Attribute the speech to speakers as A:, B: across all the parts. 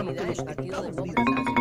A: Aquí no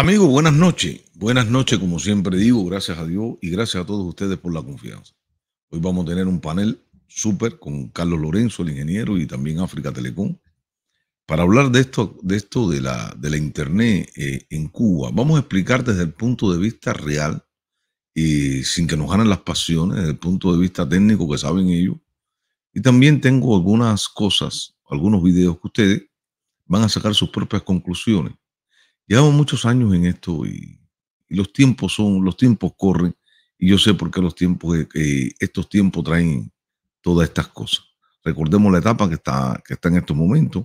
B: Amigos, buenas noches. Buenas noches, como siempre digo, gracias a Dios y gracias a todos ustedes por la confianza. Hoy vamos a tener un panel súper con Carlos Lorenzo, el ingeniero, y también África Telecom, para hablar de esto, de esto de la, de la Internet eh, en Cuba. Vamos a explicar desde el punto de vista real, y eh, sin que nos ganen las pasiones, desde el punto de vista técnico que saben ellos. Y también tengo algunas cosas, algunos videos que ustedes van a sacar sus propias conclusiones Llevamos muchos años en esto y, los tiempos son, los tiempos corren y yo sé por qué los tiempos, eh, estos tiempos traen todas estas cosas. Recordemos la etapa que está, que está en estos momentos,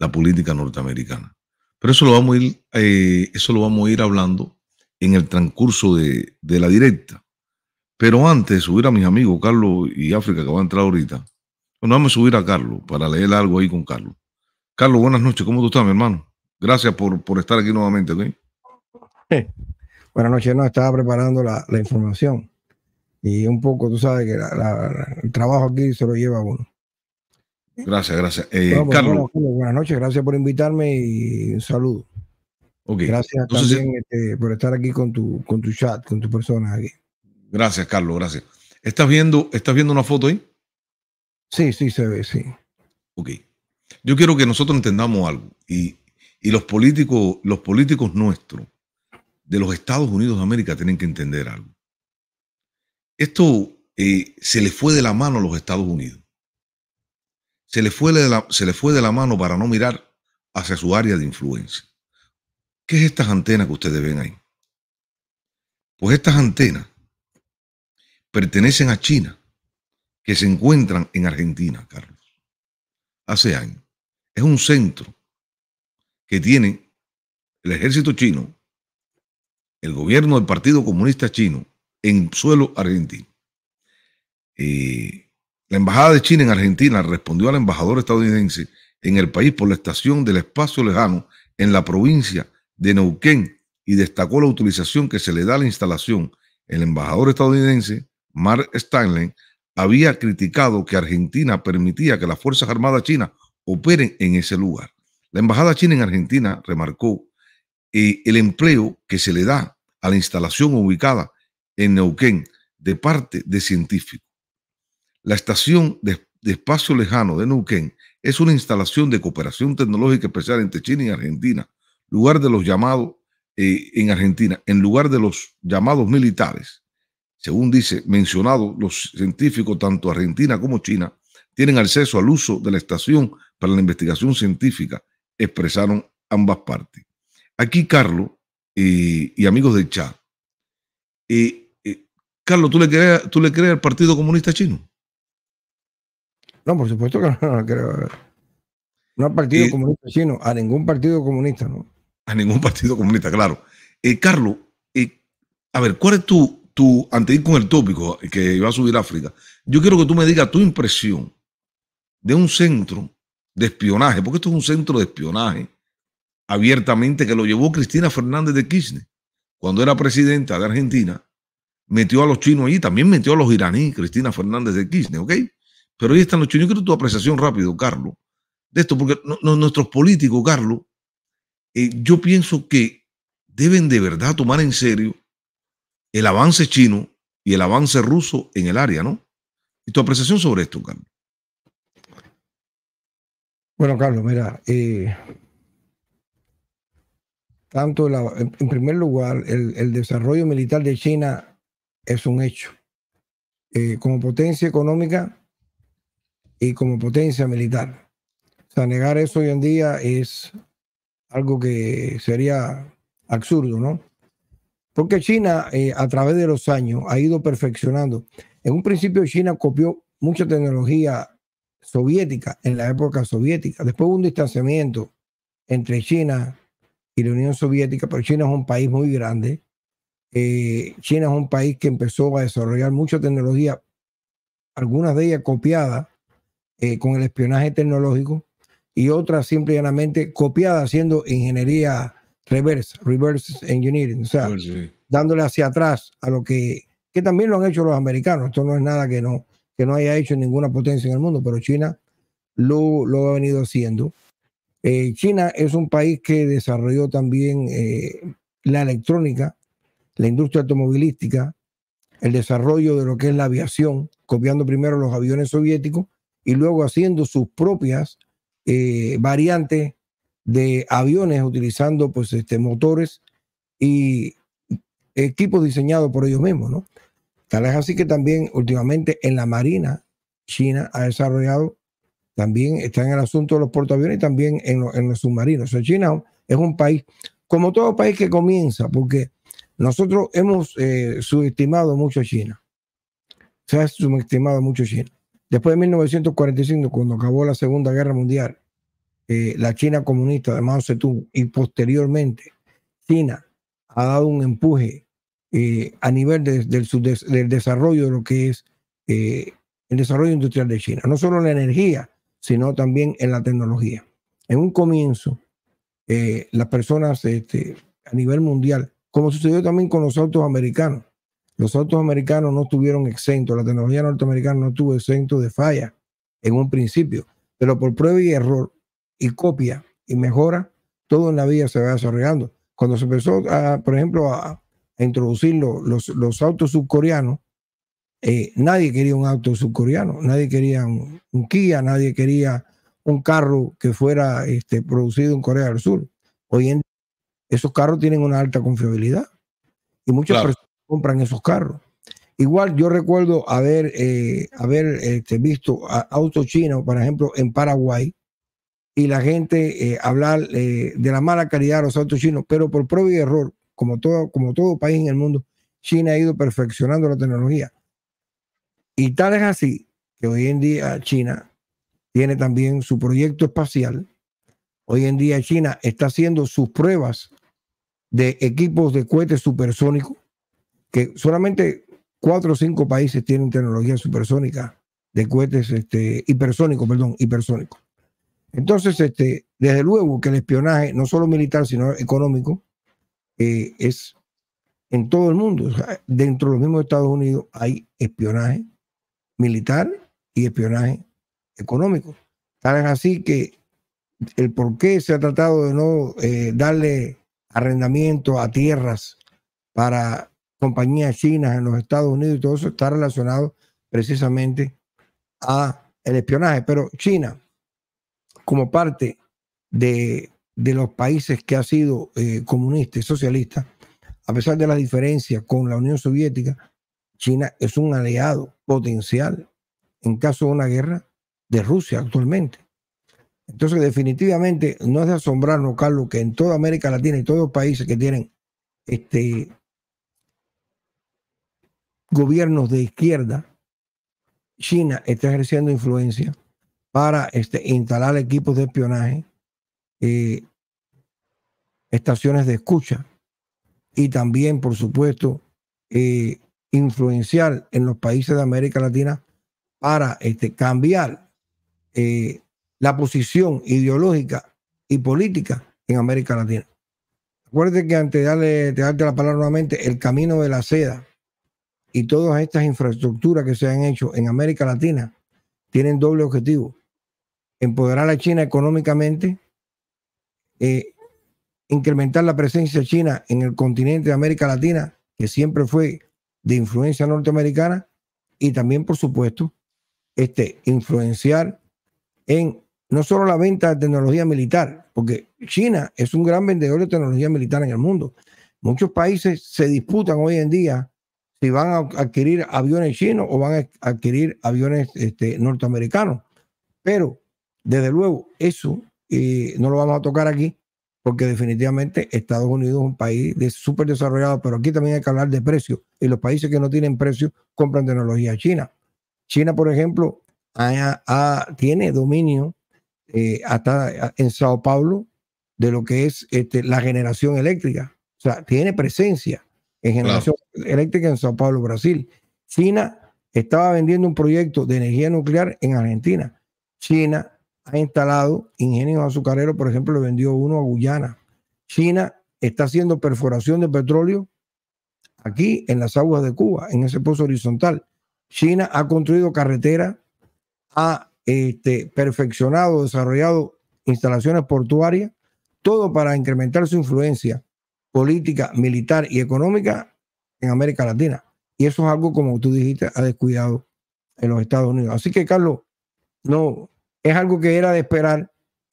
B: la política norteamericana. Pero eso lo vamos a ir, eh, eso lo vamos a ir hablando en el transcurso de, de la directa. Pero antes de subir a mis amigos Carlos y África que va a entrar ahorita, bueno, vamos a subir a Carlos para leer algo ahí con Carlos. Carlos, buenas noches, ¿cómo tú estás, mi hermano? Gracias por, por estar aquí nuevamente,
C: ¿ok? Buenas noches, no, estaba preparando la, información. Y un poco, tú sabes que el trabajo aquí se lo lleva uno.
B: Gracias, gracias. Eh, pues, Carlos.
C: buenas noches, gracias por invitarme y
B: un saludo. Gracias también
C: este, por estar aquí con tu, con tu chat, con tu
B: persona aquí. Gracias, Carlos, gracias. ¿Estás viendo, ¿Estás viendo una foto ahí? Sí, sí, se ve, sí. Ok. Yo quiero que nosotros entendamos algo. Y y los políticos, los políticos nuestros de los Estados Unidos de América tienen que entender algo. Esto eh, se le fue de la mano a los Estados Unidos. Se le, fue se le fue de la mano para no mirar hacia su área de influencia. ¿Qué es estas antenas que ustedes ven ahí? Pues estas antenas pertenecen a China, que se encuentran en Argentina, Carlos, hace años. Es un centro que tiene el ejército chino, el gobierno del Partido Comunista Chino en suelo argentino. Eh, la Embajada de China en Argentina respondió al embajador estadounidense en el país por la estación del espacio lejano en la provincia de Neuquén y destacó la utilización que se le da a la instalación. El embajador estadounidense, Mark Stanley, había criticado que Argentina permitía que las Fuerzas Armadas chinas operen en ese lugar. La Embajada China en Argentina remarcó eh, el empleo que se le da a la instalación ubicada en Neuquén de parte de científicos. La estación de, espacio lejano de Neuquén es una instalación de cooperación tecnológica especial entre China y Argentina, lugar de los llamados eh, en Argentina, en lugar de los llamados militares. Según dice mencionado, los científicos tanto Argentina como China tienen acceso al uso de la estación para la investigación científica expresaron ambas partes. Aquí, Carlos eh, y amigos del chat, eh, eh, Carlos, ¿tú le, crees ¿tú le al Partido Comunista Chino? No, por supuesto que no, no creo. No al Partido Comunista Chino, a ningún partido comunista, ¿no? A ningún partido comunista, claro. Carlos, a ver, ¿cuál es tu, tu, antes con el tópico que va a subir África, yo quiero que tú me digas tu impresión de un centro de espionaje, porque esto es un centro de espionaje abiertamente que lo llevó Cristina Fernández de Kirchner cuando era presidenta de Argentina. Metió a los chinos allí, también metió a los iraníes, Cristina Fernández de Kirchner, ¿ok? Pero ahí están los chinos. Yo quiero tu apreciación rápido, Carlos, de esto, porque nuestros políticos, Carlos, eh, yo pienso que deben de verdad tomar en serio el avance chino y el avance ruso en el área, ¿no? Y tu apreciación sobre esto, Carlos.
C: Bueno, Carlos, mira, eh, tanto en primer lugar, el, desarrollo militar de China es un hecho. Eh, como potencia económica y como potencia militar. O sea, negar eso hoy en día es algo que sería absurdo, ¿no? Porque China, eh, a través de los años, ha ido perfeccionando. En un principio, China copió mucha tecnología soviética, en la época soviética. Después hubo un distanciamiento entre China y la Unión Soviética, pero China es un país muy grande. Eh, China es un país que empezó a desarrollar mucha tecnología, algunas de ellas copiadas eh, con el espionaje tecnológico y otras simplemente copiadas haciendo ingeniería reverse, reverse engineering, o sea, oh, dándole hacia atrás a lo que, que también lo han hecho los americanos, esto no es nada que no, que no haya hecho ninguna potencia en el mundo, pero China lo, ha venido haciendo. Eh, China es un país que desarrolló también eh, la electrónica, la industria automovilística, el desarrollo de lo que es la aviación, copiando primero los aviones soviéticos y luego haciendo sus propias eh, variantes de aviones utilizando pues este, motores y equipos diseñados por ellos mismos, ¿no? Tal es así que también últimamente en la Marina, China ha desarrollado, también está en el asunto de los portaaviones y también en, los submarinos. O sea, China es un país, como todo país que comienza, porque nosotros hemos eh, subestimado mucho a China. Se ha subestimado mucho a China. Después de 1945, cuando acabó la Segunda Guerra Mundial, eh, la China comunista de Mao Zedong y posteriormente China ha dado un empuje eh, a nivel del, desarrollo de lo que es eh, el desarrollo industrial de China, no solo en la energía, sino también en la tecnología. En un comienzo, eh, las personas este, a nivel mundial, como sucedió también con los autos americanos, los autos americanos no estuvieron exentos, la tecnología norteamericana no estuvo exento de falla en un principio, pero por prueba y error y copia y mejora, todo en la vida se va desarrollando. Cuando se empezó, por ejemplo, a, a introducir los, autos subcoreanos, eh, nadie quería un auto subcoreano, nadie quería un, Kia, nadie quería un carro que fuera este, producido en Corea del Sur. Hoy en esos carros tienen una alta confiabilidad y muchas personas compran esos carros. Igual yo recuerdo haber, eh, este, visto autos chinos, por ejemplo, en Paraguay, y la gente eh, hablar de la mala calidad de los autos chinos, pero por prueba y error, como todo, como todo país en el mundo, China ha ido perfeccionando la tecnología. Y tal es así que hoy en día China tiene también su proyecto espacial. Hoy en día China está haciendo sus pruebas de equipos de cohetes supersónicos, que solamente cuatro o cinco países tienen tecnología supersónica de cohetes este, hipersónicos, perdón, Entonces, este, desde luego que el espionaje, no solo militar, sino económico, eh, es en todo el mundo. dentro de los mismos Estados Unidos hay espionaje militar y espionaje económico. Tal es así que el por qué se ha tratado de no eh, darle arrendamiento a tierras para compañías chinas en los Estados Unidos y todo eso está relacionado precisamente a el espionaje. Pero China, como parte de de los países que ha sido comunistas eh, comunista y socialista, a pesar de las diferencias con la Unión Soviética, China es un aliado potencial en caso de una guerra de Rusia actualmente. Entonces, definitivamente, no es de asombrarnos, Carlos, que en toda América Latina y todos los países que tienen este, gobiernos de izquierda, China está ejerciendo influencia para este, instalar equipos de espionaje estaciones de escucha y también, por supuesto, eh, influenciar en los países de América Latina para este, cambiar eh, la posición ideológica y política en América Latina. Acuérdate que antes de darle, de darte la palabra nuevamente, el camino de la seda y todas estas infraestructuras que se han hecho en América Latina tienen doble objetivo. Empoderar a China económicamente eh, incrementar la presencia china en el continente de América Latina, que siempre fue de influencia norteamericana, y también, por supuesto, este, influenciar en no solo la venta de tecnología militar, porque China es un gran vendedor de tecnología militar en el mundo. Muchos países se disputan hoy en día si van a adquirir aviones chinos o van a adquirir aviones este, norteamericanos. Pero, desde luego, eso no lo vamos a tocar aquí, porque definitivamente Estados Unidos es un país de súper desarrollado, pero aquí también hay que hablar de precios. Y los países que no tienen precios compran tecnología china. China, por ejemplo, tiene dominio eh, hasta en Sao Paulo de lo que es este, la generación eléctrica. O sea, tiene presencia en generación eléctrica en Sao Paulo, Brasil. China estaba vendiendo un proyecto de energía nuclear en Argentina. China ha instalado ingenios azucareros, por ejemplo, le vendió uno a Guyana. China está haciendo perforación de petróleo aquí en las aguas de Cuba, en ese pozo horizontal. China ha construido carreteras, ha este, perfeccionado, desarrollado instalaciones portuarias, todo para incrementar su influencia política, militar y económica en América Latina. Y eso es algo, como tú dijiste, ha descuidado en los Estados Unidos. Así que, Carlos, no, es algo que era de esperar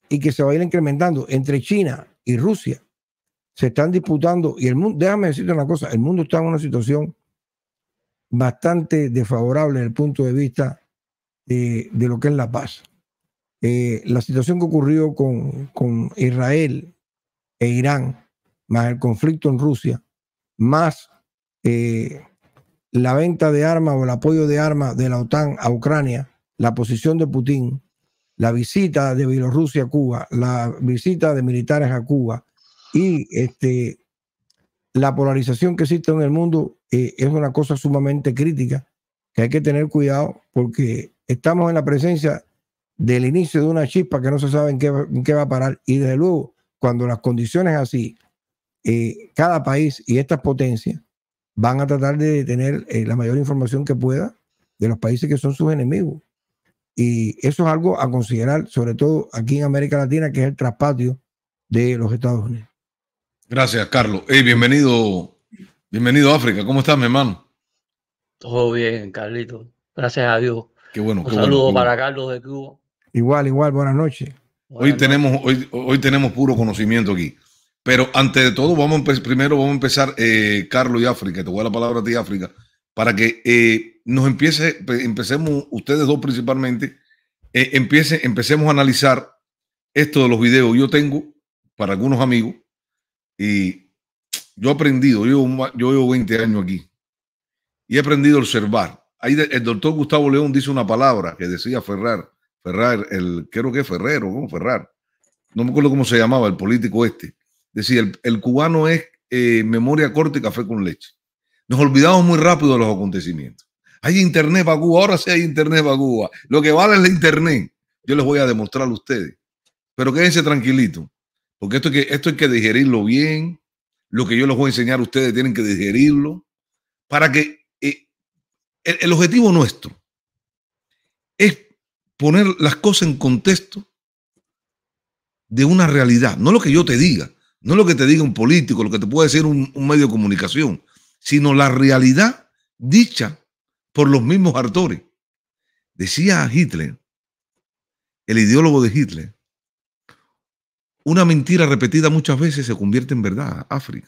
C: y que se va a ir incrementando entre China y Rusia. Se están disputando y el mundo, déjame decirte una cosa, el mundo está en una situación bastante desfavorable desde el punto de vista de, lo que es la paz. Eh, la situación que ocurrió con, Israel e Irán, más el conflicto en Rusia, más eh, la venta de armas o el apoyo de armas de la OTAN a Ucrania, la posición de Putin, la visita de Bielorrusia a Cuba, la visita de militares a Cuba y este, la polarización que existe en el mundo eh, es una cosa sumamente crítica que hay que tener cuidado porque estamos en la presencia del inicio de una chispa que no se sabe en qué, va a parar y desde luego cuando las condiciones así, eh, cada país y estas potencias van a tratar de tener eh, la mayor información que pueda de los países que son sus enemigos. Y eso es algo a considerar, sobre todo aquí en América Latina, que es el traspatio de los Estados Unidos.
B: Gracias, Carlos. y bienvenido, bienvenido a África. ¿Cómo estás, mi hermano?
D: Todo bien, Carlito. Gracias a Dios. Qué bueno. Un saludo para Carlos de Cuba.
B: Igual, igual, buenas noches. Hoy tenemos, Hoy, hoy tenemos puro conocimiento aquí. Pero antes de todo, vamos primero vamos a empezar, eh, Carlos y África, te voy a la palabra a ti, África, para que eh, nos empiece, empecemos ustedes dos principalmente, eh, empecemos a analizar esto de los videos. Yo tengo para algunos amigos y yo he aprendido, yo, yo llevo 20 años aquí y he aprendido a observar. Ahí el doctor Gustavo León dice una palabra que decía Ferrar, Ferrar, el, creo que Ferrero, ¿cómo Ferrar? No me acuerdo cómo se llamaba, el político este. Decía, el, cubano es eh, memoria corta y café con leche. Nos olvidamos muy rápido de los acontecimientos. Hay internet Cuba, ahora sí hay internet Cuba, Lo que vale es la internet. Yo les voy a demostrar a ustedes. Pero quédense tranquilito, porque esto, que, esto hay que digerirlo bien. Lo que yo les voy a enseñar a ustedes tienen que digerirlo para que eh, el, objetivo nuestro es poner las cosas en contexto de una realidad. No lo que yo te diga, no lo que te diga un político, lo que te puede decir un, un medio de comunicación, sino la realidad dicha por los mismos artores Decía Hitler, el ideólogo de Hitler, una mentira repetida muchas veces se convierte en verdad, África.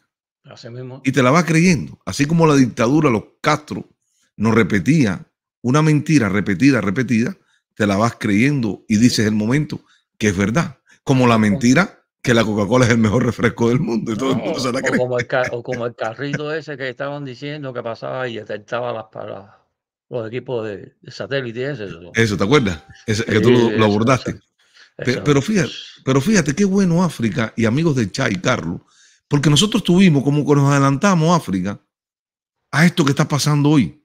B: Y te la vas creyendo. Así como la dictadura, los Castro, nos repetía una mentira repetida, repetida, te la vas creyendo y dices el momento que es verdad. Como la mentira que la Coca-Cola es el mejor refresco del mundo. O
D: como, el carrito ese que estaban diciendo que pasaba y atentaba las palabras los equipos de, de satélite, eso. Eso,
B: ¿te acuerdas? que tú lo, abordaste. pero, fíjate, pero fíjate, qué bueno África y amigos de Chay, Carlos, porque nosotros tuvimos, como que nos adelantamos África, a esto que está pasando hoy.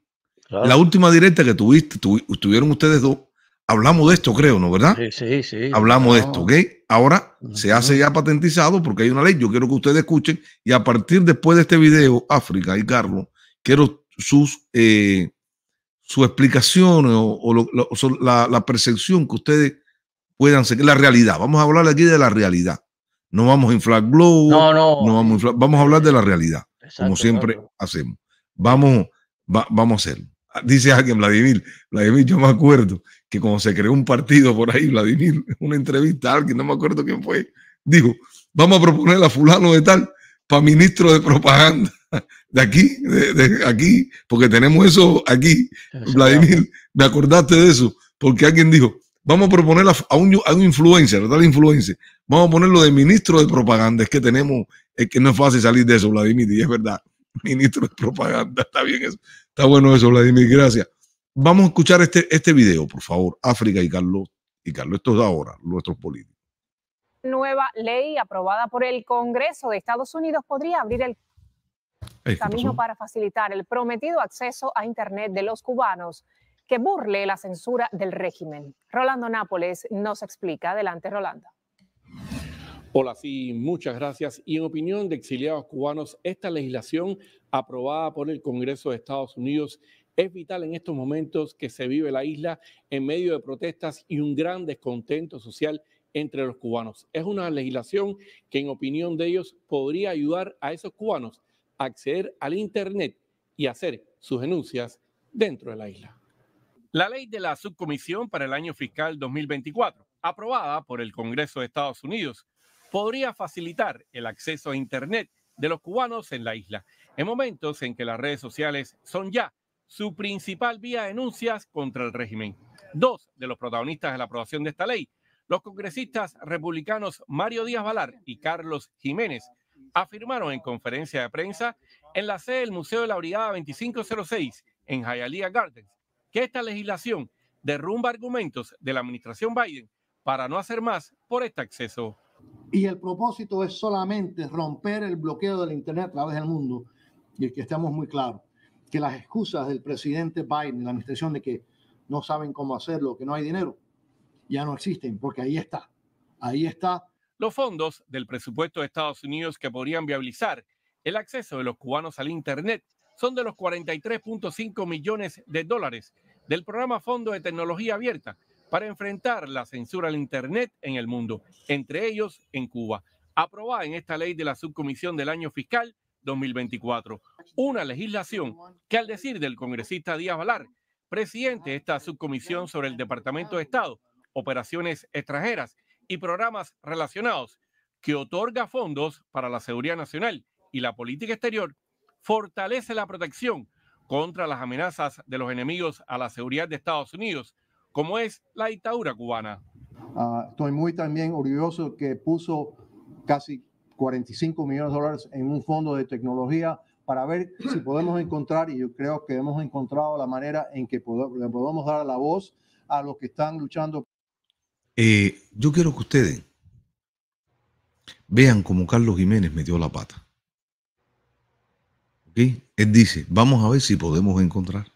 B: La última directa que tuviste, estuvieron ustedes dos, hablamos de esto, creo, ¿no? ¿Verdad?
D: Sí, sí, sí. Hablamos de esto, ¿ok?
B: Ahora se hace ya patentizado porque hay una ley. Yo quiero que ustedes escuchen y a partir después de este video, África y Carlos, quiero sus eh, su explicación o, la, percepción que ustedes puedan seguir, la realidad. Vamos a hablar aquí de la realidad. No vamos a inflar globos, no, no. vamos, a vamos a hablar de la realidad, como siempre hacemos. Vamos, vamos a hacerlo. Dice alguien, Vladimir, Vladimir, yo me acuerdo que cuando se creó un partido por ahí, Vladimir, una entrevista a alguien, no me acuerdo quién fue, dijo, vamos a proponer a fulano de tal para ministro de propaganda de aquí, de, aquí, porque tenemos eso aquí. Vladimir, me acordaste de eso, porque alguien dijo, vamos a proponer a, un, a un influencer, tal influencer, vamos a ponerlo de ministro de propaganda, es que tenemos, es que no es fácil salir de eso, Vladimir, y es verdad, ministro de propaganda, está bien eso, está bueno eso, Vladimir, gracias. Vamos a escuchar este, este video, por favor, África y Carlos, y Carlos, esto es ahora, nuestros políticos.
E: Nueva ley aprobada por el Congreso de Estados Unidos podría abrir el camino para facilitar el prometido acceso a Internet de los cubanos que burle la censura del régimen. Rolando Nápoles nos explica. Adelante, Rolando.
F: Hola, sí, muchas gracias. Y en opinión de exiliados cubanos, esta legislación aprobada por el Congreso de Estados Unidos es vital en estos momentos que se vive la isla en medio de protestas y un gran descontento social entre los cubanos. Es una legislación que en opinión de ellos podría ayudar a esos cubanos acceder al Internet y hacer sus denuncias dentro de la isla. La ley de la subcomisión para el año fiscal 2024, aprobada por el Congreso de Estados Unidos, podría facilitar el acceso a Internet de los cubanos en la isla, en momentos en que las redes sociales son ya su principal vía de denuncias contra el régimen. Dos de los protagonistas de la aprobación de esta ley, los congresistas republicanos Mario Díaz Valar y Carlos Jiménez, afirmaron en conferencia de prensa en la sede del Museo de la Brigada 2506 en Hialeah Gardens que esta legislación derrumba argumentos de la administración Biden para no hacer más por este acceso.
G: Y el propósito es solamente romper el bloqueo del Internet a través del mundo y que estemos muy claros, que las excusas del presidente Biden, la administración de que no saben cómo hacerlo, que no hay dinero, ya no existen, porque ahí está, ahí está
F: los fondos del presupuesto de Estados Unidos que podrían viabilizar el acceso de los cubanos al Internet son de los 43.5 millones de dólares del programa Fondo de Tecnología Abierta para enfrentar la censura al Internet en el mundo, entre ellos en Cuba, aprobada en esta ley de la subcomisión del año fiscal 2024. Una legislación que al decir del congresista Díaz Valar, presidente de esta subcomisión sobre el Departamento de Estado, operaciones extranjeras y programas relacionados que otorga fondos para la seguridad nacional y la política exterior, fortalece la protección contra las amenazas de los enemigos a la seguridad de Estados Unidos, como es la dictadura cubana.
H: Ah, estoy muy también orgulloso que puso casi 45 millones de dólares en un fondo de tecnología para ver si podemos encontrar, y yo creo que hemos encontrado la manera en que le podemos dar la voz a los que están luchando
B: eh, yo quiero que ustedes vean cómo Carlos Jiménez metió la pata. Él dice, vamos a ver si podemos encontrar.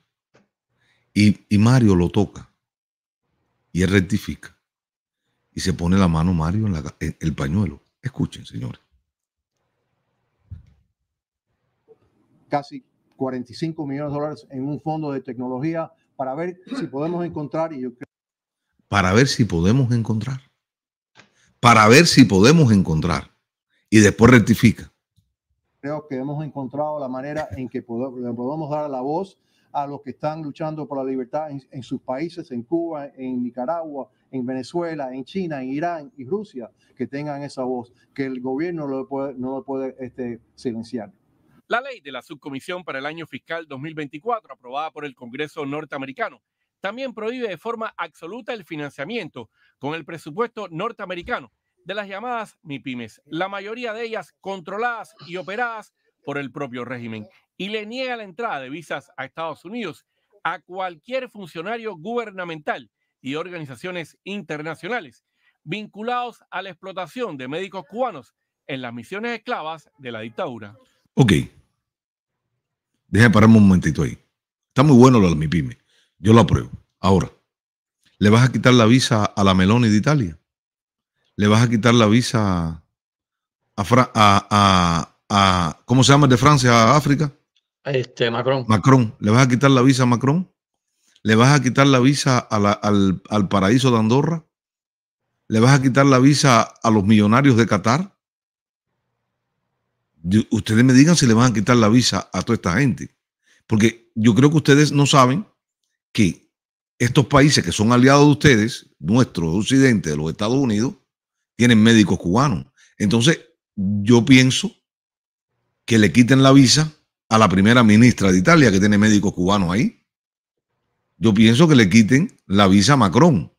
B: Y, Mario lo toca. Y él rectifica. Y se pone la mano Mario en, el pañuelo. Escuchen, señores.
H: Casi 45 millones de dólares en un fondo de tecnología para ver si podemos encontrar, y yo
B: para ver si podemos encontrar. Para ver si podemos encontrar. Y después rectifica.
H: Creo que hemos encontrado la manera en que podemos dar la voz a los que están luchando por la libertad en, sus países, en Cuba, en Nicaragua, en Venezuela, en China, en Irán y Rusia, que tengan esa voz, que el gobierno no lo puede este, silenciar.
F: La ley de la subcomisión para el año fiscal 2024, aprobada por el Congreso norteamericano, también prohíbe de forma absoluta el financiamiento con el presupuesto norteamericano de las llamadas MIPIMES, la mayoría de ellas controladas y operadas por el propio régimen, y le niega la entrada de visas a Estados Unidos a cualquier funcionario gubernamental y organizaciones internacionales vinculados a la explotación de médicos cubanos en las misiones esclavas de la dictadura.
B: Ok. Deja pararme un momentito ahí. Está muy bueno lo de MIPIMES. Yo lo apruebo. Ahora, ¿le vas a quitar la visa a la Meloni de Italia? ¿Le vas a quitar la visa a, ¿cómo se llama? De Francia a África.
D: Este, Macron.
B: Macron. ¿Le vas a quitar la visa a Macron? ¿Le vas a quitar la visa al, paraíso de Andorra? ¿Le vas a quitar la visa a los millonarios de Qatar? ustedes me digan si le van a quitar la visa a toda esta gente. Porque yo creo que ustedes no saben que estos países que son aliados de ustedes, nuestros occidente, de los Estados Unidos, tienen médicos cubanos. Entonces, yo pienso que le quiten la visa a la primera ministra de Italia, que tiene médicos cubanos ahí. Yo pienso que le quiten la visa a Macron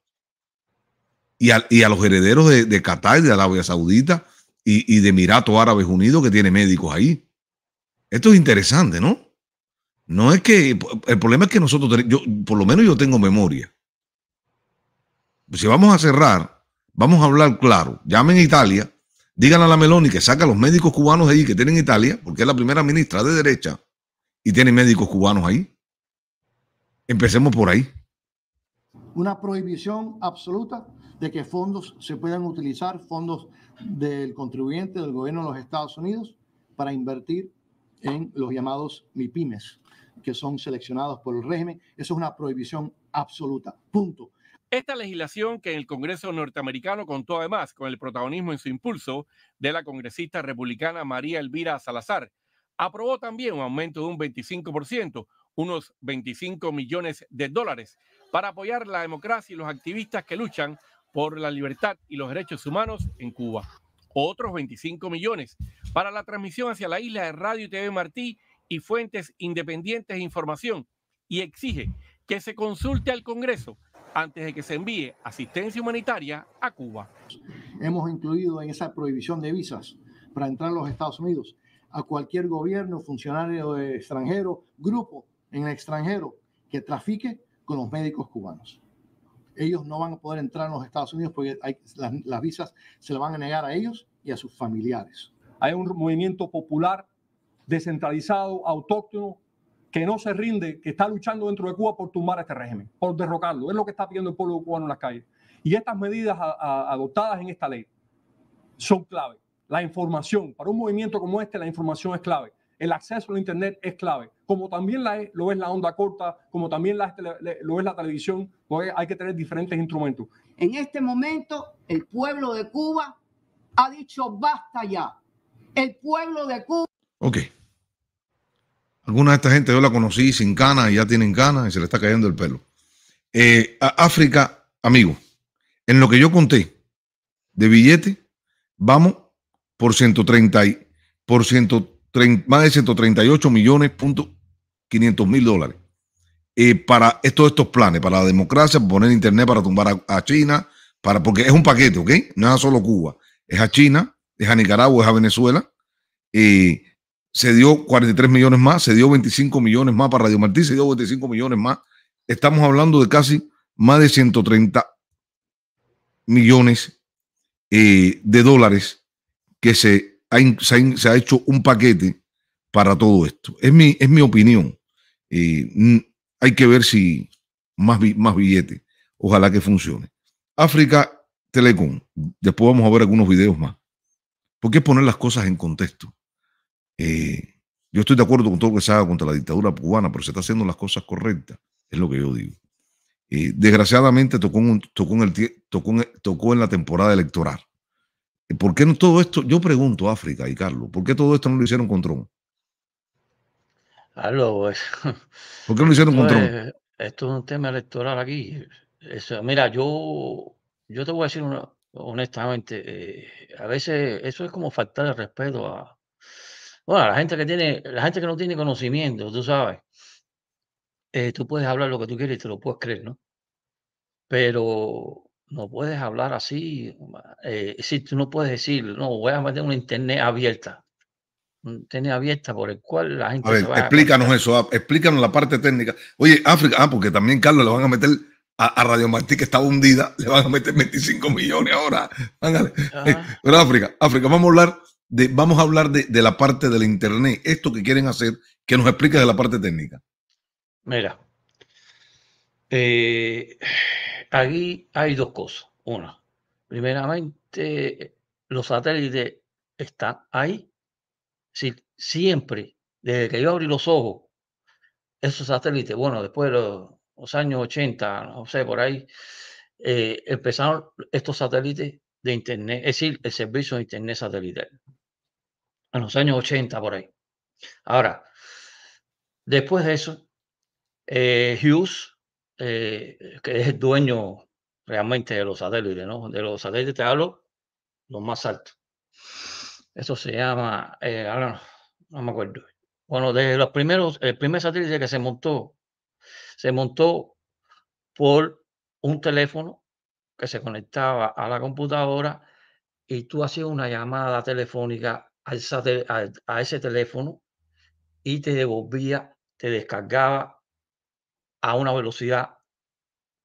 B: y a, los herederos de, Qatar, de Arabia Saudita y, y de Emiratos Árabes Unidos, que tiene médicos ahí. Esto es interesante, ¿no? No es que, el problema es que nosotros, yo, por lo menos yo tengo memoria. Si vamos a cerrar, vamos a hablar claro. Llamen a Italia, digan a la Meloni que saca a los médicos cubanos ahí que tienen Italia, porque es la primera ministra de derecha y tiene médicos cubanos ahí. Empecemos por ahí.
G: Una prohibición absoluta de que fondos se puedan utilizar, fondos del contribuyente del gobierno de los Estados Unidos, para invertir en los llamados MIPIMES, que son seleccionados por el régimen. Eso es una prohibición absoluta. Punto.
F: Esta legislación que en el Congreso norteamericano contó además con el protagonismo en su impulso de la congresista republicana María Elvira Salazar, aprobó también un aumento de un 25%, unos 25 millones de dólares, para apoyar la democracia y los activistas que luchan por la libertad y los derechos humanos en Cuba. Otros 25 millones para la transmisión hacia la isla de Radio y TV Martí y fuentes independientes de información y exige que se consulte al Congreso antes de que se envíe asistencia humanitaria
G: a Cuba. Hemos incluido en esa prohibición de visas para entrar a los Estados Unidos a cualquier gobierno, funcionario extranjero, grupo en el extranjero que trafique con los médicos cubanos. Ellos no van a poder entrar a los Estados Unidos porque las, las visas se las van a negar a ellos y a sus familiares. Hay un movimiento popular descentralizado, autóctono, que no se rinde, que
F: está luchando dentro de Cuba por tumbar este régimen, por derrocarlo. Es lo que está pidiendo el pueblo cubano en las calles. Y estas medidas adoptadas en esta ley son clave. La información, para un movimiento como este, la información es clave. El acceso a Internet es clave, como también la, lo es la onda corta, como también lo es la televisión, hay que tener diferentes instrumentos. En este
E: momento, el pueblo de Cuba ha dicho basta ya. El pueblo de Cuba.
B: Ok. Alguna de esta gente yo la conocí sin canas y ya tienen canas y se le está cayendo el pelo. Eh, África, amigo, en lo que yo conté de billete, vamos por 130, por 130, más de 138 millones, punto 500 mil dólares. Eh, para todos estos planes, para la democracia, poner internet, para tumbar a, China, para, porque es un paquete, ¿ok? No es solo Cuba, es a China, es a Nicaragua, es a Venezuela. Eh, se dio 43 millones más, se dio 25 millones más para Radio Martí, se dio 25 millones más. Estamos hablando de casi más de 130 millones eh, de dólares que se ha, se, ha, hecho un paquete para todo esto. Es mi, es mi opinión. Eh, hay que ver si más, más billetes. Ojalá que funcione. África Telecom. Después vamos a ver algunos videos más. Porque qué poner las cosas en contexto. Eh, yo estoy de acuerdo con todo lo que se haga contra la dictadura cubana, pero se está haciendo las cosas correctas, es lo que yo digo. Eh, desgraciadamente tocó en, tocó, en la temporada electoral. Eh, ¿Por qué no todo esto? Yo pregunto, a África y Carlos, ¿por qué todo esto no lo hicieron con Trump?
D: Carlos pues,
B: ¿Por qué no lo hicieron con Trump?
D: esto es un tema electoral aquí. mira, yo, yo te voy a decir una, honestamente, a veces eso es como faltar el respeto a, bueno, la gente que tiene, la gente que no tiene conocimiento, tú sabes, eh, tú puedes hablar lo que tú quieres y te lo puedes creer, ¿no? Pero no puedes hablar así, eh, si tú no puedes decir, no, voy a meter una internet abierta, internet abierta por el cual la gente... explícanos
B: eso, ah, explícanos la parte técnica. Oye, África, ah, porque también, Carlos, le van a meter a, Radio Martí, que está hundida, le van a meter 25 millones ahora. Pero África, África, vamos a hablar vamos a hablar de, la parte del Internet, esto que quieren hacer, que nos explique de la parte técnica.
D: Mira, eh, aquí hay dos cosas. Una, primeramente, los satélites están ahí. siempre, desde que yo abrí los ojos, esos satélites, bueno, después de los, años 80, no sé, por ahí, eh, empezaron estos satélites de Internet, es decir, el servicio de Internet satelital en los años 80 por ahí. Ahora, después de eso, eh, Hughes, eh, que es el dueño realmente de los satélites, ¿no? De los satélites te hablo los más altos. Eso se llama, eh, ahora no, me acuerdo. Bueno, de los primeros, el primer satélite que se montó, se montó por un teléfono que se conectaba a la computadora y tú hacías una llamada telefónica a, ese teléfono y te devolvía, te descargaba a una velocidad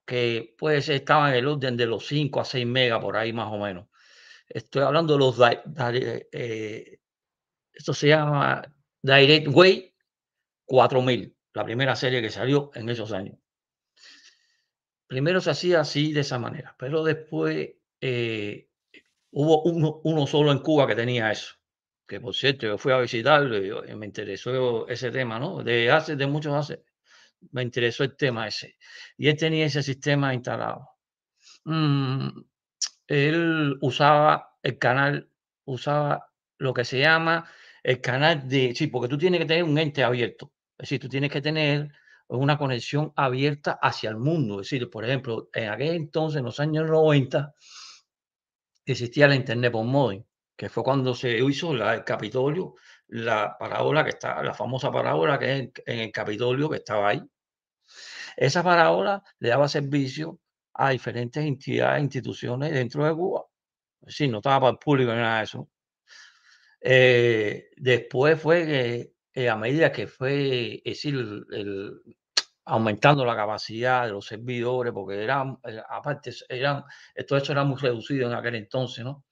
D: que puede ser, estaba en el orden de los 5 a 6 megas por ahí más o menos. Estoy hablando de los, eh, esto se llama Direct Way 4000, la primera serie que salió en esos años. Primero se hacía así de esa manera, pero después eh, hubo uno solo en Cuba que tenía eso que por cierto yo fui a visitarlo y, me interesó ese tema, ¿no? De hace, de muchos hace, me interesó el tema ese. Y él tenía ese sistema instalado. Mm, él usaba el canal, usaba lo que se llama el canal de, sí, porque tú tienes que tener un ente abierto, es decir, tú tienes que tener una conexión abierta hacia el mundo, es decir, por ejemplo, en aquel entonces, en los años 90, existía la Internet por móvil que fue cuando se hizo el Capitolio, la parábola que está, la famosa parábola que es en, el Capitolio que estaba ahí. Esa parábola le daba servicio a diferentes entidades, instituciones dentro de Cuba. Sí, no estaba para el público ni nada de eso. Eh, después fue que eh, a medida que fue, es decir, aumentando la capacidad de los servidores, porque eran, eh, aparte, eran, todo eso era muy reducido en aquel entonces, ¿no?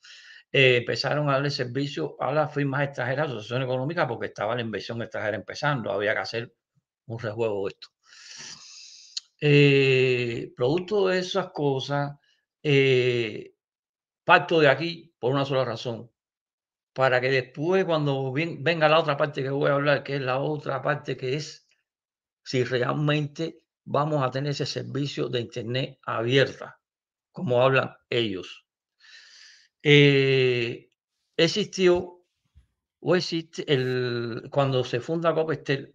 D: Eh, empezaron a darle servicio a las firmas extranjeras, asociación económica porque estaba la inversión extranjera empezando, había que hacer un rejuego de esto. Eh, producto de esas cosas, eh, parto de aquí por una sola razón, para que después cuando venga la otra parte que voy a hablar, que es la otra parte que es si realmente vamos a tener ese servicio de Internet abierta, como hablan ellos. Eh, existió o existe el, cuando se funda Copestel,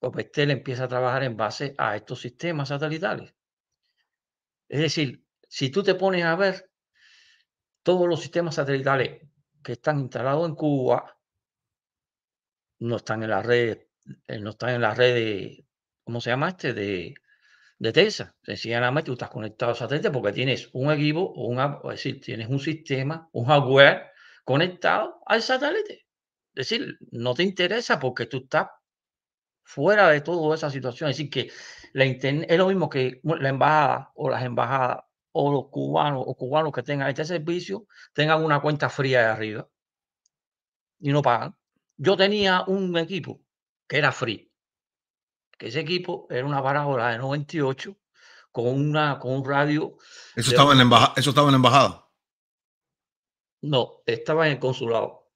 D: Copestel empieza a trabajar en base a estos sistemas satelitales. Es decir, si tú te pones a ver todos los sistemas satelitales que están instalados en Cuba, no están en la red, eh, no están en la red de, ¿cómo se llama este? De de TESA, Sencillamente tú estás conectado al satélite porque tienes un equipo, o una, es decir, tienes un sistema, un hardware conectado al satélite. Es decir, no te interesa porque tú estás fuera de toda esa situación. Es decir, que la es lo mismo que la embajada o las embajadas o los cubanos o cubanos que tengan este servicio tengan una cuenta fría de arriba y no pagan. Yo tenía un equipo que era free que ese equipo era una parábola de 98 con, una, con un radio. Eso estaba, en la ¿Eso estaba en la embajada? No, estaba en el consulado.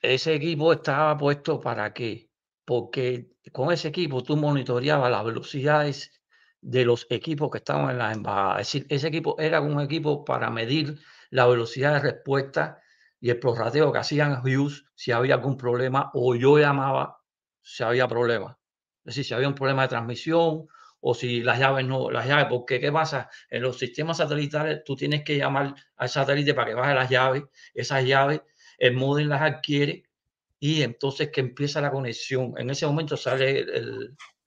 D: Ese equipo estaba puesto para qué? Porque con ese equipo tú monitoreabas las velocidades de los equipos que estaban en la embajada. Es decir, ese equipo era un equipo para medir la velocidad de respuesta y el prorrateo que hacían Hughes si había algún problema o yo llamaba si había problemas. Es decir, si había un problema de transmisión o si las llaves no, las llaves, porque ¿qué pasa? En los sistemas satelitales tú tienes que llamar al satélite para que baje las llaves, esas llaves, el módem las adquiere y entonces que empieza la conexión. En ese momento sale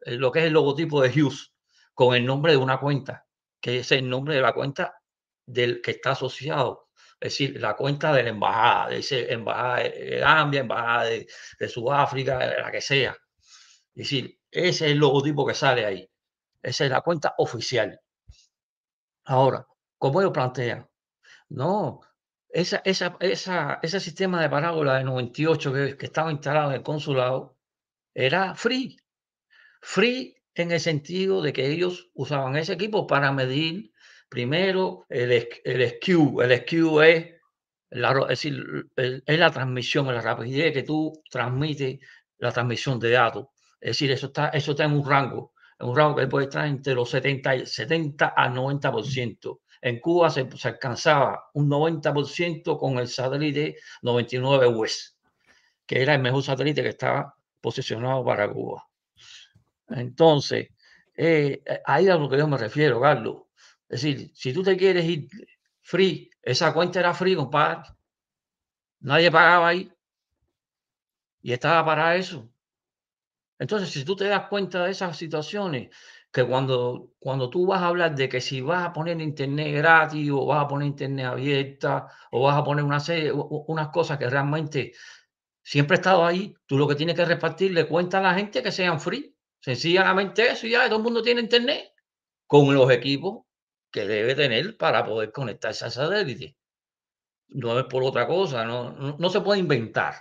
D: lo que es el logotipo de Hughes con el nombre de una cuenta, que es el nombre de la cuenta del que está asociado es decir, la cuenta de la embajada, de esa embajada de Gambia, embajada de, de Sudáfrica, la que sea. Es decir, ese es el logotipo que sale ahí. Esa es la cuenta oficial. Ahora, ¿cómo ellos plantean? No, esa, ese sistema de parábola de 98 que, que estaba instalado en el consulado era free. Free en el sentido de que ellos usaban ese equipo para medir Primero, el, el El skew es la, es decir, es la transmisión, la rapidez que tú transmites la transmisión de datos. Es decir, eso está, eso está en un rango, en un rango que puede estar entre los 70, 70 a 90%. En Cuba se, alcanzaba un 90% con el satélite 99 wes que era el mejor satélite que estaba posicionado para Cuba. Entonces, ahí eh, eh, ahí a lo que yo me refiero, Carlos. Es decir, si tú te quieres ir free, esa cuenta era free, compadre. Nadie pagaba ahí. Y estaba para eso. Entonces, si tú te das cuenta de esas situaciones, que cuando, cuando tú vas a hablar de que si vas a poner internet gratis o vas a poner internet abierta o vas a poner una unas cosas que realmente siempre ha estado ahí, tú lo que tienes que repartir le cuenta a la gente que sean free. Sencillamente eso ya todo el mundo tiene internet con los equipos que debe tener para poder conectarse esa satélite. No es por otra cosa, no, no, se puede inventar.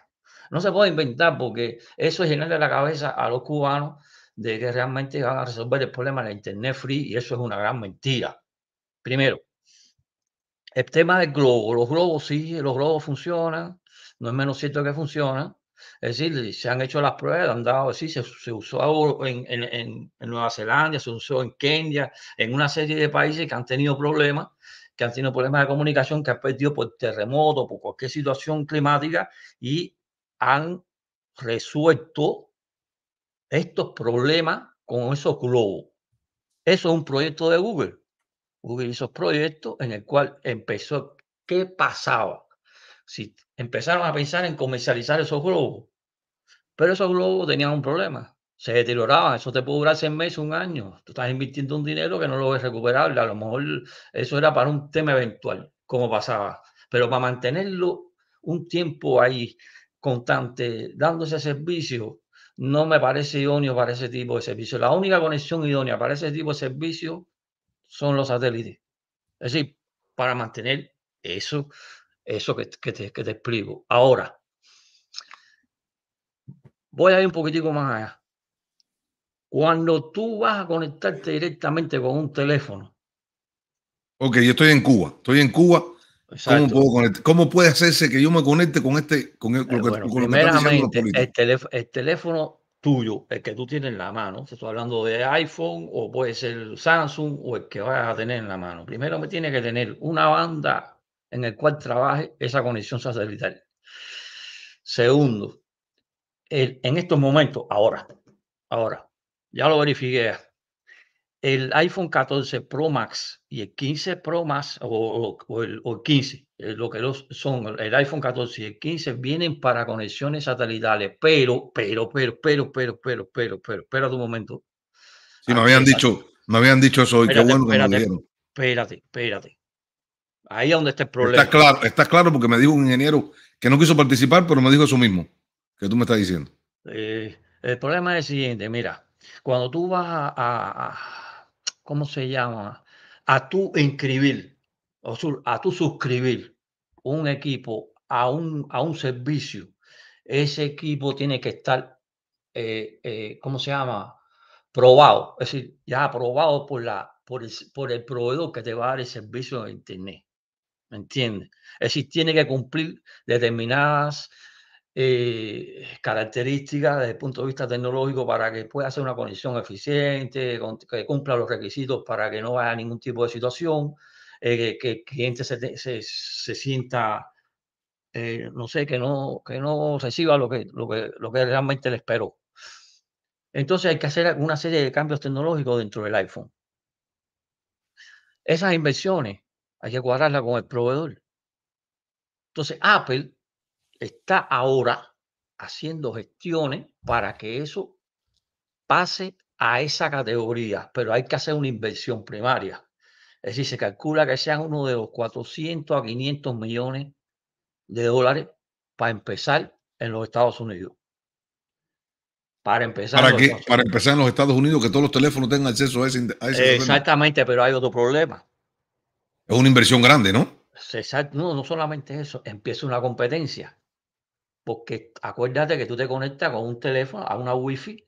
D: No se puede inventar porque eso es llenar la cabeza a los cubanos de que realmente van a resolver el problema de la Internet Free y eso es una gran mentira. Primero, el tema del globo. Los globos sí, los globos funcionan, no es menos cierto que funcionan, es decir, se han hecho las pruebas, han dado, sí, se, usó en, Nueva Zelanda, se usó en Kenia, en una serie de países que han tenido problemas, que han tenido problemas de comunicación, que han perdido por pues, terremoto, por cualquier situación climática y han resuelto estos problemas con esos globos. Eso es un proyecto de Google. Google hizo proyectos en el cual empezó qué pasaba si empezaron a pensar en comercializar esos globos. Pero esos globos tenían un problema, se deterioraban, eso te puede durar seis meses, un año. Tú estás invirtiendo un dinero que no lo ves recuperable, a lo mejor eso era para un tema eventual, como pasaba. Pero para mantenerlo un tiempo ahí constante, dándose ese servicio, no me parece idóneo para ese tipo de servicio. La única conexión idónea para ese tipo de servicio son los satélites. Es decir, para mantener eso eso que, te, explico. Ahora, voy a ir un poquitico más allá. Cuando tú vas a conectarte directamente con un teléfono.
B: Ok, yo estoy en Cuba. Estoy en Cuba. ¿Cómo, ¿Cómo, puede hacerse que yo me conecte con este? Con, el, eh, primeramente, el,
D: teléfono, tuyo, el que tú tienes en la mano, estoy hablando de iPhone o puede ser Samsung o el que vayas a tener en la mano, primero me tiene que tener una banda en el cual trabaje esa conexión satelital. Segundo, en estos momentos, ahora, ahora, ya lo verifiqué, el iPhone 14 Pro Max y el 15 Pro Max o, el, 15, eh, lo que los son el iPhone 14 y el 15 vienen para conexiones satelitales, pero, pero, pero, pero, pero, pero, pero, pero, espera un momento.
B: Si me habían dicho, me habían dicho eso y qué bueno que lo
D: Espérate, espérate. Ahí es donde está el problema. Está claro,
B: está claro porque me dijo un ingeniero que no quiso participar, pero me dijo eso mismo que tú me estás diciendo.
D: Eh, el problema es el siguiente, mira, cuando tú vas a, ¿cómo se llama? A tu inscribir, a tu suscribir un equipo a un, a un servicio, ese equipo tiene que estar, eh, eh, ¿cómo se llama? Probado, es decir, ya aprobado por, la, el, por el proveedor que te va a dar el servicio de Internet. ¿Me entiendes? Es decir, tiene que cumplir determinadas eh, características desde el punto de vista tecnológico para que pueda hacer una conexión eficiente, que cumpla los requisitos para que no haya ningún tipo de situación, eh, que, el cliente se, sienta, eh, no sé, que no, que no reciba lo que, lo, lo que realmente le esperó. Entonces hay que hacer una serie de cambios tecnológicos dentro del iPhone. Esas inversiones hay que cuadrarla con el proveedor. Entonces, Apple está ahora haciendo gestiones para que eso pase a esa categoría, pero hay que hacer una inversión primaria. Es decir, se calcula que sean uno de los 400 a 500 millones de dólares para empezar en los Estados Unidos. Para empezar. Para, empezar
B: en los Estados Unidos, que todos los teléfonos tengan acceso a ese.
D: Exactamente, pero hay otro problema.
B: Es una inversión grande, ¿no?
D: No, no solamente eso, empieza una competencia. Porque acuérdate que tú te conectas con un teléfono a una wifi,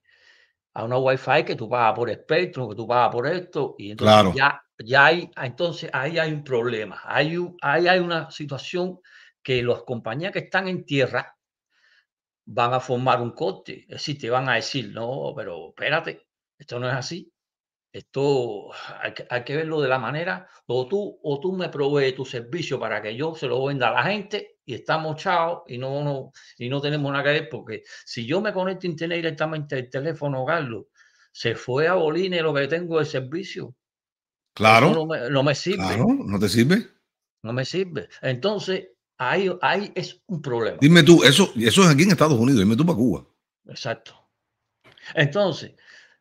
D: a una wifi que tú pagas por espectro, que tú pagas por esto, y entonces ya, ya hay, entonces ahí hay un problema, hay, ahí hay una situación que las compañías que están en tierra van a formar un corte, es decir, te van a decir, no, pero espérate, esto no es así, esto hay, que verlo de la manera, o tú, o tú me provees tu servicio para que yo se lo venda a la gente y estamos chavos y no, no, y no tenemos nada que ver, porque si yo me conecto a internet directamente al teléfono, Carlos, se fue a Boline lo que tengo de servicio. Claro. No me, sirve. Claro, no te sirve. No me sirve. Entonces, ahí, es un problema.
B: Dime tú, eso, eso es aquí en Estados Unidos, dime tú para Cuba.
D: Exacto. Entonces,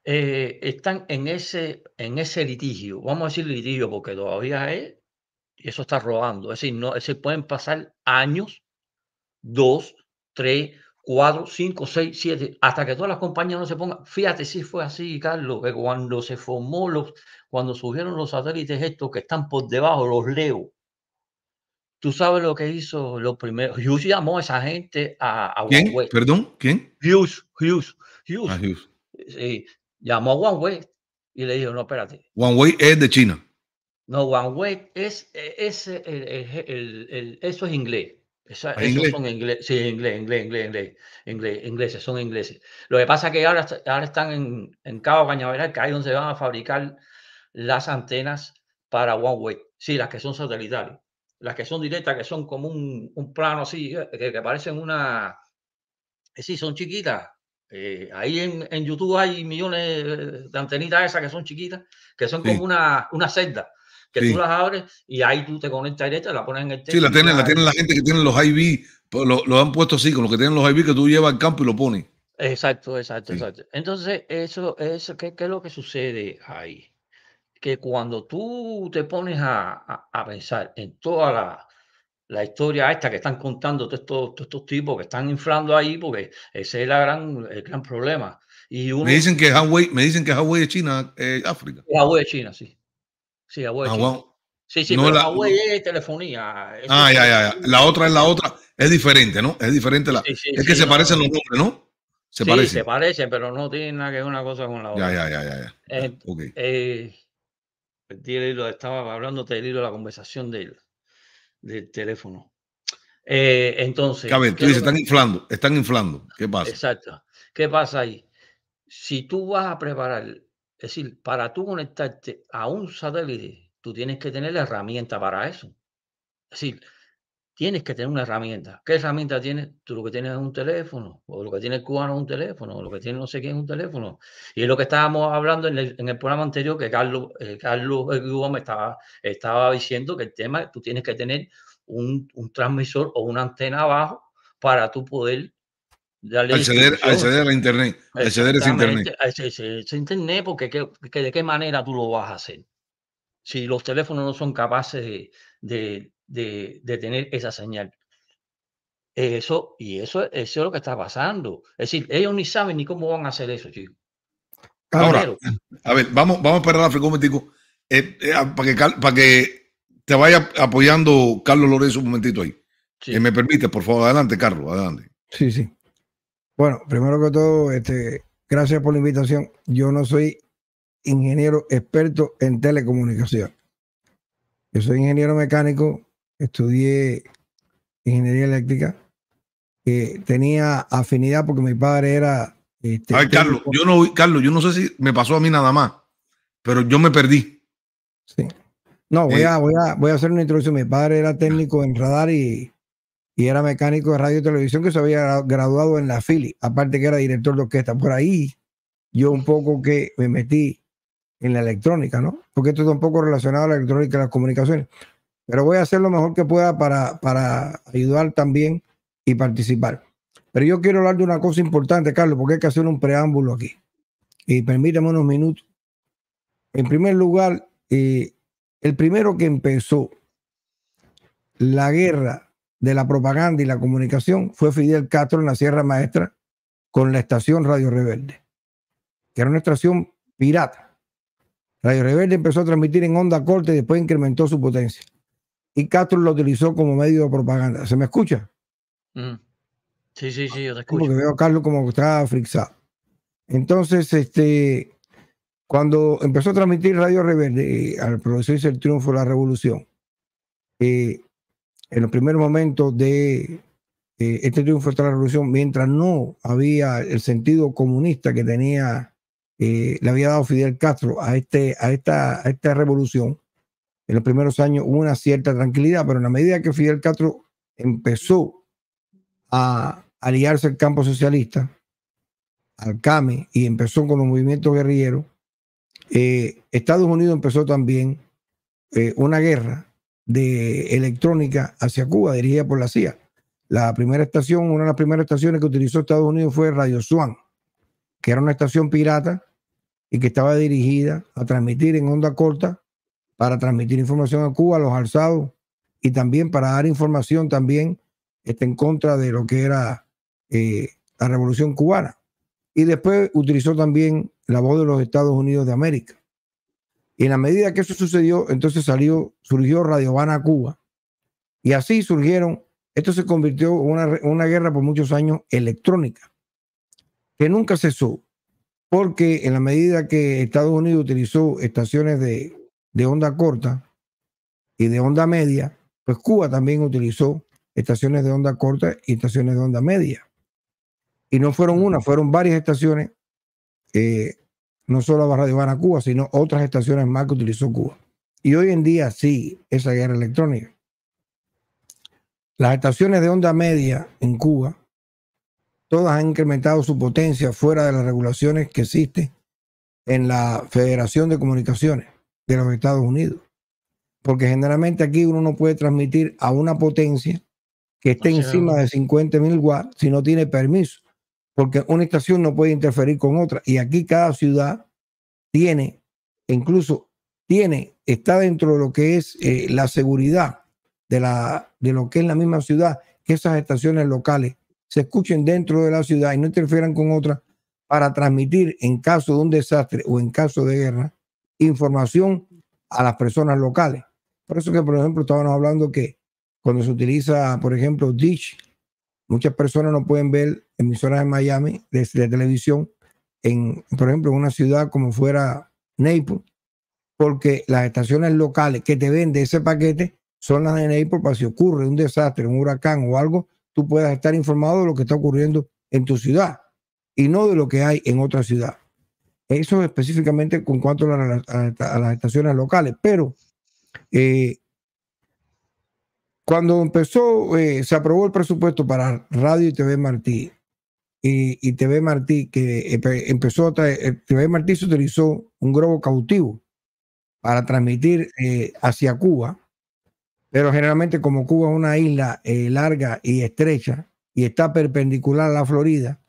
D: eh, están en ese, en ese litigio, vamos a decir litigio porque todavía es, y eso está robando es decir, no, se pueden pasar años, dos, tres, cuatro, cinco, seis, siete, hasta que todas las compañías no se pongan. Fíjate si fue así, Carlos, que cuando se formó los, cuando surgieron los satélites estos que están por debajo, los leo. Tú sabes lo que hizo los primeros. Hughes llamó a esa gente a, a ¿Quién? ¿Perdón? ¿Quién? Hughes, Hughes, ah, Llamó a Huawei y le dijo, no, espérate. Huawei
B: es de China.
D: No, Huawei es, e, es, el, eso es inglés. Esa, ah, esos inglés? son inglés, sí, inglés, inglés, inglés, inglés, ingleses, son ingleses. Lo que pasa es que ahora, ahora están en, en Cabo Cañaveral, que ahí donde van a fabricar las antenas para Huawei Sí, las que son satelitales. Las que son directas, que son como un, plano así, eh, que, que parecen una... Sí, son chiquitas, eh, ahí en, en, YouTube hay millones de antenitas esas que son chiquitas, que son como una, una celda, que tú las abres y ahí tú te conectas directo, la pones en el Sí, la tienen la, la
B: gente que tiene los IV, pues, lo, lo, han puesto así, con los que tienen los IV que tú llevas al campo y lo pones.
D: Exacto, exacto, exacto. Entonces, eso, eso ¿qué, ¿qué, es lo que sucede ahí? Que cuando tú te pones a, a, a pensar en toda la la historia esta que están contando todos estos, tipos que están inflando ahí, porque ese es gran, el gran problema. Y me,
B: dicen que Huawei, me dicen que Huawei es China, eh, África. Huawei es China, sí.
D: Sí, Huawei ah,
B: Sí, sí, no pero Huawei
D: es telefonía. ah, ya,
B: ya, La otra es la otra. Es diferente, ¿no? Es diferente. La... es que se parecen los nombres, ¿no?
D: Se parecen. se parecen, pero no tiene nada que ver una cosa con la otra. Ya, ya, ya, ya. ya. Eh, eh estaba hablando del hilo de la conversación de él del teléfono. Eh, entonces. están
B: inflando, están inflando. ¿Qué pasa?
D: Exacto. ¿Qué pasa ahí? Si tú vas a preparar, es decir, para tú conectarte a un satélite, tú tienes que tener la herramienta para eso. Es decir, tienes que tener una herramienta. ¿Qué herramienta tienes? Tú lo que tienes es un teléfono, o lo que tiene el cubano es un teléfono, o lo que tiene no sé quién es un teléfono. Y es lo que estábamos hablando en el, programa anterior, que Carlos, eh, eh me estaba, estaba diciendo que el tema, es tú tienes que tener un, transmisor o una antena abajo para tú poder darle acceder, a
B: internet, acceder a ese internet.
D: A internet, porque de qué manera tú lo vas a hacer. Si los teléfonos no son capaces de de, tener esa señal. Eso, y eso, eso es lo que está pasando. Es decir, ellos ni saben ni cómo van a hacer eso, chicos.
B: Ahora, a ver, vamos, vamos a esperar eh, eh, ah, para, que, para que te vaya apoyando Carlos Lorenzo un momentito ahí. Si eh, ¿Me permite, por favor? Adelante, Carlos, adelante.
C: Sí, sí. Bueno, primero que todo, este, gracias por la invitación. Yo no soy ingeniero experto en telecomunicación. Yo soy ingeniero mecánico estudié ingeniería eléctrica, que tenía afinidad porque mi padre era... Este,
B: Carlos, yo no, Carlos, yo no sé si me pasó a mí nada más, pero yo me perdí.
C: Sí. No, eh, voy, a, voy, a, hacer una introducción. Mi padre era técnico en radar y, y era mecánico de radio y televisión que se había graduado en la Philly, aparte que era director de orquesta. Por ahí yo un poco que me metí en la electrónica, ¿no? Porque esto está un poco relacionado a la electrónica y las comunicaciones pero voy a hacer lo mejor que pueda para, ayudar también y participar. Pero yo quiero hablar de una cosa importante, Carlos, porque hay que hacer un preámbulo aquí. Y permítame unos minutos. En primer lugar, eh, el primero que empezó la guerra de la propaganda y la comunicación fue Fidel Castro en la Sierra Maestra con la estación Radio Rebelde, que era una estación pirata. Radio Rebelde empezó a transmitir en onda corta y después incrementó su potencia y Castro lo utilizó como medio de propaganda. ¿Se me escucha?
D: Sí, sí, sí, yo te escucho.
C: Porque veo a Carlos como que está frixado. Entonces, este, cuando empezó a transmitir Radio Rebelde eh, al producirse el triunfo de la revolución, eh, en los primeros momentos de eh, este triunfo de la revolución, mientras no había el sentido comunista que tenía, le había dado Fidel Castro a, este, a, esta, a esta revolución, en los primeros años hubo una cierta tranquilidad, pero en la medida que Fidel Castro empezó a aliarse al campo socialista, al CAME, y empezó con los movimientos guerrilleros, eh, Estados Unidos empezó también eh, una guerra de electrónica hacia Cuba, dirigida por la CIA. La primera estación, una de las primeras estaciones que utilizó Estados Unidos fue Radio Swan, que era una estación pirata y que estaba dirigida a transmitir en onda corta para transmitir información a Cuba, a los alzados, y también para dar información también este, en contra de lo que era eh, la revolución cubana. Y después utilizó también la voz de los Estados Unidos de América. Y en la medida que eso sucedió, entonces salió, surgió Radio Habana Cuba. Y así surgieron, esto se convirtió en una guerra por muchos años electrónica, que nunca cesó, porque en la medida que Estados Unidos utilizó estaciones de de onda corta y de onda media, pues Cuba también utilizó estaciones de onda corta y estaciones de onda media. Y no fueron una, fueron varias estaciones, eh, no solo la Radio a Cuba, sino otras estaciones más que utilizó Cuba. Y hoy en día sí, esa guerra electrónica. Las estaciones de onda media en Cuba, todas han incrementado su potencia fuera de las regulaciones que existen en la Federación de Comunicaciones de los Estados Unidos. Porque generalmente aquí uno no puede transmitir a una potencia que esté encima de 50 mil watts si no tiene permiso. Porque una estación no puede interferir con otra. Y aquí cada ciudad tiene, incluso tiene, está dentro de lo que es eh, la seguridad de, la, de lo que es la misma ciudad, que esas estaciones locales se escuchen dentro de la ciudad y no interfieran con otras para transmitir en caso de un desastre o en caso de guerra información a las personas locales. Por eso que, por ejemplo, estábamos hablando que cuando se utiliza, por ejemplo, Dish, muchas personas no pueden ver emisoras de Miami desde la televisión, en, por ejemplo, en una ciudad como fuera Naples, porque las estaciones locales que te venden ese paquete son las de Naples para pues si ocurre un desastre, un huracán o algo, tú puedas estar informado de lo que está ocurriendo en tu ciudad y no de lo que hay en otra ciudad eso específicamente con cuanto a, las estaciones locales, pero eh, cuando empezó, eh, se aprobó el presupuesto para Radio y TV Martí, y, TV Martí, que empezó, a TV eh, Martí se utilizó un globo cautivo para transmitir hacia Cuba, pero generalmente como Cuba es una isla larga y estrecha y está perpendicular a la Florida,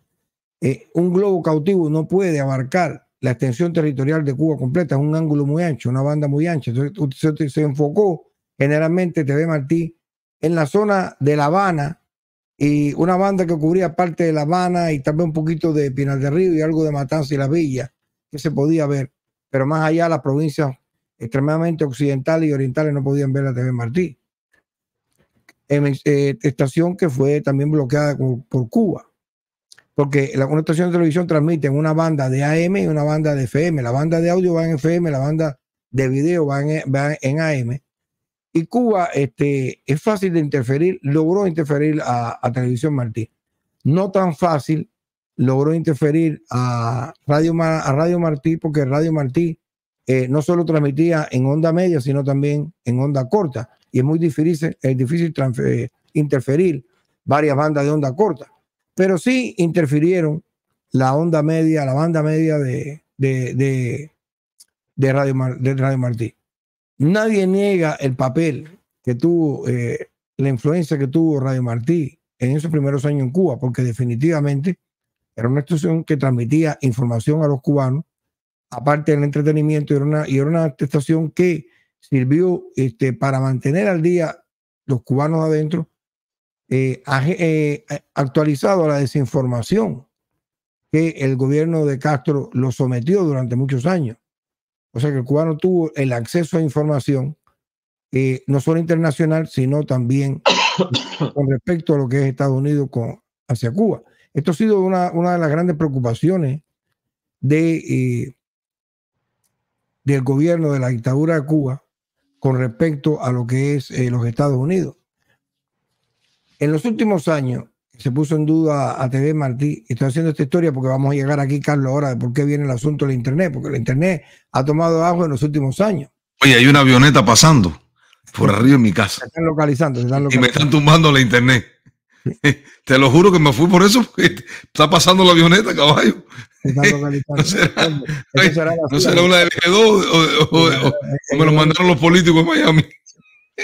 C: un globo cautivo no puede abarcar la extensión territorial de Cuba completa, es un ángulo muy ancho, una banda muy ancha. Entonces, usted se enfocó generalmente, TV Martí, en la zona de La Habana y una banda que cubría parte de La Habana y también un poquito de Pinal del Río y algo de Matanza y La Villa, que se podía ver. Pero más allá, las provincias extremadamente occidentales y orientales no podían ver la TV Martí. Em, eh, estación que fue también bloqueada por Cuba porque una estación de televisión transmite en una banda de AM y una banda de FM. La banda de audio va en FM, la banda de video va en, AM. Y Cuba este, es fácil de interferir, logró interferir a, Televisión Martí. No tan fácil logró interferir a Radio, a Radio Martí porque Radio Martí eh, no solo transmitía en onda media, sino también en onda corta. Y es muy difícil, es difícil interferir varias bandas de onda corta pero sí interfirieron la onda media, la banda media de, de, Radio, de Radio Martí. Nadie niega el papel que tuvo, eh, la influencia que tuvo Radio Martí en esos primeros años en Cuba, porque definitivamente era una estación que transmitía información a los cubanos, aparte del entretenimiento, y era una, estación que sirvió este, para mantener al día los cubanos adentro eh, ha eh, eh, actualizado la desinformación que el gobierno de Castro lo sometió durante muchos años. O sea que el cubano tuvo el acceso a información, no solo internacional, sino también con respecto a lo que es Estados Unidos con, hacia Cuba. Esto ha sido una, una de las grandes preocupaciones de, del gobierno de la dictadura de Cuba con respecto a lo que es los Estados Unidos en los últimos años se puso en duda a TV Martí, estoy haciendo esta historia porque vamos a llegar aquí, Carlos, ahora de por qué viene el asunto del Internet, porque el Internet ha tomado agua en los últimos años.
B: Oye, hay una avioneta pasando por arriba de mi casa. Se
C: están localizando, están localizando. Y me están
B: tumbando la Internet. Te lo juro que me fui por eso, porque está pasando la avioneta, caballo. Se será, localizando. no será una de 2 o, me lo mandaron los políticos de Miami.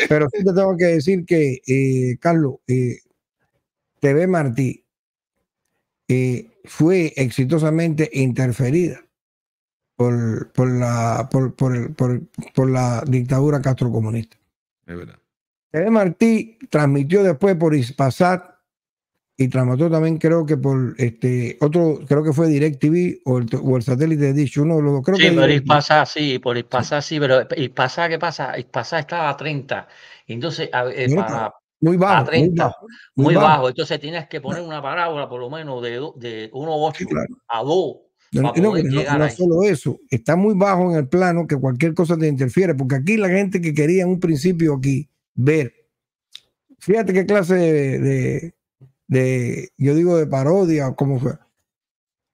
B: Pero sí
C: te tengo que decir que, eh, Carlos, eh, TV Martí eh, fue exitosamente interferida por, la, por, por la dictadura castrocomunista. Es verdad. TV Martí transmitió después por Ispasat y tramató también creo que por este otro, creo que fue DirecTV o el, o el satélite Dish, uno de los dos. Creo sí, que pero sí,
D: por Ispasa sí. sí, pero Ispasa, ¿qué pasa? pasa estaba a 30, entonces muy bajo, muy, bajo, entonces tienes que poner una parábola por lo menos de, de 1,8 a dos No,
C: solo eso, está muy bajo en el plano que cualquier cosa te interfiere, porque aquí la gente que quería en un principio aquí ver, fíjate qué clase de de, yo digo de parodia o como fue.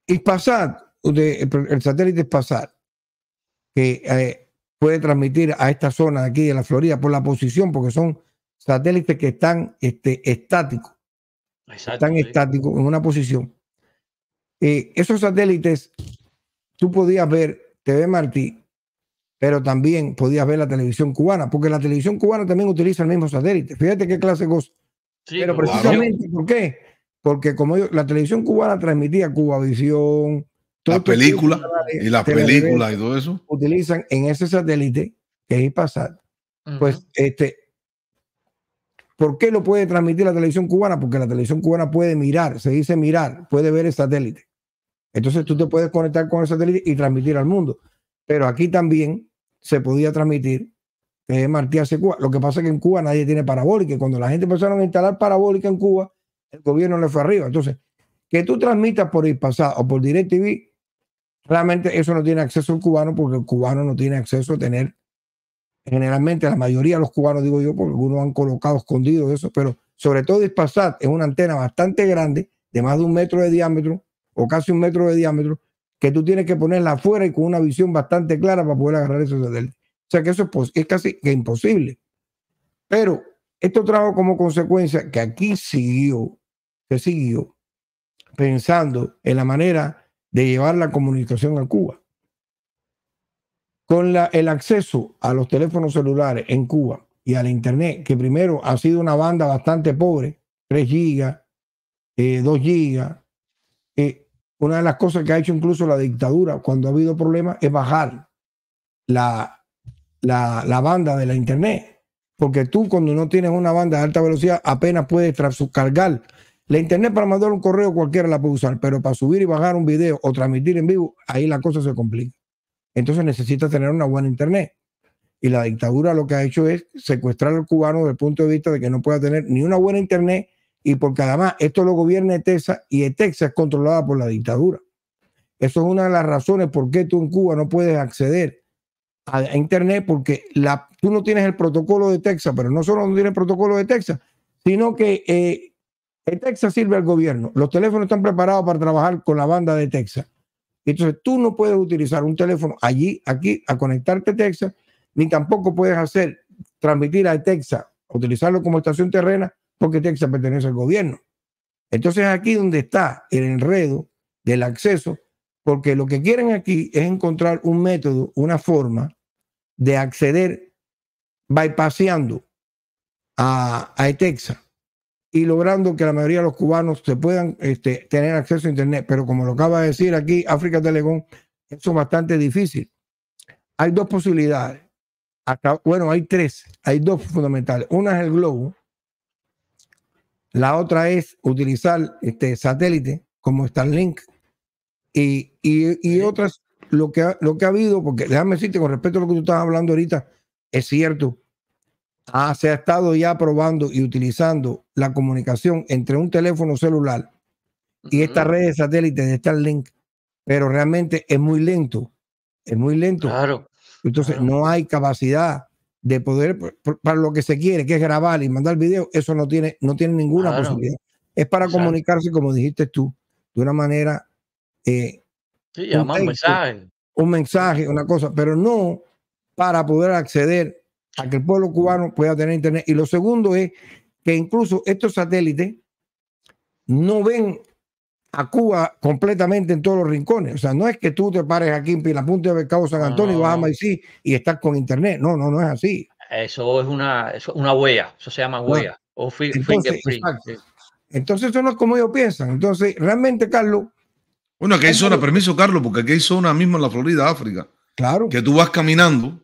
C: Y pasar el satélite pasar que eh, puede transmitir a esta zona aquí de la Florida por la posición, porque son satélites que están este, estáticos. están estáticos en una posición. Eh, esos satélites, tú podías ver TV Martí, pero también podías ver la televisión cubana, porque la televisión cubana también utiliza el mismo satélite. Fíjate qué clase de cosas pero precisamente, ¿por qué? Porque como la televisión cubana transmitía Cuba visión, la este película y la película y todo eso. Utilizan en ese satélite que es pasar. Pues este, ¿por qué lo puede transmitir la televisión cubana? Porque la televisión cubana puede mirar, se dice mirar, puede ver el satélite. Entonces tú te puedes conectar con el satélite y transmitir al mundo. Pero aquí también se podía transmitir que Martí hace Cuba. Lo que pasa es que en Cuba nadie tiene parabólica y cuando la gente empezaron a instalar parabólica en Cuba, el gobierno le fue arriba. Entonces, que tú transmitas por Ispasat o por DirecTV, realmente eso no tiene acceso al cubano porque el cubano no tiene acceso a tener, generalmente la mayoría de los cubanos, digo yo, porque algunos han colocado escondido eso, pero sobre todo Ispasat es una antena bastante grande, de más de un metro de diámetro o casi un metro de diámetro, que tú tienes que ponerla afuera y con una visión bastante clara para poder agarrar ese satélite. O sea que eso es, es casi que imposible. Pero esto trajo como consecuencia que aquí siguió, se siguió pensando en la manera de llevar la comunicación a Cuba. Con el acceso a los teléfonos celulares en Cuba y al Internet, que primero ha sido una banda bastante pobre, 3 gigas, 2 eh, gigas, eh, una de las cosas que ha hecho incluso la dictadura cuando ha habido problemas es bajar la, la, banda de la internet. Porque tú cuando no tienes una banda de alta velocidad apenas puedes subcargar. La internet para mandar un correo cualquiera la puede usar, pero para subir y bajar un video o transmitir en vivo, ahí la cosa se complica. Entonces necesitas tener una buena internet. Y la dictadura lo que ha hecho es secuestrar al cubano desde el punto de vista de que no pueda tener ni una buena internet y porque además esto lo gobierna Texas y Etexa es controlada por la dictadura. Eso es una de las razones por qué tú en Cuba no puedes acceder a, Internet porque la, tú no tienes el protocolo de Texas, pero no solo no tienes el protocolo de Texas, sino que el eh, Texas sirve al gobierno. Los teléfonos están preparados para trabajar con la banda de Texas. Entonces tú no puedes utilizar un teléfono allí, aquí, a conectarte a Texas, ni tampoco puedes hacer, transmitir a Texas, utilizarlo como estación terrena, porque Texas pertenece al gobierno. Entonces aquí donde está el enredo del acceso, porque lo que quieren aquí es encontrar un método, una forma de acceder bypassando a, a ETEXA y logrando que la mayoría de los cubanos se puedan este, tener acceso a Internet. Pero como lo acaba de decir aquí, África Telecom, eso es bastante difícil. Hay dos posibilidades. bueno, hay tres, hay dos fundamentales. Una es el globo, la otra es utilizar este satélite como Starlink y, y, y otras lo que, ha, habido, porque déjame decirte con respecto a lo que tú estás hablando ahorita, es cierto. Ah, se ha estado ya probando y utilizando la comunicación entre un teléfono celular y estas redes satélites de Starlink, pero realmente es muy lento, es muy lento. Claro. Entonces no hay capacidad de poder para lo que se quiere, que es grabar y mandar video, eso no tiene no tiene ninguna posibilidad. Es para comunicarse, como dijiste tú, de una manera eh,
D: un, mensaje.
C: un mensaje, una cosa, pero no para poder acceder a que el pueblo cubano pueda tener internet. Y lo segundo es que incluso estos satélites no ven a Cuba completamente en todos los rincones. O sea, no es que tú te pares aquí en Pilapunta de Cabo San Antonio y vas a Maicí y estás con internet. No, no, no es así.
D: Eso es una, eso, una huella, eso se llama huella. entonces,
C: entonces, eso no es como ellos piensan. Entonces, realmente, Carlos,
B: bueno, aquí hay zona, permiso, Carlos, porque aquí hay zona misma en la Florida, África. Claro. Que tú vas caminando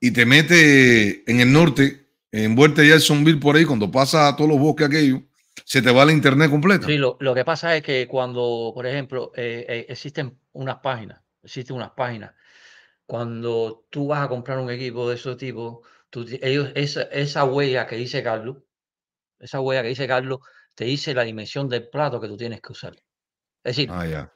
B: y te metes en el norte, en Vuelta de Jacksonville por ahí, cuando pasa a todos los bosques aquellos, se te va la internet completa. Sí,
D: lo, que pasa es que cuando, por ejemplo, eh, eh, existen unas páginas, existen unas páginas. Cuando tú vas a comprar un equipo de ese tipo, esa, esa huella que dice Carlos, esa huella que dice Carlos, te dice la dimensión del plato que tú tienes que usar. Es decir, ah,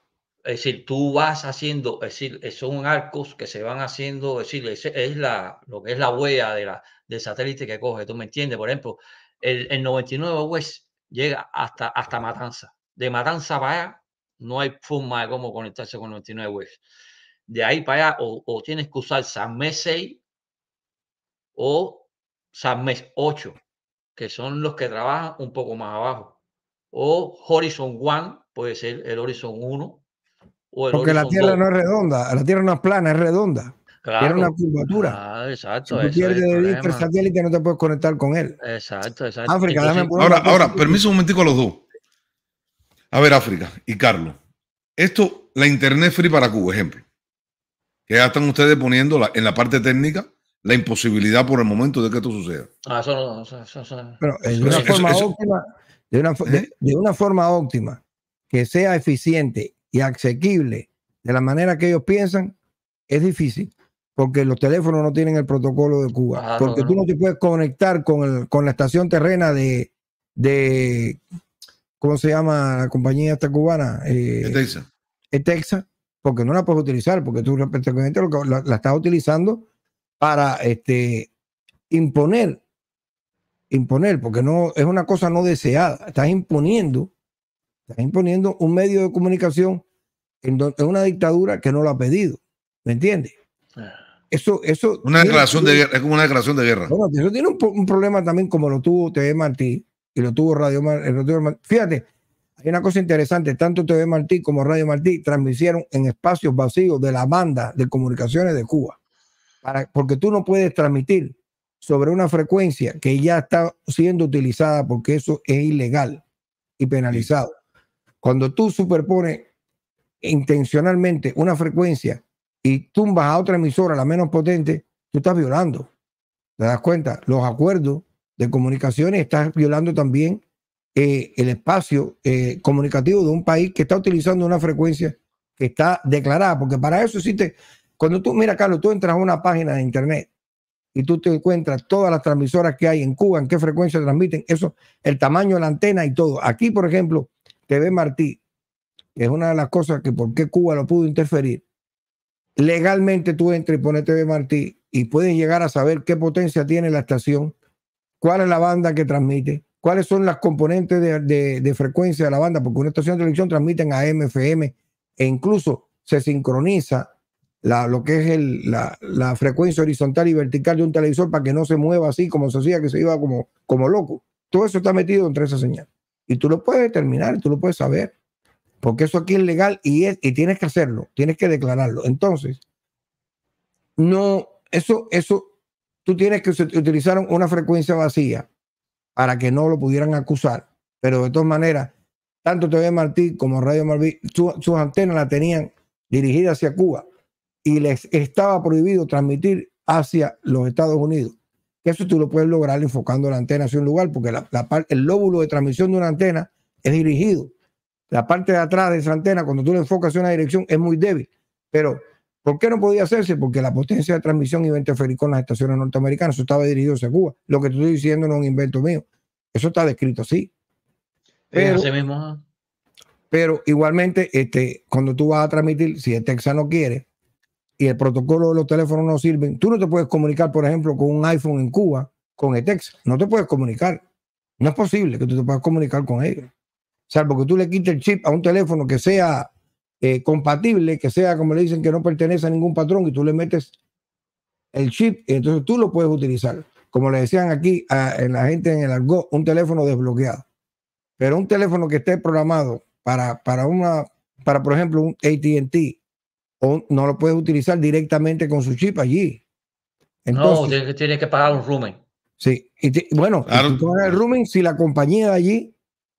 D: es decir, tú vas haciendo, es decir, eh, son arcos que se van haciendo, es decir, es, la, lo que es la huella de la, del satélite que coge, ¿tú me entiendes? Por ejemplo, el, el 99 West llega hasta, hasta Matanza. De Matanza para allá no hay forma de cómo conectarse con 99 West. De ahí para allá o, tienes que usar San Mes 6 o San Mes 8, que son los que trabajan un poco más abajo. O Horizon One, puede ser el Horizon 1 Porque la Tierra no
C: es redonda, la Tierra no es plana, es redonda.
D: Tiene una curvatura. Ah, exacto. Si tú pierdes de el
C: satélite, no te puedes conectar con él.
D: Exacto, exacto. África, ahora, ahora, permiso
B: un momentico a los dos. A ver, África y Carlos. Esto, la Internet Free para Cuba, ejemplo. Que ya están ustedes poniendo la, en la parte técnica la imposibilidad por el momento de que esto suceda.
D: Pero de una, forma óptima,
C: de una forma óptima que sea eficiente y asequible de la manera que ellos piensan, es difícil, porque los teléfonos no tienen el protocolo de Cuba, porque tú no te puedes conectar con, la estación terrena de, de, ¿cómo se llama la compañía esta cubana? Etexa. Eh, porque no la puedes utilizar, porque tú la, la estás utilizando para este, imponer, imponer, porque no es una cosa no deseada, estás imponiendo están imponiendo un medio de comunicación en, una dictadura que no lo ha pedido. ¿Me entiendes? Ah. Eso, eso. Una declaración de guerra,
B: es como una declaración de guerra.
C: eso tiene un, problema también, como lo tuvo TV Martí y lo tuvo Radio Martí. Eh, fíjate, hay una cosa interesante: tanto TV Martí como Radio Martí transmitieron en espacios vacíos de la banda de comunicaciones de Cuba. Para, porque tú no puedes transmitir sobre una frecuencia que ya está siendo utilizada porque eso es ilegal y penalizado. Cuando tú superpones intencionalmente una frecuencia y tumbas a otra emisora, la menos potente, tú estás violando. ¿Te das cuenta? Los acuerdos de comunicaciones, estás violando también eh, el espacio eh, comunicativo de un país que está utilizando una frecuencia que está declarada, porque para eso existe, cuando tú, mira Carlos, tú entras a una página de internet y tú te encuentras todas las transmisoras que hay en Cuba, en qué frecuencia transmiten, eso, el tamaño de la antena y todo. Aquí, por ejemplo, TV Martí, que es una de las cosas que por qué Cuba no pudo interferir, legalmente tú entras y pones TV Martí y puedes llegar a saber qué potencia tiene la estación, cuál es la banda que transmite, cuáles son las componentes de, frecuencia de la banda, porque una estación de televisión transmite a AM, FM e incluso se sincroniza la, lo que es la, frecuencia horizontal y vertical de un televisor para que no se mueva así como se hacía que se iba como, como loco. Todo eso está metido entre esa señal. Y tú lo puedes determinar, tú lo puedes saber. Porque eso aquí es legal y, es, y tienes que hacerlo, tienes que declararlo. Entonces, no, eso, eso, tú tienes que utilizar una frecuencia vacía para que no lo pudieran acusar. Pero de todas maneras, tanto TV Martí como Radio Marví, sus antenas la tenían dirigida hacia Cuba y les estaba prohibido transmitir hacia los Estados Unidos. Eso tú lo puedes lograr enfocando la antena hacia un lugar, porque la, el lóbulo de transmisión de una antena es dirigido. La parte de atrás de esa antena, cuando tú la enfocas hacia una dirección, es muy débil. Pero, ¿por qué no podía hacerse? Porque la potencia de transmisión y a interferir las estaciones norteamericanas. estaba dirigido hacia Cuba. Lo que estoy diciendo no es un invento mío. Eso está descrito así. Pero, pero igualmente, este, cuando tú vas a transmitir, si el no quiere, y el protocolo de los teléfonos no sirven, tú no te puedes comunicar, por ejemplo, con un iPhone en Cuba, con ETEX. No te puedes comunicar. No es posible que tú te puedas comunicar con ellos. Salvo que tú le quites el chip a un teléfono que sea eh, compatible, que sea, como le dicen, que no pertenece a ningún patrón y tú le metes el chip, y entonces tú lo puedes utilizar. Como le decían aquí a, la gente en el argot, un teléfono desbloqueado. Pero un teléfono que esté programado para, una, para por ejemplo un ATT o no lo puedes utilizar directamente con su chip allí. no,
D: tiene que pagar un rumen
C: Sí, y bueno, el rooming si la compañía de allí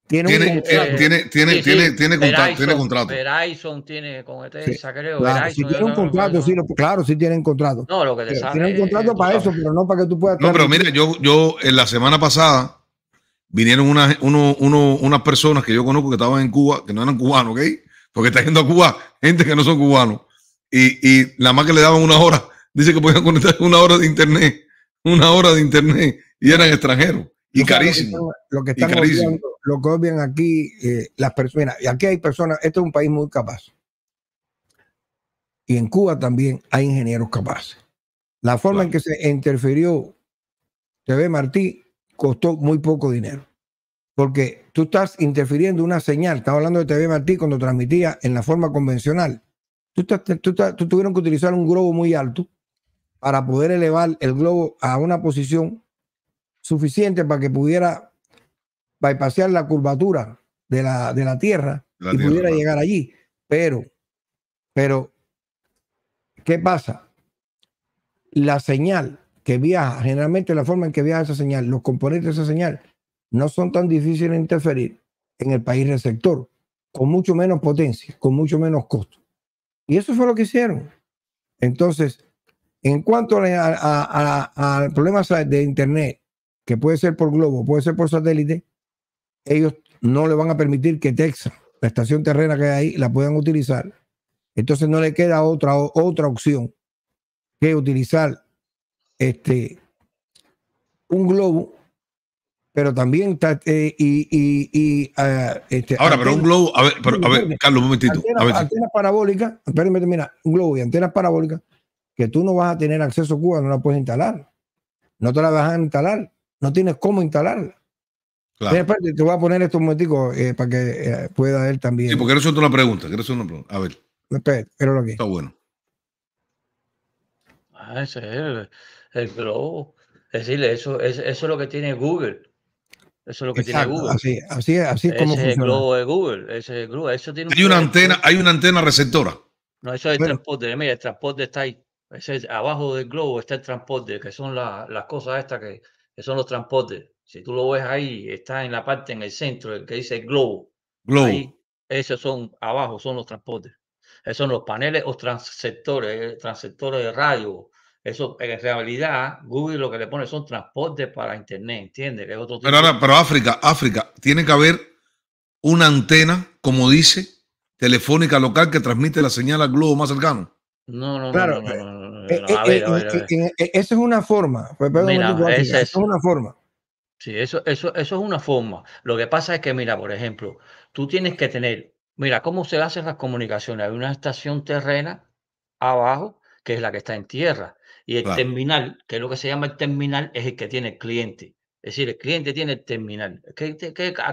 C: tiene, un contrato. Eh, tiene, tiene, tiene, tiene, tiene, contrato.
D: Verizon tiene con este Claro, Verizon, si tiene un
C: contrato, sí, claro, sí tienen contrato. No, lo que te sale, Tienen contrato para eso, pero no para que tú puedas. No, pero mira,
B: yo, yo en la semana pasada vinieron unas, uno, uno, unas personas que yo conozco que estaban en Cuba, que no eran cubanos, ¿ok? Porque está yendo a Cuba gente que no son cubanos y, la más que le daban una hora. Dice que podían conectar una hora de internet, una hora de internet, y eran extranjeros, y carísimo
C: carísimos. Lo que están, lo lo que obvian aquí, eh, las personas, y aquí hay personas, este es un país muy capaz. Y en Cuba también hay ingenieros capaces. La forma en que se interfirió TV Martí costó muy poco dinero. Porque tú estás interfiriendo una señal. Estaba hablando de TV Martí cuando transmitía en la forma convencional tú, tuvieron que utilizar un globo muy alto para poder elevar el globo a una posición suficiente para que pudiera bypassar la curvatura de la, Tierra y pudiera llegar allí. Pero, pero, ¿qué pasa? La señal que viaja, generalmente la forma en que viaja esa señal, los componentes de esa señal, no son tan difíciles de interferir en el país receptor, con mucho menos potencia, con mucho menos costo. Y eso fue lo que hicieron. Entonces, en cuanto al problema de Internet, que puede ser por globo, puede ser por satélite, ellos no le van a permitir que Texas, la estación terrena que hay ahí, la puedan utilizar. Entonces no le queda otra, otra opción que utilizar este, un globo pero también está eh, y, y, ah, este, ahora pero un globo a ver, a ver
B: Carlos un momentito antenas,
C: parabólicas espérenme, mira, un globo y antenas parabólicas que tú no vas a tener acceso a Cuba no la puedes instalar no te la vas a instalar no tienes cómo instalarla Claro. Después te voy a poner estos un eh, para que eh, pueda él también. Sí, porque
B: eso es una pregunta. resuelto una pregunta. A ver. Espérate, lo que Está bueno.
D: Ah, ese es el, globo. Es decir, eso, eso es lo que tiene Google. Eso es lo que tiene Google. Así, es como funciona. globo de Google. globo, eso tiene hay, una antena,
B: hay una antena receptora.
D: No, eso es el transporte. Eh, mira, el transporte está ahí. Ese, abajo del globo está el transporte, que son las cosas estas que, son los transportes. Si tú lo ves ahí, está en la parte en el centro, el que dice globo. Globo. Ahí, esos son abajo, son los transportes. Esos son los paneles o transceptores, eh, transceptores de radio, eso, en realidad, Google lo que le pone son transportes para Internet, ¿entiendes? Pero, ahora, pero
B: África, África, tiene que haber una antena, como dice, telefónica local que transmite la señal al globo más cercano.
D: No, no, no.
C: Eso es una forma. Pues, mira, es una forma.
D: Sí, eso, eso, eso es una forma. Lo que pasa es que, mira, por ejemplo, tú tienes que tener, mira, cómo se hacen las comunicaciones. Hay una estación terrena abajo, que es la que está en tierra. Y el terminal, que es lo que se llama el terminal, es el que tiene el cliente. Es decir, el cliente tiene el terminal. a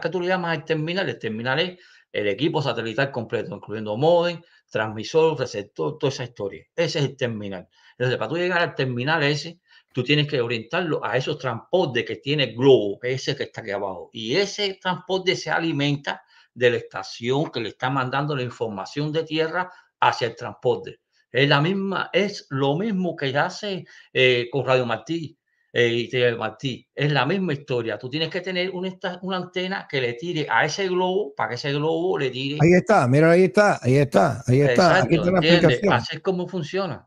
D: qué tú le llamas el terminal? El terminal es el equipo satelital completo, incluyendo modem, transmisor, receptor, toda esa historia. Ese es el terminal. Entonces, para tú llegar al terminal ese, tú tienes que orientarlo a esos transportes que tiene el globo, ese que está aquí abajo. Y ese transporte se alimenta de la estación que le está mandando la información de tierra hacia el transporte. Es, la misma, es lo mismo que hace eh, con Radio Martí eh, y Martí. Es la misma historia. Tú tienes que tener una, una antena que le tire a ese globo para que ese globo le tire. Ahí está,
C: mira, ahí está, ahí está, ahí está. Exacto, Aquí está la aplicación. funciona.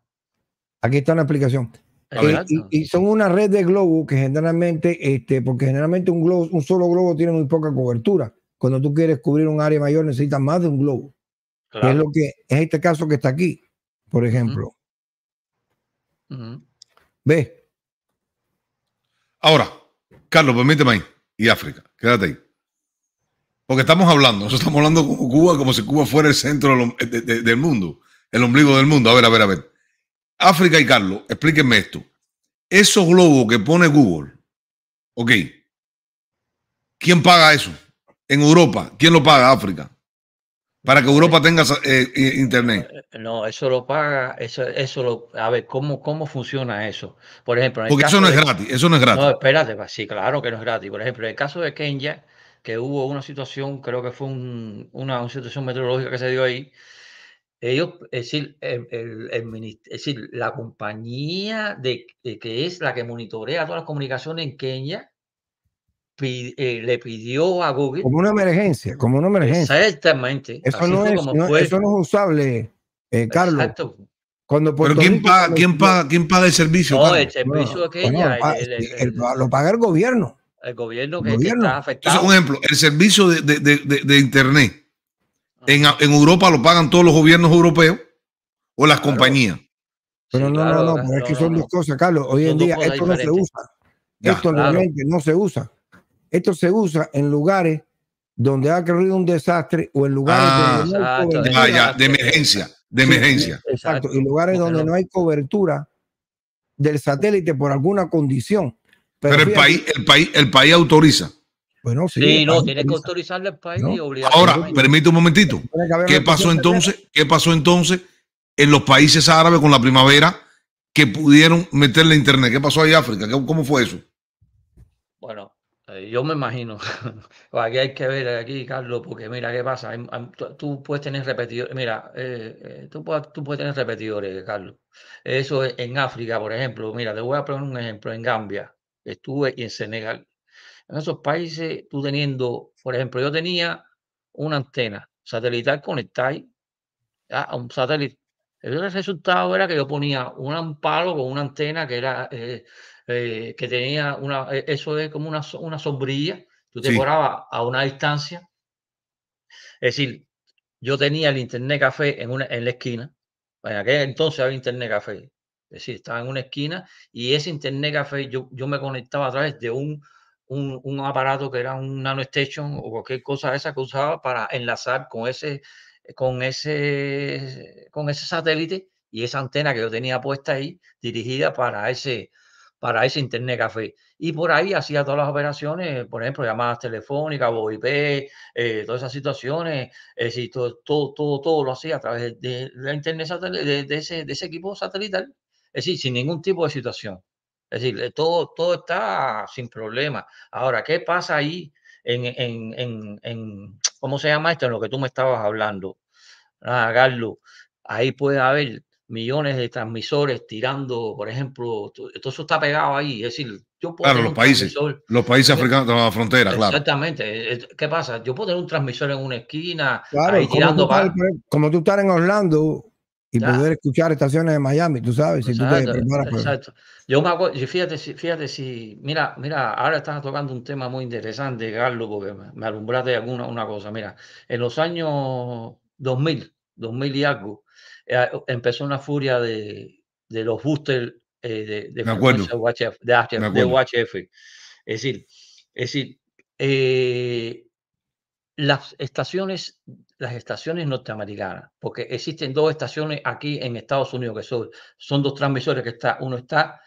C: Aquí está la aplicación. Eh, y, son una red de globos que generalmente, este, porque generalmente un, globo, un solo globo tiene muy poca cobertura. Cuando tú quieres cubrir un área mayor necesitas más de un globo. es lo que es este caso que está aquí por ejemplo.
B: Ve. Ahora, Carlos, permíteme ahí. Y África, quédate ahí. Porque estamos hablando, nosotros estamos hablando con Cuba, como si Cuba fuera el centro del, del mundo, el ombligo del mundo. A ver, a ver, a ver. África y Carlos, explíquenme esto. Esos globos que pone Google, ok, ¿quién paga eso? En Europa, ¿quién lo paga? África para que Europa eh, tenga eh, internet.
D: Eh, no, eso lo paga, eso, eso lo, a ver, ¿cómo, cómo funciona eso? Por ejemplo, Porque eso no es gratis, eso no es gratis. No, espérate, sí, claro que no es gratis. Por ejemplo, en el caso de Kenia, que hubo una situación, creo que fue una, situación meteorológica que se dio ahí, ellos, es decir, el, es decir la compañía de, que es la que monitorea todas las comunicaciones en Kenia, eh, le pidió a Google. Como una
C: emergencia, como una emergencia.
D: Exactamente. Eso, no es, eso
C: no es, usable, eh, Carlos. Cuando Pero ¿quién paga, ¿quién, paga,
B: ¿quién paga el
D: servicio? No, el servicio que
B: lo paga el gobierno.
D: El gobierno que, está
B: afectado. un ejemplo, el servicio de, de, de, de Internet. En, en, Europa lo pagan todos los gobiernos europeos o las compañías. Pero no, no,
C: no, pero es que son dos cosas, Carlos. Hoy en día esto no se usa. esto no se usa. Esto se usa en lugares donde ha ocurrido un desastre o en lugares ah,
B: de emergencia, de emergencia.
C: exacto, y lugares donde no hay cobertura del satélite por alguna condición. Pero, el, país,
B: el, país, el país autoriza. sí, no, tiene que
D: autorizarle al país Ahora,
B: permite un momentito. ¿Qué pasó entonces? ¿Qué pasó entonces en los países árabes con la primavera que pudieron meterle internet? ¿Qué pasó ahí en África? ¿Cómo fue eso?
D: Bueno, eh, yo me imagino, aquí hay que ver, aquí, Carlos, porque mira qué pasa, tú puedes tener repetidores, mira, eh, eh, tú, puedes, tener repetidores, Carlos. Eso en África, por ejemplo, mira, te voy a poner un ejemplo, en Gambia, estuve y en Senegal. En esos países, tú teniendo, por ejemplo, yo tenía una antena satelital conectada a ah, un satélite. El resultado era que yo ponía un palo con una antena que era... Eh, que tenía una, eh, eso es como una, una sombrilla, tú te sí. morabas a una distancia. Es decir, yo tenía el internet café en, una, en la esquina, en aquel entonces había internet café, es decir, estaba en una esquina y ese internet café yo, yo me conectaba a través de un, un, un, aparato que era un nano station o cualquier cosa esa que usaba para enlazar con ese, con ese, con ese satélite y esa antena que yo tenía puesta ahí dirigida para ese, para ese internet café. Y por ahí hacía todas las operaciones, por ejemplo, llamadas telefónicas, VoIP, eh, todas esas situaciones, es decir, todo, todo, todo, lo hacía a través de, la internet de, de, ese, de ese equipo satelital, es decir, sin ningún tipo de situación. Es decir, eh, todo, todo está sin problema. Ahora, ¿qué pasa ahí en, en, en, en ¿cómo se llama esto? En lo que tú me estabas hablando. Carlos, ah, ahí puede haber millones de transmisores tirando, por ejemplo, todo eso está pegado ahí. Es decir, yo puedo. Claro, los países. Los países africanos
B: de la frontera,
D: claro. Exactamente. Eh, eh, ¿Qué pasa? Yo puedo tener un transmisor en una esquina, tirando como
C: tú, como tú estar en Orlando y poder escuchar estaciones de Miami, tú sabes, exacto, Exacto.
D: Yo me acuerdo, fíjate, fíjate si, mira, mira, ahora estás tocando un tema muy interesante, Carlos, porque me, alumbraste alguna una cosa. Mira, en los años 2000, 2000 y algo eh, empezó una furia de, de los boosters eh, de, de, de, UHF, Es decir, es decir eh, las estaciones las estaciones norteamericanas, porque existen dos estaciones aquí en Estados Unidos que son, son dos transmisores que está, uno está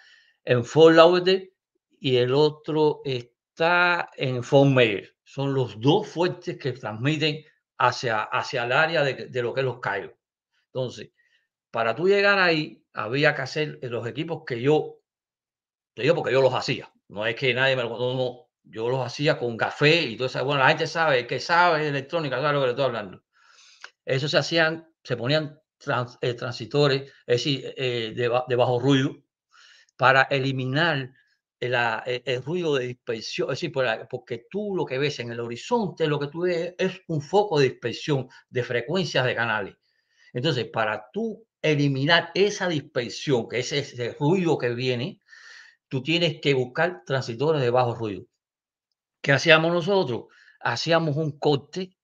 D: en Fort Lauderdale y el otro está en Fort Son los dos fuertes que transmiten hacia, hacia el área de, de lo que es los Cayos. Entonces, para tú llegar ahí, había que hacer eh, los equipos que yo, te digo porque yo los hacía, no es que nadie me lo no, no, yo los hacía con café y todo eso. Bueno, la gente sabe, que sabe electrónica, sabe lo que le estoy hablando. Eso se hacían, se ponían eh, transistores transitores, es decir, eh, de, bajo ruido, para eliminar el, el, ruido de dispersión, es decir, porque tú lo que ves en el horizonte, lo que tú ves es un foco de dispersión de frecuencias de canales. Entonces, para tú eliminar esa dispersión, que es ese ruido que viene, tú tienes que buscar transitores de bajo ruido. ¿Qué hacíamos nosotros? Hacíamos un corte,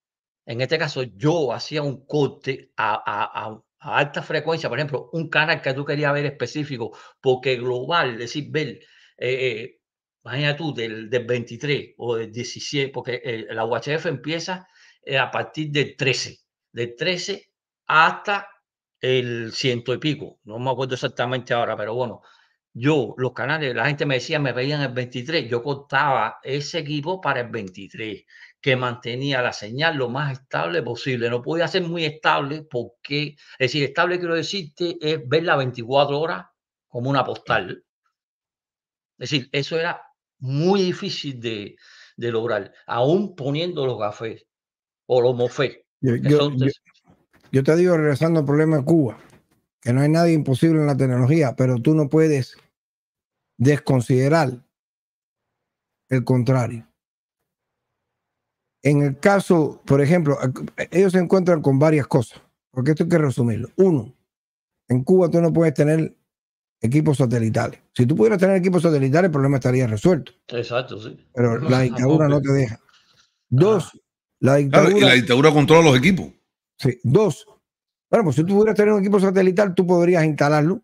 D: en este caso yo hacía un corte a, alta frecuencia, por ejemplo, un canal que tú querías ver específico, porque global, es decir, ver... Eh, eh tú, del, del, 23 o del 17, porque la UHF empieza eh, a partir del 13. Del 13 hasta el ciento y pico, no me acuerdo exactamente ahora, pero bueno, yo los canales, la gente me decía, me veían el 23, yo contaba ese equipo para el 23, que mantenía la señal lo más estable posible, no podía ser muy estable porque, es decir, estable quiero decirte, es ver verla 24 horas como una postal. Es decir, eso era muy difícil de, lograr, aún poniendo los cafés o los mofés.
C: Yo te digo, regresando al problema de Cuba, que no hay nada imposible en la tecnología, pero tú no puedes desconsiderar el contrario. En el caso, por ejemplo, ellos se encuentran con varias cosas, porque esto hay que resumirlo. Uno, en Cuba tú no puedes tener equipos satelitales. Si tú pudieras tener equipos satelitales, el problema estaría resuelto.
D: Exacto, sí. Pero la
C: dictadura no te deja. Ah. Dos, la dictadura. y la
B: dictadura controla los equipos.
C: Dos, bueno, pues si tú pudieras tener un equipo satelital, tú podrías instalarlo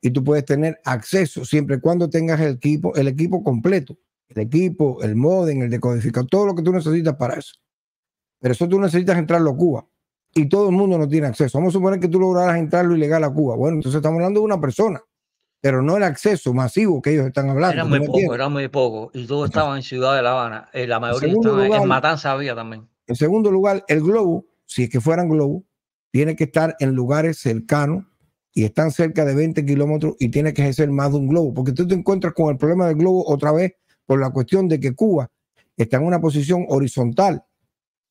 C: y tú puedes tener acceso siempre y cuando tengas el equipo, el equipo completo, el equipo, el modem, el decodificador, todo lo que tú necesitas para eso. Pero eso tú necesitas entrarlo a Cuba y todo el mundo no tiene acceso. Vamos a suponer que tú lograras entrarlo ilegal a Cuba. Bueno, entonces estamos hablando de una persona, pero no el acceso masivo que ellos están hablando. Era muy poco,
D: era muy poco. Y todos estaban en Ciudad de La Habana. Eh, la mayoría estaban en Matanza había también.
C: En segundo lugar, el globo si es que fueran globos, tiene que estar en lugares cercanos y están cerca de 20 kilómetros y tiene que ejercer más de un globo, porque tú te encuentras con el problema del globo otra vez por la cuestión de que Cuba está en una posición horizontal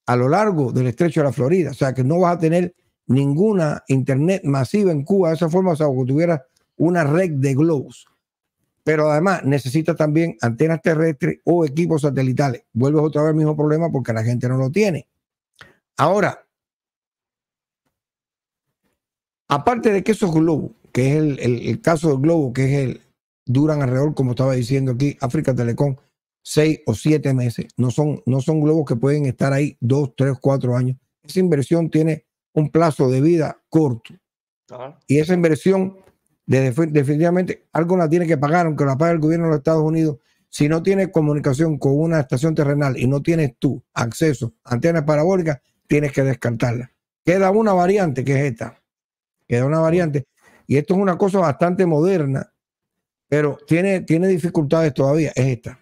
C: a lo largo del estrecho de la Florida, o sea que no vas a tener ninguna internet masiva en Cuba de esa forma, o que tuvieras una red de globos. Pero además necesitas también antenas terrestres o equipos satelitales. Vuelves otra vez al mismo problema porque la gente no lo tiene. Ahora, Aparte de que esos globos, que es el, caso del globo, que es el, duran alrededor, como estaba diciendo aquí, África Telecom, seis o siete meses. No son, no son globos que pueden estar ahí dos, tres, cuatro años. Esa inversión tiene un plazo de vida corto. Ah. Y esa inversión, definitivamente, algo la tiene que pagar, aunque la pague el gobierno de los Estados Unidos. Si no tienes comunicación con una estación terrenal y no tienes tú acceso a antenas parabólicas, tienes que descartarla. Queda una variante que es esta queda una variante. Y esto es una cosa bastante moderna, pero tiene, tiene dificultades todavía, es esta.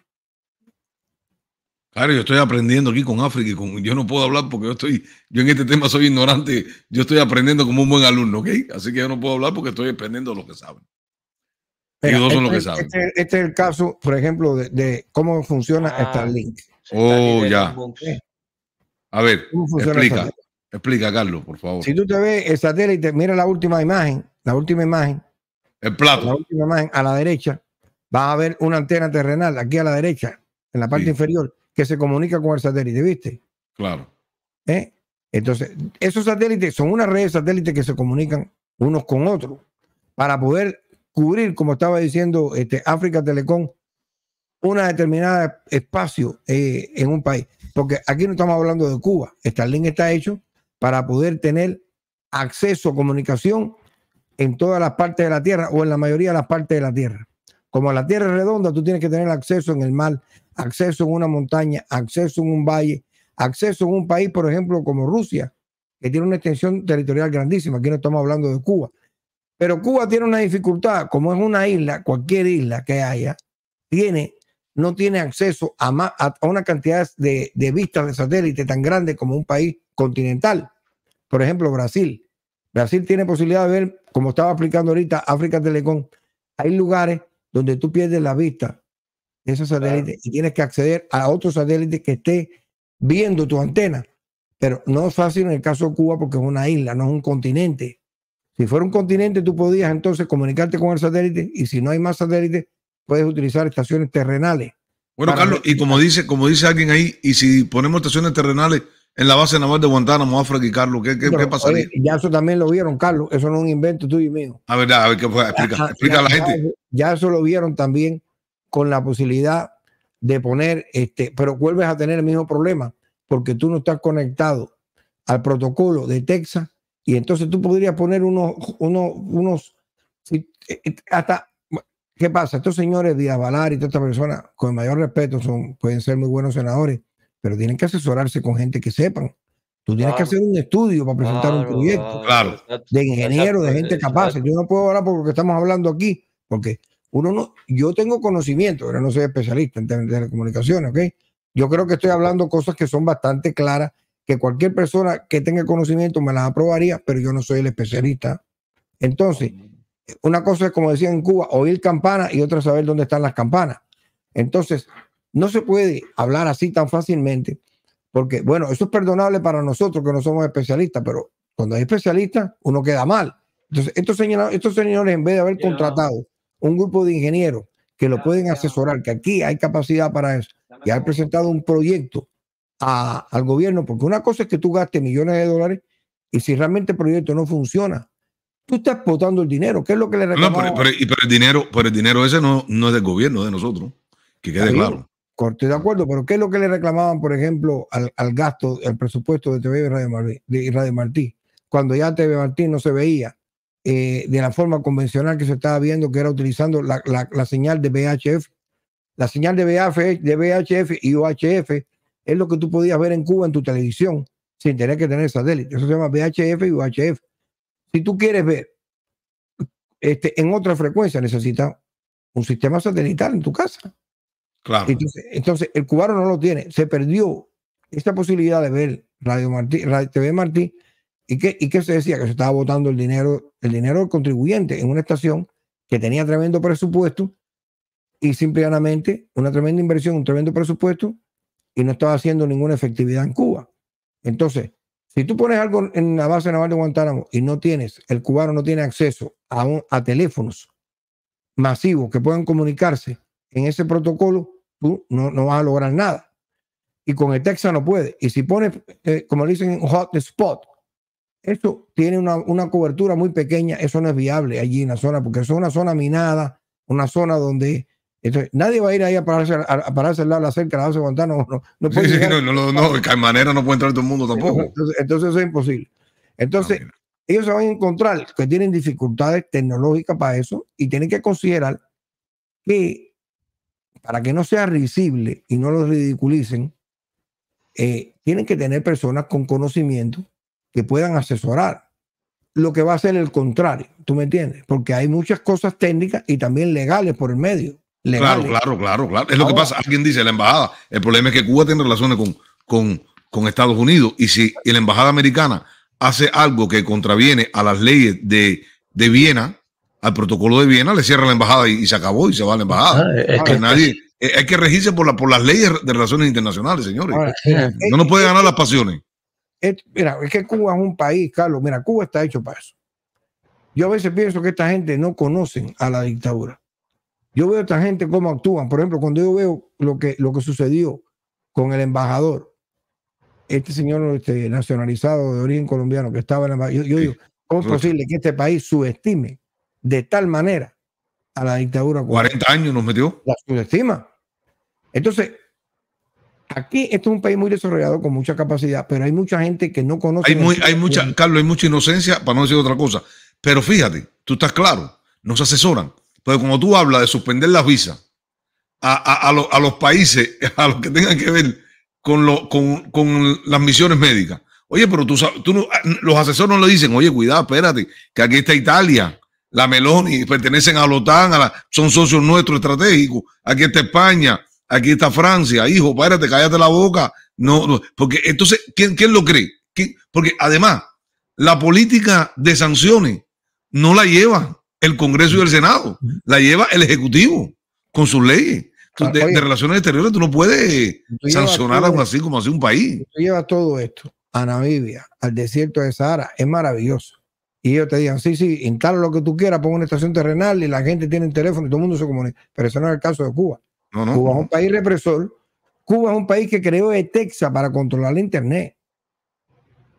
B: Claro, yo estoy aprendiendo aquí con África y yo no puedo hablar porque yo estoy, yo en este tema soy ignorante, yo estoy aprendiendo como un buen alumno, ¿ok? Así que yo no puedo hablar porque estoy aprendiendo lo que saben. son este, que saben.
C: Este, este, es el caso, por ejemplo, de, cómo funciona esta ah, Starlink.
B: Oh, ya. A ver, explica. Explica, Carlos, por
C: favor. Si tú te ves el satélite, mira la última imagen, la última imagen. El plato. La última imagen a la derecha, va a haber una antena terrenal aquí a la derecha, en la parte inferior, que se comunica con el satélite, ¿viste? Claro. ¿Eh? Entonces, esos satélites son una red de satélites que se comunican unos con otros para poder cubrir, como estaba diciendo este, África Telecom, una determinada espacio eh, en un país. Porque aquí no estamos hablando de Cuba. Starlink está hecho para poder tener acceso, comunicación en todas las partes de la Tierra o en la mayoría de las partes de la Tierra. Como la Tierra es redonda, tú tienes que tener acceso en el mar, acceso en una montaña, acceso en un valle, acceso en un país, por ejemplo, como Rusia, que tiene una extensión territorial grandísima. Aquí no estamos hablando de Cuba. Pero Cuba tiene una dificultad, como es una isla, cualquier isla que haya, tiene no tiene acceso a, una cantidad de, vistas de satélite tan grande como un país continental. Por ejemplo, Brasil. Brasil tiene posibilidad de ver, como estaba explicando ahorita, África Telecom. Hay lugares donde tú pierdes la vista de esos satélites y tienes que acceder a otro satélite que esté viendo tu antena. Pero no es fácil en el caso de Cuba porque es una isla, no es un continente. Si fuera un continente, tú podías entonces comunicarte con el satélite y si no hay más satélites, puedes utilizar estaciones terrenales.
B: Bueno, Carlos, y como dice, como dice alguien ahí, y si ponemos estaciones terrenales en la base naval de Guantánamo, África y Carlos, ¿qué, qué, Pero, pasaría?
C: ya eso también lo vieron, Carlos, eso no es un invento tuyo y mío.
B: A ver, a ver, qué explica, explica a la gente.
C: Ya, ya eso lo vieron también con la posibilidad de poner, este, pero vuelves a tener el mismo problema, porque tú no estás conectado al protocolo de Texas, y entonces tú podrías poner unos, unos, unos eh, eh, hasta ¿Qué pasa? Estos señores, Díaz Valar y toda esta persona con el mayor respeto, son, pueden ser muy buenos senadores, pero tienen que asesorarse con gente que sepan. Tú tienes que hacer un estudio para presentar un proyecto de ingeniero, de gente capaz. Yo no puedo hablar porque estamos hablando aquí, porque uno no, yo tengo conocimiento, pero no soy especialista en telecomunicaciones, ¿ok? Yo creo que estoy hablando cosas que son bastante claras, que cualquier persona que tenga conocimiento me las aprobaría, pero yo no soy el especialista. Entonces, una cosa es, como decían en Cuba, oír campanas y otra saber dónde están las campanas. Entonces, no se puede hablar así tan fácilmente, porque, bueno, eso es perdonable para nosotros que no somos especialistas, pero cuando hay especialistas, uno queda mal. Entonces, estos señores, estos señores en vez de haber contratado un grupo de ingenieros que lo pueden asesorar, que aquí hay capacidad para eso, y haber presentado un proyecto al gobierno, porque una cosa es que tú gastes millones de dólares y si realmente el proyecto no funciona, Tú estás botando el dinero. ¿Qué es lo que le reclamaban No,
B: pero, el dinero, por el dinero ese no, no es del gobierno, de nosotros. Que quede claro.
C: Corte de acuerdo, pero ¿qué es lo que le reclamaban, por ejemplo, al, al gasto, al presupuesto de TV y Radio, Martí, de Martí? Cuando ya TV Martí no se veía eh, de la forma convencional que se estaba viendo, que era utilizando la, señal de VHF. La señal de VHF, de VHF y UHF es lo que tú podías ver en Cuba en tu televisión sin tener que tener satélite. Eso se llama VHF y UHF. Si tú quieres ver este, en otra frecuencia, necesitas un sistema satelital en tu casa. Claro. Entonces, el cubano no lo tiene. Se perdió esta posibilidad de ver Radio Martí, TV Martí. ¿Y qué, ¿Y qué se decía? Que se estaba votando el dinero, el dinero del contribuyente en una estación que tenía tremendo presupuesto y simplemente una tremenda inversión, un tremendo presupuesto y no estaba haciendo ninguna efectividad en Cuba. Entonces, si tú pones algo en la base naval de Guantánamo y no tienes, el cubano no tiene acceso a, a teléfonos masivos que puedan comunicarse en ese protocolo, tú no, vas a lograr nada. Y con el Texas no puede. Y si pones, eh, como dicen, hotspot, eso tiene una, una, cobertura muy pequeña, eso no es viable allí en la zona, porque es una zona minada, una zona donde entonces, nadie va a ir ahí a pararse, al lado de la cerca, a no,
B: no, puede sí, no, no, no, de manera no puede entrar todo el mundo tampoco.
C: Entonces, eso es imposible. Entonces, ellos se van a encontrar que tienen dificultades tecnológicas para eso y tienen que considerar que para que no sea risible y no los ridiculicen, eh, tienen que tener personas con conocimiento que puedan asesorar lo que va a ser el contrario, ¿tú me entiendes? Porque hay muchas cosas técnicas y también legales por el medio. Claro, eh. claro,
B: claro, claro. Es lo que pasa. Alguien dice, la embajada. El problema es que Cuba tiene relaciones con, con, Estados Unidos y si la embajada americana hace algo que contraviene a las leyes de, Viena, al protocolo de Viena, le cierra la embajada y, se acabó y se va a la embajada. Ah, que, nadie, eh, hay que regirse por, las leyes de relaciones internacionales, señores. Eh, no nos puede ganar las pasiones.
C: mira, es que Cuba es un país, Carlos. Mira, Cuba está hecho para eso. Yo a veces pienso que esta gente no conocen a la dictadura. Yo veo a esta gente cómo actúan. Por ejemplo, cuando yo veo lo que, lo que sucedió con el embajador, este señor este, nacionalizado de origen colombiano que estaba en la yo, yo digo, ¿cómo es posible que este país subestime de tal manera a la dictadura? 40 años nos metió. La subestima. Entonces, aquí esto es un país muy desarrollado con mucha capacidad, pero hay mucha gente que no conoce. Hay, hay mucha,
B: Carlos, hay mucha inocencia, para no decir otra cosa. Pero fíjate, tú estás claro, nos asesoran. Entonces, cuando tú hablas de suspender las visas a, los países, a los que tengan que ver con, con, las misiones médicas, oye, pero tú, tú ah, los asesores no le dicen, oye, cuidado, espérate, que aquí está Italia, la Meloni, pertenecen a la OTAN, son socios nuestros estratégicos, aquí está España, aquí está Francia, hijo, párate, cállate la boca. No, porque entonces, ¿quién, quién lo cree? Porque además, la política de sanciones no la lleva el Congreso y el Senado, la lleva el Ejecutivo con sus leyes. de, relaciones exteriores tú no puedes sancionar aún así como hace un país. Lleva
C: llevas todo esto a Namibia, al desierto de Sahara, es maravilloso. Y ellos te digan, sí, sí, instala lo que tú quieras, pon una estación terrenal y la gente tiene el teléfono y todo el mundo se comunica. Pero eso no es el caso de Cuba. Cuba es un país represor. Cuba es un país que creó Texas para controlar la Internet.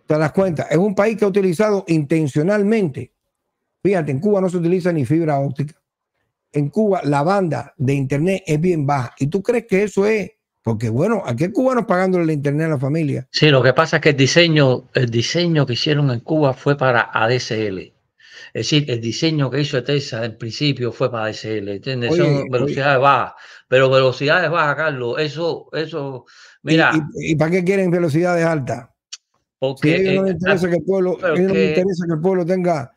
C: ¿Te das cuenta? Es un país que ha utilizado intencionalmente Fíjate, en Cuba no se utiliza ni fibra óptica. En Cuba la banda de internet es bien baja. ¿Y tú crees que eso es? Porque bueno, a qué cubanos pagándole la internet a la familia.
D: Sí, lo que pasa es que el diseño, el diseño que hicieron en Cuba fue para ADSL. Es decir, el diseño que hizo ETESA en principio fue para ADSL, ¿entiendes? Son velocidades bajas, pero velocidades bajas, Carlos, eso, eso, mira.
C: ¿Y, para qué quieren velocidades altas?
D: Porque no les eh, el pueblo, interesa
C: que el pueblo tenga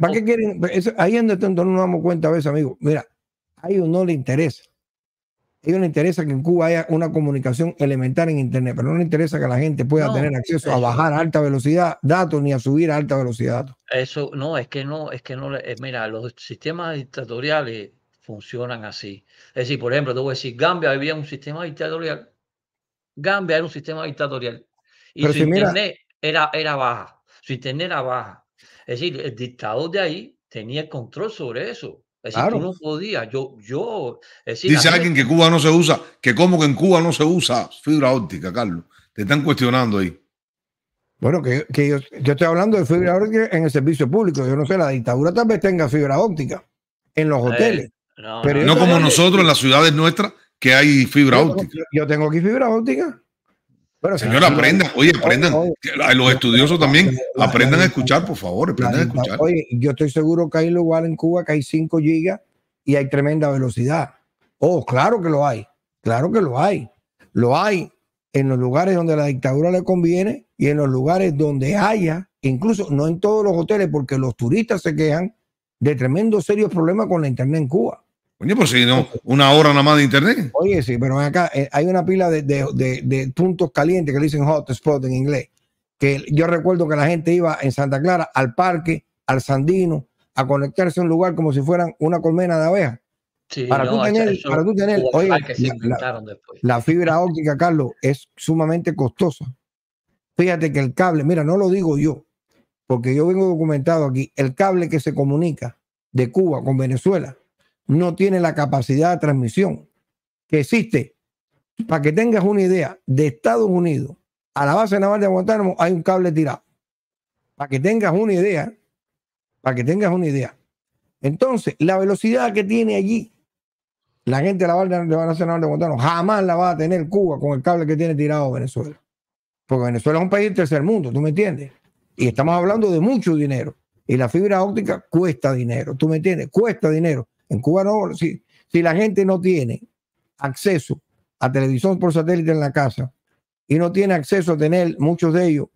C: ¿Para qué quieren? ahí es donde no nos damos cuenta a veces, amigo. Mira, a ellos no les interesa. A ellos les interesa que en Cuba haya una comunicación elemental en Internet, pero no les interesa que la gente pueda tener acceso a bajar a alta velocidad datos ni a subir a alta velocidad datos.
D: Eso no, es que no, es que no. Eh, mira, los sistemas dictatoriales funcionan así. Es decir, por ejemplo, te voy a decir, Gambia había un sistema dictatorial. Gambia era un sistema dictatorial. Y su internet era, era baja. Su internet era baja es decir, el dictador de ahí tenía control sobre eso. Es decir, tú no podías. Yo, yo. Dice alguien
B: que Cuba no se usa. Que como que en Cuba no se usa fibra óptica, Carlos. Te están cuestionando ahí. Bueno,
C: que, yo, estoy hablando de fibra óptica en el servicio público. Yo no sé, la dictadura tal vez tenga fibra óptica en los eh, hoteles. no, como
B: nosotros en las ciudades nuestras que hay fibra óptica.
C: Yo tengo aquí fibra óptica.
B: Señor, aprendan, oye, aprendan, los estudiosos también, aprendan a escuchar, por favor, aprendan a escuchar. Oye,
C: yo estoy seguro que hay lugar en Cuba que hay 5 gigas y hay tremenda velocidad. Oh, claro que lo hay, claro que lo hay. Lo hay en los lugares donde la dictadura le conviene y en los lugares donde haya, incluso no en todos los hoteles, porque los turistas se quejan de tremendos serios problemas con la internet en Cuba
B: si no, una hora nada más de internet. Oye, sí,
C: pero acá eh, hay una pila de, puntos calientes que le dicen hotspot en inglés. Que yo recuerdo que la gente iba en Santa Clara al parque, al Sandino, a conectarse a un lugar como si fueran una colmena de abejas.
E: Sí, para, tú tener, oye,
C: la, fibra óptica, Carlos, es sumamente costosa. Fíjate que el cable, mira, no lo digo yo, porque yo vengo documentado aquí, el cable que se comunica de Cuba con Venezuela no tiene la capacidad de transmisión que existe. Para que tengas una idea, de Estados Unidos a la base naval de Guantánamo hay un cable tirado. Para que tengas una idea, para que tengas una idea. Entonces, la velocidad que tiene allí la gente de la base naval de Guantánamo jamás la va a tener Cuba con el cable que tiene tirado Venezuela. Porque Venezuela es un país del tercer mundo, ¿tú me entiendes? Y estamos hablando de mucho dinero. Y la fibra óptica cuesta dinero, ¿tú me entiendes? Cuesta dinero. En Cuba no, si, la gente no tiene acceso a televisión por satélite en la casa y no tiene acceso a tener, muchos de ellos,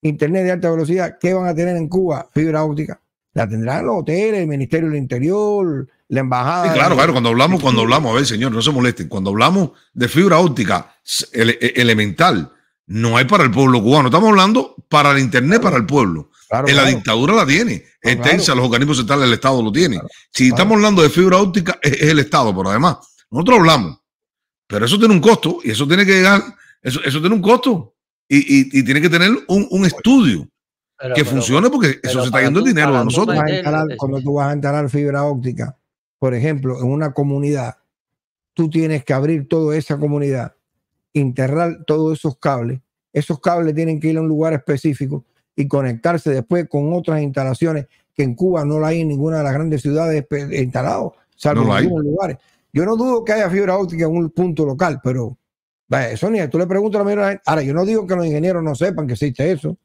C: internet de alta velocidad, ¿qué van a tener en Cuba? Fibra óptica. La tendrán los hoteles, el Ministerio del Interior, la embajada. claro, claro,
B: cuando hablamos, cuando hablamos, a ver, señor, no se molesten, cuando hablamos de fibra óptica e, elemental, no hay para el pueblo cubano, estamos hablando para el internet, para el pueblo en la dictadura la tiene. Extensa, los organismos centrales del Estado lo tienen. si estamos hablando de fibra óptica, es, el Estado, pero además, nosotros hablamos. Pero eso tiene un costo y eso tiene que llegar, eso, tiene un costo y, tiene que tener un, estudio. que funcione porque eso se está yendo el dinero a nosotros.
C: cuando tú vas a instalar fibra óptica, por ejemplo, en una comunidad, tú tienes que abrir toda esa comunidad, enterrar todos esos cables. Esos cables tienen que ir a un lugar específico y conectarse después con otras instalaciones que en Cuba no la hay en ninguna de las grandes ciudades instaladas salvo en algunos lugares. Yo no dudo que haya fibra óptica en un punto local, pero vaya, Sonia, tú le preguntas a la mayoría gente. Ahora, yo no digo que los ingenieros no sepan que existe eso.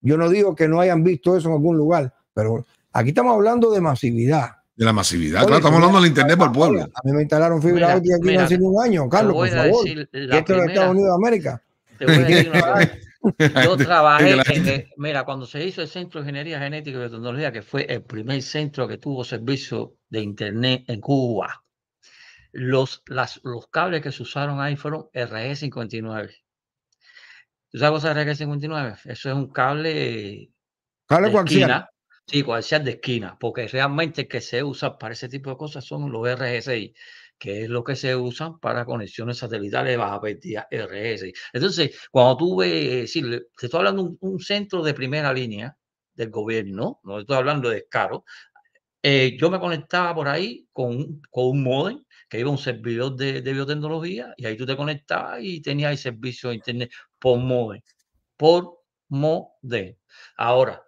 C: Yo no digo que no hayan visto eso en algún lugar, pero aquí estamos hablando de masividad.
B: De la masividad, claro, estamos hablando del
C: internet para el pueblo. A mí me instalaron fibra óptica aquí hace un año, Carlos, por favor. esto es Estados Unidos de América. Yo trabajé, en,
D: eh, mira, cuando se hizo el Centro de Ingeniería Genética y Biotecnología, que fue el primer centro que tuvo servicio de Internet en Cuba, los, las, los cables que se usaron ahí fueron RS 59 ¿Tú sabes es RG59? Eso es un cable.
I: ¿Cable cualquiera?
D: Sí, cualquiera de esquina, porque realmente que se usa para ese tipo de cosas son los RG-6 que es lo que se usan para conexiones satelitales baja RS. Entonces, cuando tú ves, te estoy hablando de un, centro de primera línea del gobierno, no estoy hablando de caro, eh, yo me conectaba por ahí con, con un modem que iba un servidor de, biotecnología y ahí tú te conectabas y tenías el servicio de internet por modem, por modem. Ahora,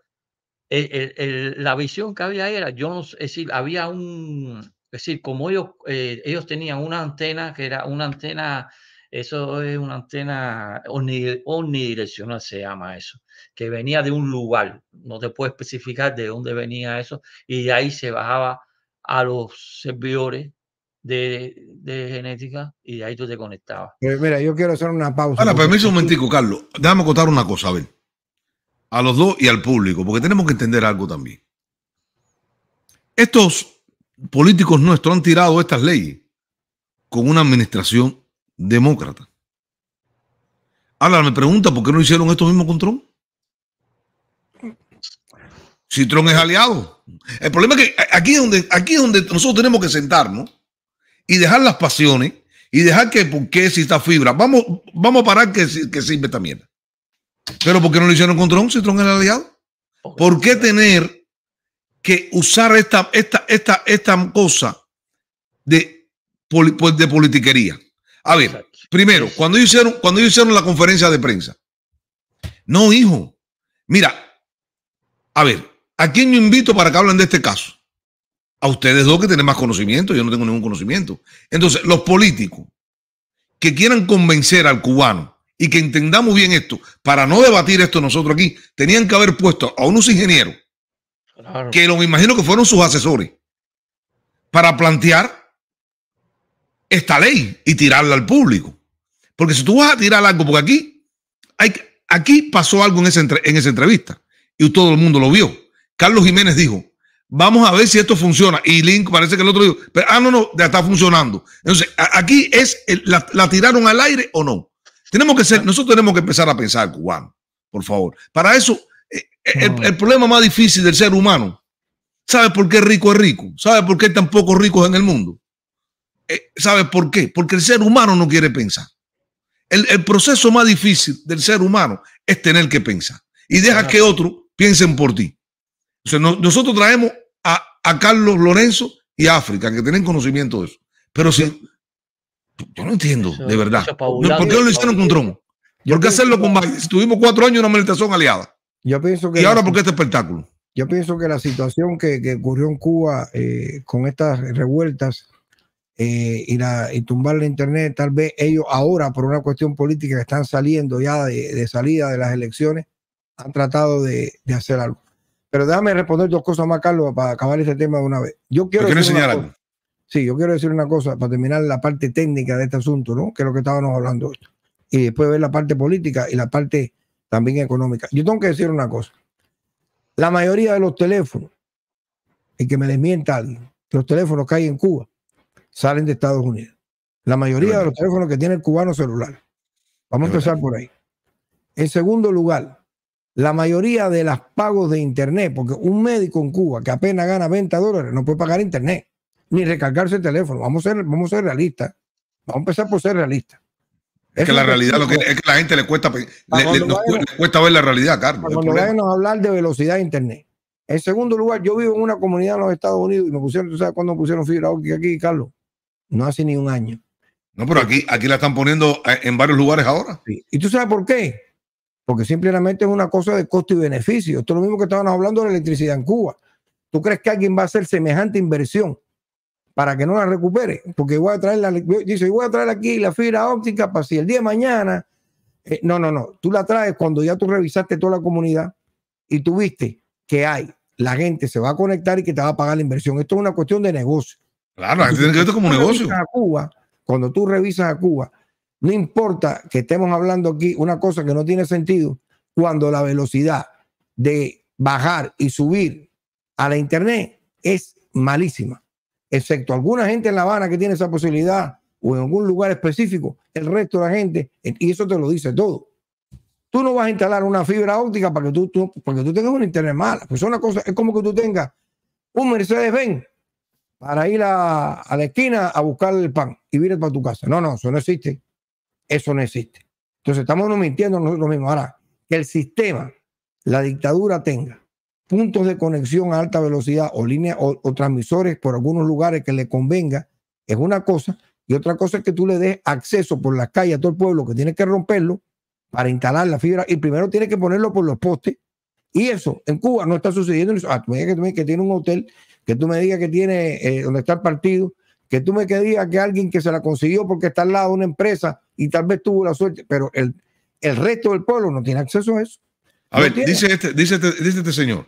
D: la visión que había era, yo no sé, es había un, es decir, como ellos, eh, ellos tenían una antena que era una antena, eso es una antena omnidireccional, se llama eso, que venía de un lugar, no te puedo especificar de dónde venía eso, y de ahí se bajaba a los servidores de, genética y de ahí tú te conectabas.
B: Pues mira, yo quiero hacer una pausa. Ahora, permiso un momentico, Carlos. Déjame contar una cosa, a ver. A los dos y al público, porque tenemos que entender algo también. Estos políticos nuestros han tirado estas leyes con una administración demócrata. Ahora me pregunta por qué no hicieron esto mismo con Trump. Si Trump es aliado. El problema es que aquí es donde, aquí donde nosotros tenemos que sentarnos y dejar las pasiones y dejar que por qué si está fibra. Vamos, vamos a parar que, que sirve esta mierda. Pero ¿por qué no lo hicieron con Trump si Trump es aliado? ¿Por qué tener que usar esta, esta, esta, esta cosa de, pues, de politiquería. A ver, primero, cuando hicieron, cuando hicieron la conferencia de prensa, no, hijo, mira, a ver, ¿a quién yo invito para que hablen de este caso? A ustedes dos que tienen más conocimiento, yo no tengo ningún conocimiento. Entonces, los políticos que quieran convencer al cubano y que entendamos bien esto, para no debatir esto nosotros aquí, tenían que haber puesto a unos ingenieros que lo me imagino que fueron sus asesores, para plantear esta ley y tirarla al público. Porque si tú vas a tirar algo, porque aquí, hay, aquí pasó algo en, en esa entrevista y todo el mundo lo vio. Carlos Jiménez dijo, vamos a ver si esto funciona. Y Link parece que el otro dijo, pero, ah, no, no, ya está funcionando. Entonces, aquí es, la, tiraron al aire o no. Tenemos que ser, nosotros tenemos que empezar a pensar, cubano, por favor. Para eso el, problema más difícil del ser humano. ¿Sabe por qué rico es rico? ¿Sabe por qué hay tan pocos ricos en el mundo? Eh, ¿Sabe por qué? Porque el ser humano no quiere pensar. El, proceso más difícil del ser humano es tener que pensar. Y deja que otros piensen por ti. nosotros traemos a, Carlos Lorenzo y África, que tienen conocimiento de eso. Pero si... Yo no entiendo, de verdad. ¿Por qué no lo hicieron con Trump? ¿Por qué hacerlo con Biden? Si tuvimos cuatro años de una administración aliada. Yo pienso que. ¿Y ahora por qué este espectáculo?
C: Yo pienso que la situación que, ocurrió en Cuba eh, con estas revueltas eh, y, la, y tumbar la internet, tal vez ellos ahora, por una cuestión política que están saliendo ya de, salida de las elecciones, han tratado de, hacer algo. Pero déjame responder dos cosas más, Carlos, para acabar este tema de una vez. Yo quiero, decir una Sí, yo quiero decir una cosa para terminar la parte técnica de este asunto, ¿no? Que es lo que estábamos hablando. Y después ver la parte política y la parte también económica. Yo tengo que decir una cosa. La mayoría de los teléfonos, y que me desmienta los teléfonos que hay en Cuba salen de Estados Unidos. La mayoría de los teléfonos que tiene el cubano celular. Vamos a empezar por ahí. En segundo lugar, la mayoría de los pagos de Internet, porque un médico en Cuba que apenas gana 20 dólares no puede pagar Internet, ni recargarse el teléfono. Vamos a ser, vamos a ser realistas. Vamos a empezar por ser realistas.
B: Es, que la realidad, lo que, es la gente le cuesta, pues, le, cuesta ver la realidad, Carlos. Cuando vayan
C: a hablar de velocidad de Internet. En segundo lugar, yo vivo en una comunidad en los Estados Unidos y me pusieron, ¿tú sabes cuándo pusieron fibra óptica aquí, Carlos? No hace ni un año.
B: No, pero aquí, aquí la están poniendo eh, en varios lugares ahora. ¿Y tú
C: sabes por qué? Porque simplemente es una cosa de costo y beneficio. Esto es lo mismo que estaban hablando de la electricidad en Cuba. ¿Tú crees que alguien va a hacer semejante inversión para que no la recupere, porque voy a traer la, voy a traer aquí la fibra óptica para si el día de mañana, eh, no, no, no, tú la traes cuando ya tú revisaste toda la comunidad y tú viste que hay, la gente se va a conectar y que te va a pagar la inversión. Esto es una cuestión de negocio. Claro, esto como negocio. Cuba, cuando tú revisas a Cuba, no importa que estemos hablando aquí una cosa que no tiene sentido, cuando la velocidad de bajar y subir a la internet es malísima excepto alguna gente en La Habana que tiene esa posibilidad o en algún lugar específico, el resto de la gente, y eso te lo dice todo. Tú no vas a instalar una fibra óptica para que tú, tú porque tú tengas un internet malo Pues una cosa, es como que tú tengas un Mercedes-Benz para ir a, la esquina a buscar el pan y vienes para tu casa. No, no, eso no existe. Eso no existe. Entonces estamos mintiendo nosotros mismos. Ahora, que el sistema, la dictadura tenga puntos de conexión a alta velocidad o líneas o, transmisores por algunos lugares que le convenga, es una cosa. Y otra cosa es que tú le des acceso por las calles a todo el pueblo que tiene que romperlo para instalar la fibra. Y primero tiene que ponerlo por los postes. Y eso en Cuba no está sucediendo. Ah, tú digas que, tiene un hotel, que tú me digas que tiene eh, donde está el partido, que tú me digas que alguien que se la consiguió porque está al lado de una empresa y tal vez tuvo la suerte, pero el, el resto del pueblo no tiene acceso a eso.
B: A ver, dice este, dice, este, dice este señor,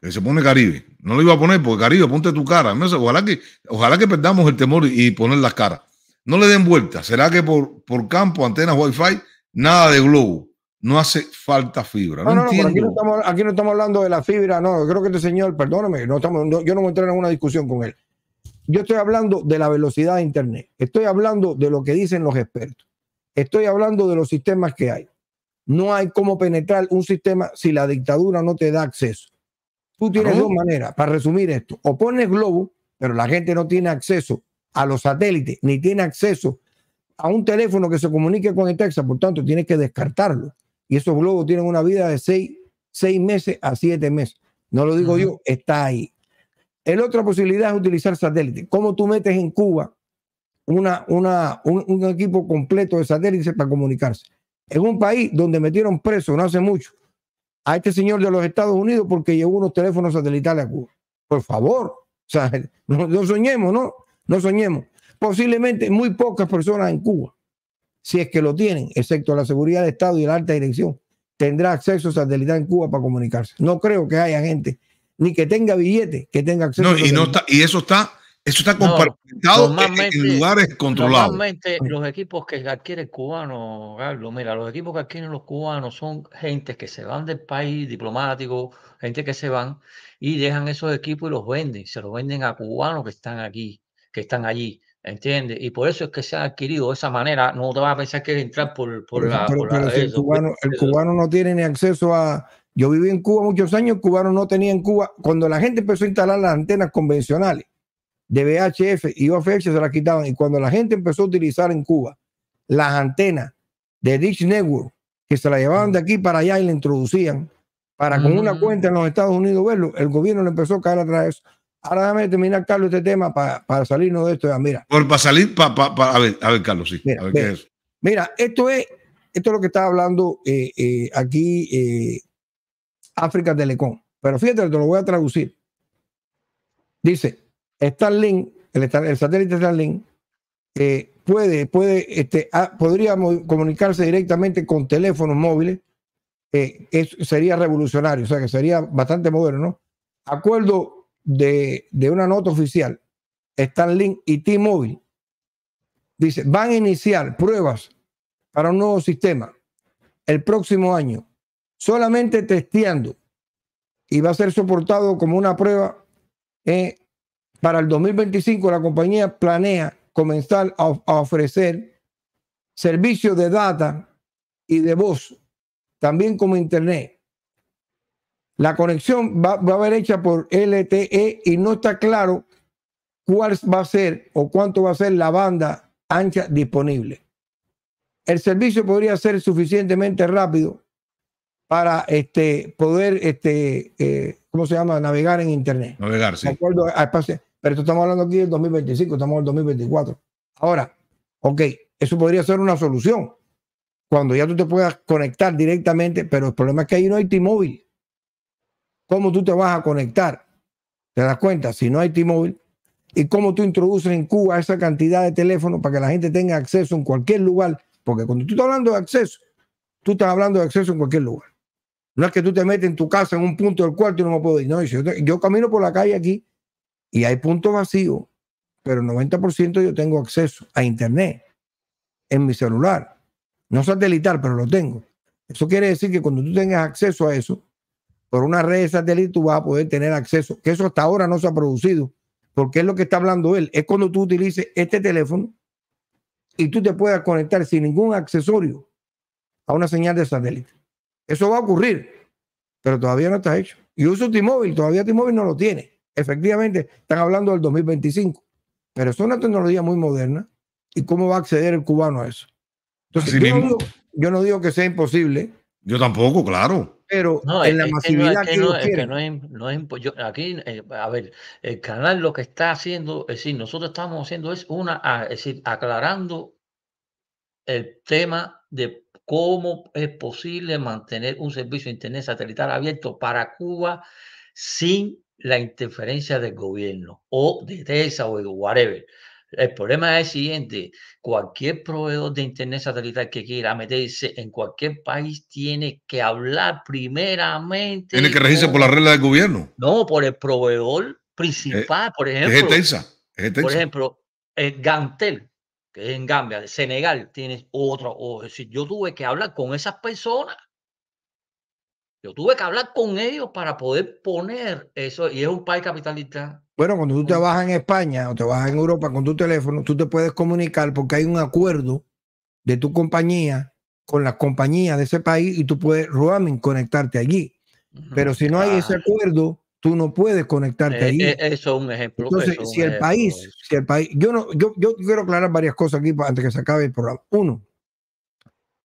B: que se pone Caribe. No lo iba a poner porque Caribe, ponte tu cara. ojalá, que, ojalá que perdamos el temor y, poner las caras. No le den vuelta. ¿Será que por, por campo, antenas, wifi, nada de globo? No hace falta fibra. No, no, no, Aquí,
C: no estamos, hablando de la fibra. No, creo que este señor, perdóname, no estamos, yo no a entrar en una discusión con él. Yo estoy hablando de la velocidad de Internet. Estoy hablando de lo que dicen los expertos. Estoy hablando de los sistemas que hay. No hay cómo penetrar un sistema si la dictadura no te da acceso. Tú tienes dos maneras para resumir esto. O pones globo, pero la gente no tiene acceso a los satélites, ni tiene acceso a un teléfono que se comunique con el Texas, por tanto tienes que descartarlo. Y esos globos tienen una vida de seis, meses a siete meses. No lo digo yo, está ahí. La otra posibilidad es utilizar satélites. ¿Cómo tú metes en Cuba una, un, equipo completo de satélites para comunicarse? En un país donde metieron preso no hace mucho a este señor de los Estados Unidos porque llevó unos teléfonos satelitales a Cuba. Por favor, o sea, no, soñemos, ¿no? No soñemos. Posiblemente muy pocas personas en Cuba, si es que lo tienen, excepto la seguridad de Estado y la alta dirección, tendrá acceso satelital en Cuba para comunicarse. No creo que haya gente, ni que tenga billete, que tenga acceso. No, y, no está,
B: y eso está eso está
C: compartido en lugares controlados.
D: Normalmente los equipos que el cubano, Carlos, mira, los equipos que adquieren los cubanos son gente que se van del país, diplomático, gente que se van y dejan esos equipos y los venden, se los venden a cubanos que están aquí, que están allí. ¿Entiendes? Y por eso es que se ha adquirido de esa manera. No te vas a pensar que es entrar por, la. el, pues, cubano,
C: el eh, cubano no tiene ni acceso a, yo viví en Cuba muchos años, cubano no tenía en Cuba, cuando la gente empezó a instalar las antenas convencionales, de VHF y UHF se la quitaban. Y cuando la gente empezó a utilizar en Cuba las antenas de Dish Network, que se la llevaban de aquí para allá y la introducían para con una cuenta en los Estados Unidos verlo, el gobierno le empezó a caer atrás Ahora déjame terminar, Carlos, este tema para, salirnos de esto. mira.
B: Por, para salir, pa, a, ver, Carlos, sí. Mira, a ver qué es.
C: mira, esto es, esto es lo que está hablando eh, eh, aquí eh, África Telecom. Pero fíjate, te lo voy a traducir. Dice, Starlink, el, satélite Starlink, eh, puede, puede, este, ah, podría comunicarse directamente con teléfonos móviles. Eh, sería revolucionario, o sea que sería bastante moderno. ¿no? Acuerdo de, una nota oficial, Starlink y T-Mobile. Dice, van a iniciar pruebas para un nuevo sistema el próximo año, solamente testeando y va a ser soportado como una prueba en eh, para el 2025 la compañía planea comenzar a, ofrecer servicios de data y de voz, también como Internet. La conexión va, a haber hecha por LTE y no está claro cuál va a ser o cuánto va a ser la banda ancha disponible. El servicio podría ser suficientemente rápido para este, poder, este, eh, ¿cómo se llama?, navegar en Internet. Navegarse. acuerdo pero esto estamos hablando aquí del 2025, estamos en el 2024. Ahora, ok, eso podría ser una solución. Cuando ya tú te puedas conectar directamente, pero el problema es que ahí no hay T-Mobile. ¿Cómo tú te vas a conectar? ¿Te das cuenta? Si no hay T-Mobile. ¿Y cómo tú introduces en Cuba esa cantidad de teléfonos para que la gente tenga acceso en cualquier lugar? Porque cuando tú estás hablando de acceso, tú estás hablando de acceso en cualquier lugar. No es que tú te metes en tu casa en un punto del cuarto y no me puedo ir. No, yo camino por la calle aquí y hay puntos vacíos, pero el 90% yo tengo acceso a Internet en mi celular. No satelital, pero lo tengo. Eso quiere decir que cuando tú tengas acceso a eso, por una red de satélite tú vas a poder tener acceso, que eso hasta ahora no se ha producido, porque es lo que está hablando él. Es cuando tú utilices este teléfono y tú te puedas conectar sin ningún accesorio a una señal de satélite. Eso va a ocurrir, pero todavía no está hecho. Y uso T-Mobile, todavía t móvil no lo tiene efectivamente están hablando del 2025, pero es una tecnología muy moderna. ¿Y cómo va a acceder el cubano a eso? yo no, digo, que sea imposible.
B: Yo tampoco, claro.
D: Pero en la masividad que, es que no, es, no Aquí, a ver, el canal lo que está haciendo, es decir, nosotros estamos haciendo es una, es decir, aclarando el tema de cómo es posible mantener un servicio internet satelital abierto para Cuba sin la interferencia del gobierno o de TESA o de whatever. El problema es el siguiente, cualquier proveedor de internet satelital que quiera meterse en cualquier país tiene que hablar primeramente. Tiene que regirse por
B: la regla del gobierno.
D: No, por el proveedor eh, principal, por ejemplo. Es TESA. por ejemplo, el eh, Gantel, que es en Gambia, Senegal, tiene otro. O, es decir, yo tuve que hablar con esas personas tuve que hablar con ellos para poder poner eso, y es un país capitalista.
C: Bueno, cuando tú te vas en España o te vas en Europa con tu teléfono, tú te puedes comunicar porque hay un acuerdo de tu compañía con la compañía de ese país y tú puedes roaming conectarte allí. Pero si no hay ese acuerdo, tú no puedes conectarte eh, allí. Eh,
D: eso es un ejemplo. Entonces, si, el país,
C: si el país, yo no, yo, yo quiero aclarar varias cosas aquí antes que se acabe el programa. Uno,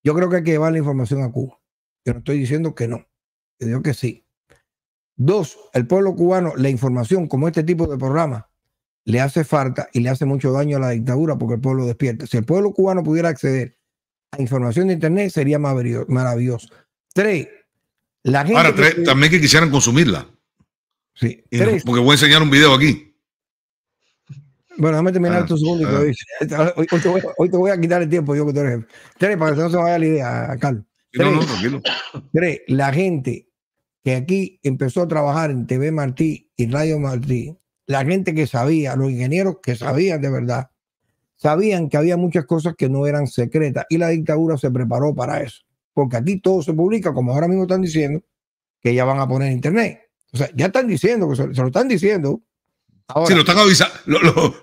C: yo creo que hay que llevar la información a Cuba. Yo no estoy diciendo que no digo que sí. Dos, el pueblo cubano la información como este tipo de programa, le hace falta y le hace mucho daño a la dictadura porque el pueblo despierta. Si el pueblo cubano pudiera acceder a información de Internet sería maravilloso. Tres, la gente... Ahora, tres, también
B: que quisieran consumirla. Sí. porque voy a enseñar un video aquí.
C: Bueno, déjame terminar estos ah, segundos. Ah. Hoy, te voy, a quitar el tiempo, yo que tú Tres, para que no se vaya la idea, Carlos. no, no, tranquilo. tres, la gente que aquí empezó a trabajar en TV Martí y Radio Martí, la gente que sabía, los ingenieros que sabían de verdad, sabían que había muchas cosas que no eran secretas y la dictadura se preparó para eso. Porque aquí todo se publica, como ahora mismo están diciendo, que ya van a poner internet. O sea, ya están
B: diciendo, que se, lo están diciendo. Ahora, sí, lo están, avisando.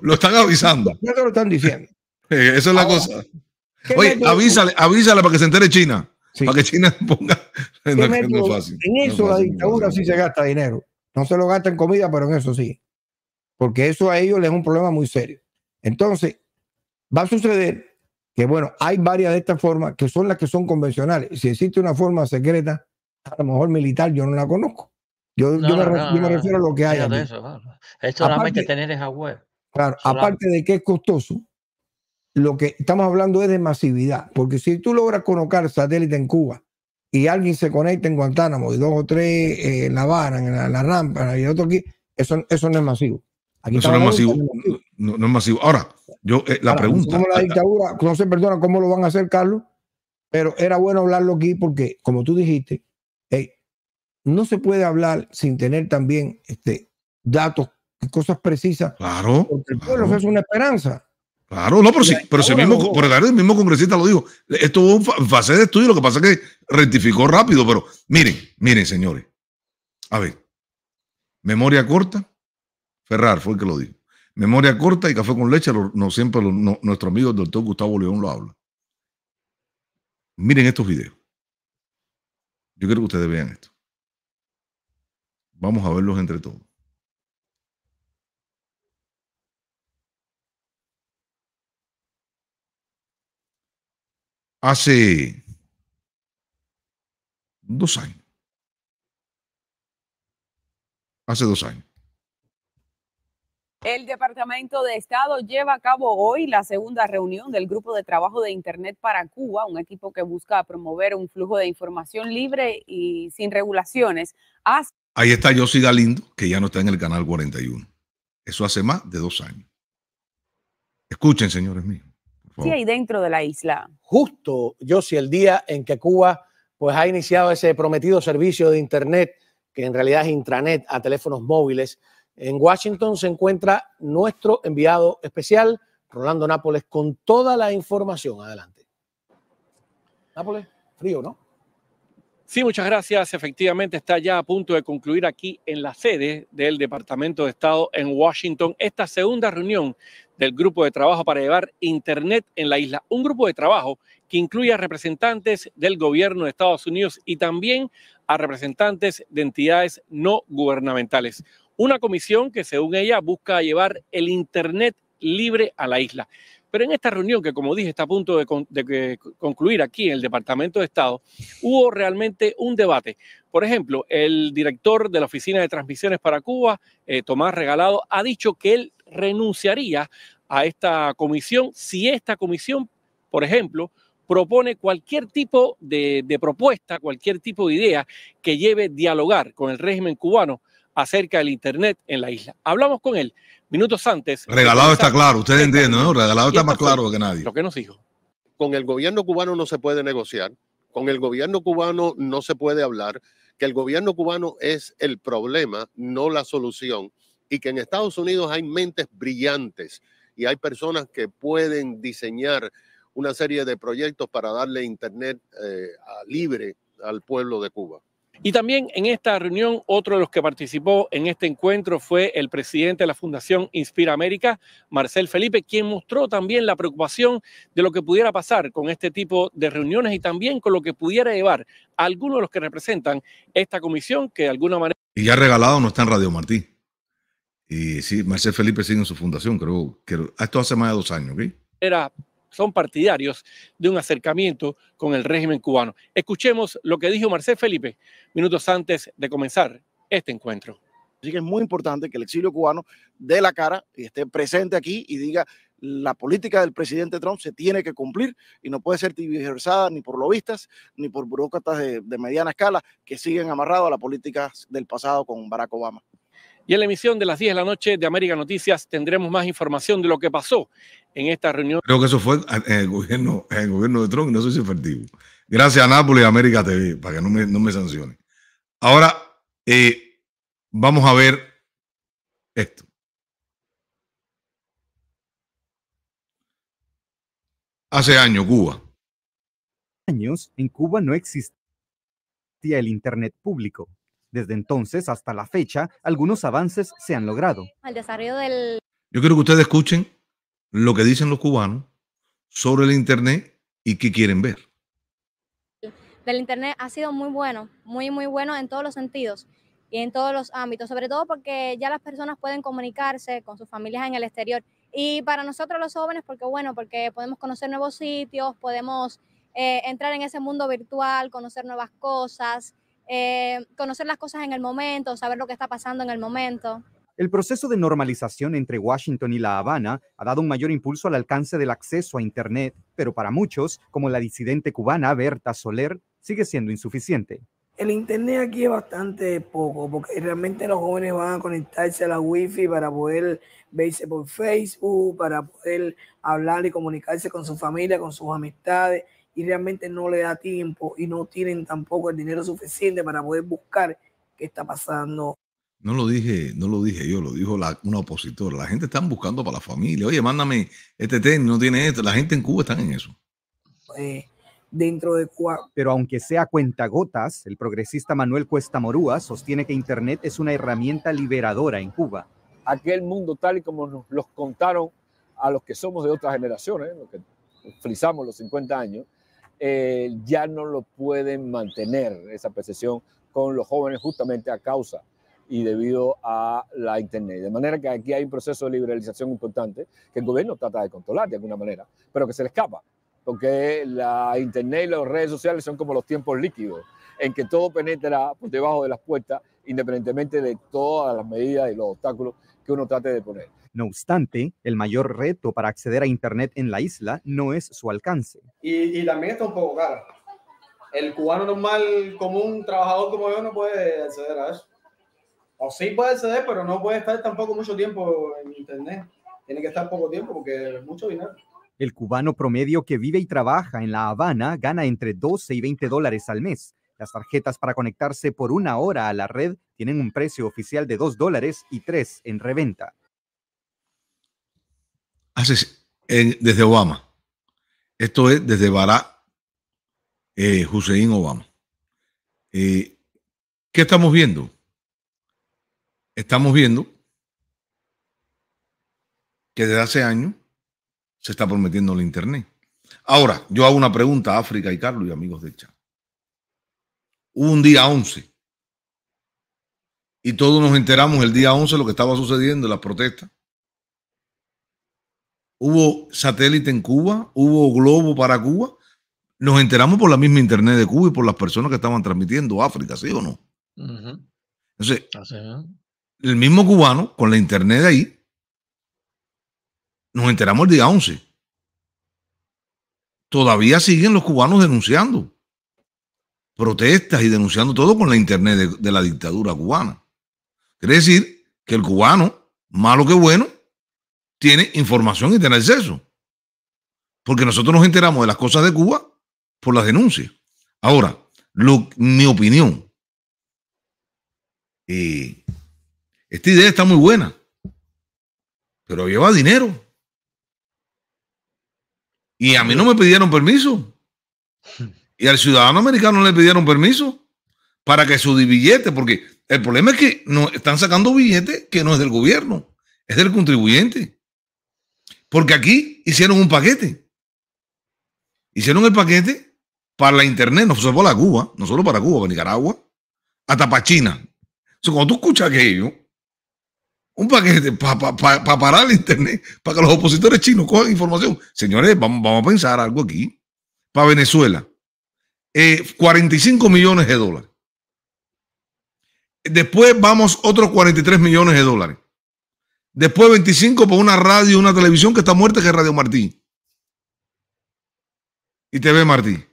B: Lo, están avisando. Ya lo están diciendo. Eso es la cosa.
C: Oye, avísale,
B: avísale para que se entere China. Para que China ponga en, eso la dictadura
C: sí se gasta dinero. No se lo gasta en comida, pero en eso sí. Porque eso a ellos les es un problema muy serio. Entonces, va a suceder que, bueno, hay varias de estas formas que son las que son convencionales. Si existe una forma secreta, a lo mejor militar, yo no la conozco. Yo, me, refiero, a lo que hay.
D: esto solamente tener esa web.
C: Claro, aparte de que es costoso, lo que estamos hablando es de masividad, porque si tú logras colocar satélite en Cuba y alguien se conecta en Guantánamo y dos o tres eh, en La Habana, en la, rampa y otro aquí, eso, eso no es masivo. eso no, es masivo.
B: No, es masivo. Ahora, yo eh, la pregunta.
C: no se perdona cómo lo van a hacer, Carlos, pero era bueno hablarlo aquí porque, como tú dijiste, no se puede hablar sin tener también este, datos, cosas precisas. Claro. Porque el pueblo es una esperanza.
B: Claro, no, pero mismo, el mismo congresista lo dijo. Esto fue un fase de estudio, lo que pasa es que rectificó rápido, pero miren, miren, señores. A ver, memoria corta, Ferrar fue el que lo dijo. Memoria corta y café con leche, no siempre nuestro amigo el doctor Gustavo León lo habla. Miren estos videos. Yo quiero que ustedes vean esto. Vamos a verlos entre todos. hace dos años. Hace dos años.
E: El Departamento de Estado lleva a cabo hoy la segunda reunión del Grupo de Trabajo de Internet para Cuba, un equipo que busca promover un flujo de información libre y sin regulaciones.
B: Ahí está Yossi Galindo, que ya no está en el canal 41. Eso hace más de dos años. Escuchen, señores míos
G: sí,
E: ahí dentro de la isla.
G: Justo, yo si el día en que Cuba pues ha iniciado ese prometido servicio de Internet, que en realidad es intranet a teléfonos móviles, en Washington se encuentra nuestro enviado especial, Rolando Nápoles, con toda la información. Adelante. Nápoles, frío, ¿no?
F: Sí, muchas gracias. Efectivamente, está ya a punto de concluir aquí en la sede del Departamento de Estado en Washington esta segunda reunión del grupo de trabajo para llevar Internet en la isla. Un grupo de trabajo que incluye a representantes del gobierno de Estados Unidos y también a representantes de entidades no gubernamentales. Una comisión que, según ella, busca llevar el Internet libre a la isla. Pero en esta reunión, que como dije, está a punto de, concluir aquí en el Departamento de Estado, hubo realmente un debate. Por ejemplo, el director de la Oficina de Transmisiones para Cuba, eh, Tomás Regalado, ha dicho que él renunciaría a esta comisión si esta comisión, por ejemplo, propone cualquier tipo de propuesta, cualquier tipo de idea que lleve a dialogar con el régimen cubano acerca del Internet en la isla. Hablamos con él, minutos antes. Regalado está claro,
B: ustedes entienden, ¿no? Regalado está más claro que nadie. Lo que
G: nos dijo. Con el gobierno cubano no se puede negociar, con el gobierno cubano no se puede hablar, que el gobierno cubano es el problema, no
I: la solución, y que en Estados Unidos hay mentes brillantes y hay personas que pueden diseñar una serie de proyectos para darle internet eh, libre al pueblo de Cuba.
F: Y también en esta reunión, otro de los que participó en este encuentro fue el presidente de la Fundación Inspira América, Marcel Felipe, quien mostró también la preocupación de lo que pudiera pasar con este tipo de reuniones y también con lo que pudiera llevar a algunos de los que representan esta comisión que de alguna manera...
B: Y ya regalado no está en Radio Martí. Y sí, Marcel Felipe sigue en su fundación, creo que esto hace más de dos años, ¿ok?
F: Era son partidarios de un acercamiento con el régimen cubano. Escuchemos lo que dijo Marcel Felipe minutos antes de comenzar este encuentro.
G: Así que es muy importante que el exilio cubano dé la cara y esté presente aquí y diga la política del presidente Trump se tiene que cumplir y no puede ser diversada ni por lobistas ni por burócratas de, de mediana escala que siguen amarrados a la política del pasado con Barack Obama.
F: Y en la emisión de las 10 de la noche de América Noticias tendremos más información de lo que pasó en esta reunión. Creo que
B: eso fue en el gobierno, el gobierno de Trump, no soy efectivo. Gracias a Nápoles y América TV, para que no me, no sancione. Ahora, eh, vamos a ver
J: esto. Hace años, Cuba. Años, en Cuba no existía el Internet público desde entonces hasta la fecha, algunos avances se han logrado.
A: El desarrollo del...
J: Yo quiero que ustedes escuchen lo que dicen
B: los cubanos sobre el Internet y qué quieren ver.
A: Del Internet ha sido muy bueno, muy, muy bueno en todos los sentidos y en todos los ámbitos, sobre todo porque ya las personas pueden comunicarse con sus familias en el exterior. Y para nosotros los jóvenes, porque bueno, porque podemos conocer nuevos sitios, podemos eh, entrar en ese mundo virtual, conocer nuevas cosas, eh, conocer las cosas en el momento, saber lo que está pasando en el momento.
J: El proceso de normalización entre Washington y La Habana ha dado un mayor impulso al alcance del acceso a Internet, pero para muchos, como la disidente cubana Berta Soler, sigue siendo insuficiente.
E: El internet aquí es bastante poco, porque realmente los jóvenes van a conectarse a la wifi para poder verse por Facebook, para poder hablar y comunicarse con su familia, con sus amistades y realmente no le da tiempo y no tienen tampoco el dinero suficiente para poder buscar qué está pasando.
B: No lo dije, no lo dije yo, lo dijo la, una opositora. La gente está buscando para la familia. Oye, mándame este té no tiene esto. La gente en Cuba está en eso.
J: Eh, dentro de Cuba. Pero aunque sea cuentagotas, el progresista Manuel Cuesta Morúa sostiene que Internet es una herramienta liberadora en Cuba.
F: Aquel mundo tal y como nos los contaron a los que somos de otras generaciones, los que frisamos los 50 años, eh, ya no lo pueden mantener, esa percepción con los jóvenes justamente a causa y debido a la Internet. De manera que aquí hay un proceso de liberalización importante que el gobierno trata de controlar de alguna manera, pero que se le escapa, porque la Internet y las redes sociales son como los tiempos líquidos, en que todo penetra por debajo de las puertas, independientemente de todas las medidas y los obstáculos que uno trate de poner.
J: No obstante, el mayor reto para acceder a Internet en la isla no es su alcance.
F: Y, y también está un poco caro. El cubano
H: normal, común, trabajador como yo, no puede acceder a eso. O sí puede acceder,
A: pero no puede estar tampoco mucho tiempo en Internet. Tiene que estar poco tiempo porque es mucho dinero.
J: El cubano promedio que vive y trabaja en La Habana gana entre 12 y 20 dólares al mes. Las tarjetas para conectarse por una hora a la red tienen un precio oficial de 2 dólares y 3 en reventa
B: desde Obama. Esto es desde Barack eh, Hussein Obama. Eh, ¿Qué estamos viendo? Estamos viendo que desde hace años se está prometiendo el Internet. Ahora, yo hago una pregunta a África y Carlos y amigos del chat. Hubo un día 11 y todos nos enteramos el día 11 lo que estaba sucediendo, las protestas, hubo satélite en Cuba, hubo globo para Cuba. Nos enteramos por la misma internet de Cuba y por las personas que estaban transmitiendo África, ¿sí o no? Entonces, el mismo cubano con la internet de ahí, nos enteramos el día 11. Todavía siguen los cubanos denunciando protestas y denunciando todo con la internet de la dictadura cubana. Quiere decir que el cubano, malo que bueno, tiene información y tiene acceso. Porque nosotros nos enteramos de las cosas de Cuba por las denuncias. Ahora, mi opinión, eh, esta idea está muy buena, pero lleva dinero. Y a mí no me pidieron permiso. Y al ciudadano americano le pidieron permiso para que su billete, porque el problema es que no, están sacando billetes que no es del gobierno, es del contribuyente. Porque aquí hicieron un paquete. Hicieron el paquete para la internet, no solo para Cuba, no solo para Cuba, para Nicaragua, hasta para China. O sea, cuando tú escuchas aquello, un paquete para parar el internet, para que los opositores chinos cojan información. Señores, vamos, a pensar algo aquí. Para Venezuela, 45 eh, millones de dólares. Después vamos otros 43 millones de dólares. Después 25 por una radio, una televisión que está muerta, que es Radio Martín. Y TV Martín.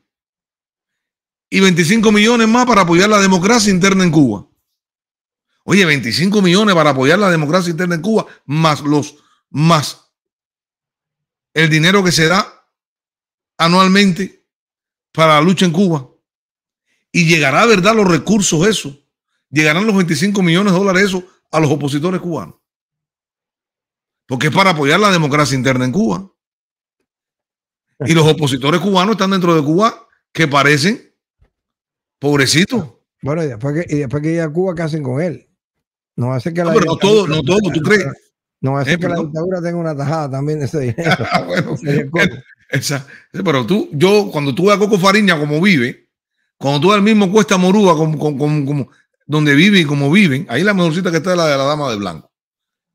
B: Y 25 millones más para apoyar la democracia interna en Cuba. Oye, 25 millones para apoyar la democracia interna en Cuba, más los, más el dinero que se da anualmente para la lucha en Cuba. Y llegará, ¿verdad?, los recursos eso. Llegarán los 25 millones de dólares eso a los opositores cubanos porque es para apoyar la democracia interna en Cuba. Y los opositores cubanos están dentro de Cuba que parecen pobrecitos.
C: Bueno, y después que, y a Cuba, ¿qué hacen con él? No hace que la. No, pero no todo, no todo, ¿tú crees? No hace eh, que la dictadura tenga una tajada también de ese dinero. Ah,
B: eh, eh, pero tú, yo, cuando tú ves a Coco Fariña como vive, cuando tú ves al mismo Cuesta Morúa donde vive y como viven, ahí la mejorcita que está es la de la dama de blanco.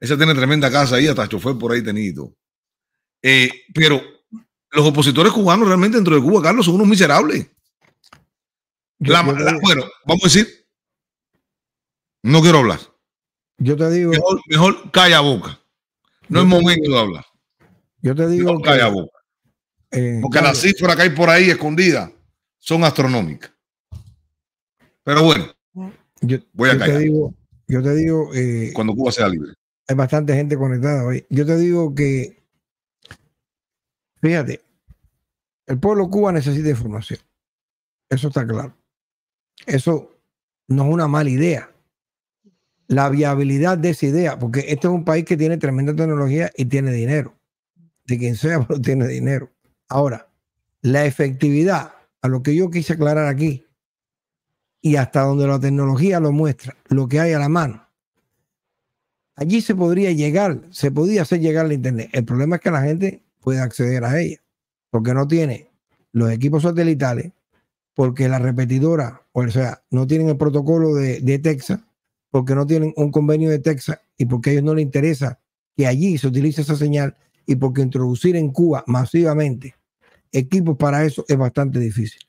B: Esa tiene tremenda casa ahí, hasta chofer por ahí tenido. Eh, pero los opositores cubanos realmente dentro de Cuba, Carlos, son unos miserables. bueno, vamos a decir, no quiero hablar. Yo te digo. Mejor, calla boca. No es momento de hablar. Yo te digo. No, calla boca. Eh, Porque las cifras que hay por ahí escondidas son astronómicas. Pero bueno, yo, voy a callar. yo te digo. Eh, Cuando Cuba sea libre.
C: Hay bastante gente conectada hoy. Yo te digo que, fíjate, el pueblo Cuba necesita información. Eso está claro. Eso no es una mala idea. La viabilidad de esa idea, porque este es un país que tiene tremenda tecnología y tiene dinero. De quien sea, pero tiene dinero. Ahora, la efectividad, a lo que yo quise aclarar aquí, y hasta donde la tecnología lo muestra, lo que hay a la mano, Allí se podría llegar, se podía hacer llegar la Internet. El problema es que la gente puede acceder a ella, porque no tiene los equipos satelitales, porque la repetidora, o sea, no tienen el protocolo de, Texas, porque no tienen un convenio de Texas y porque a ellos no les interesa que allí se utilice esa señal y porque introducir en Cuba masivamente equipos para eso es bastante difícil.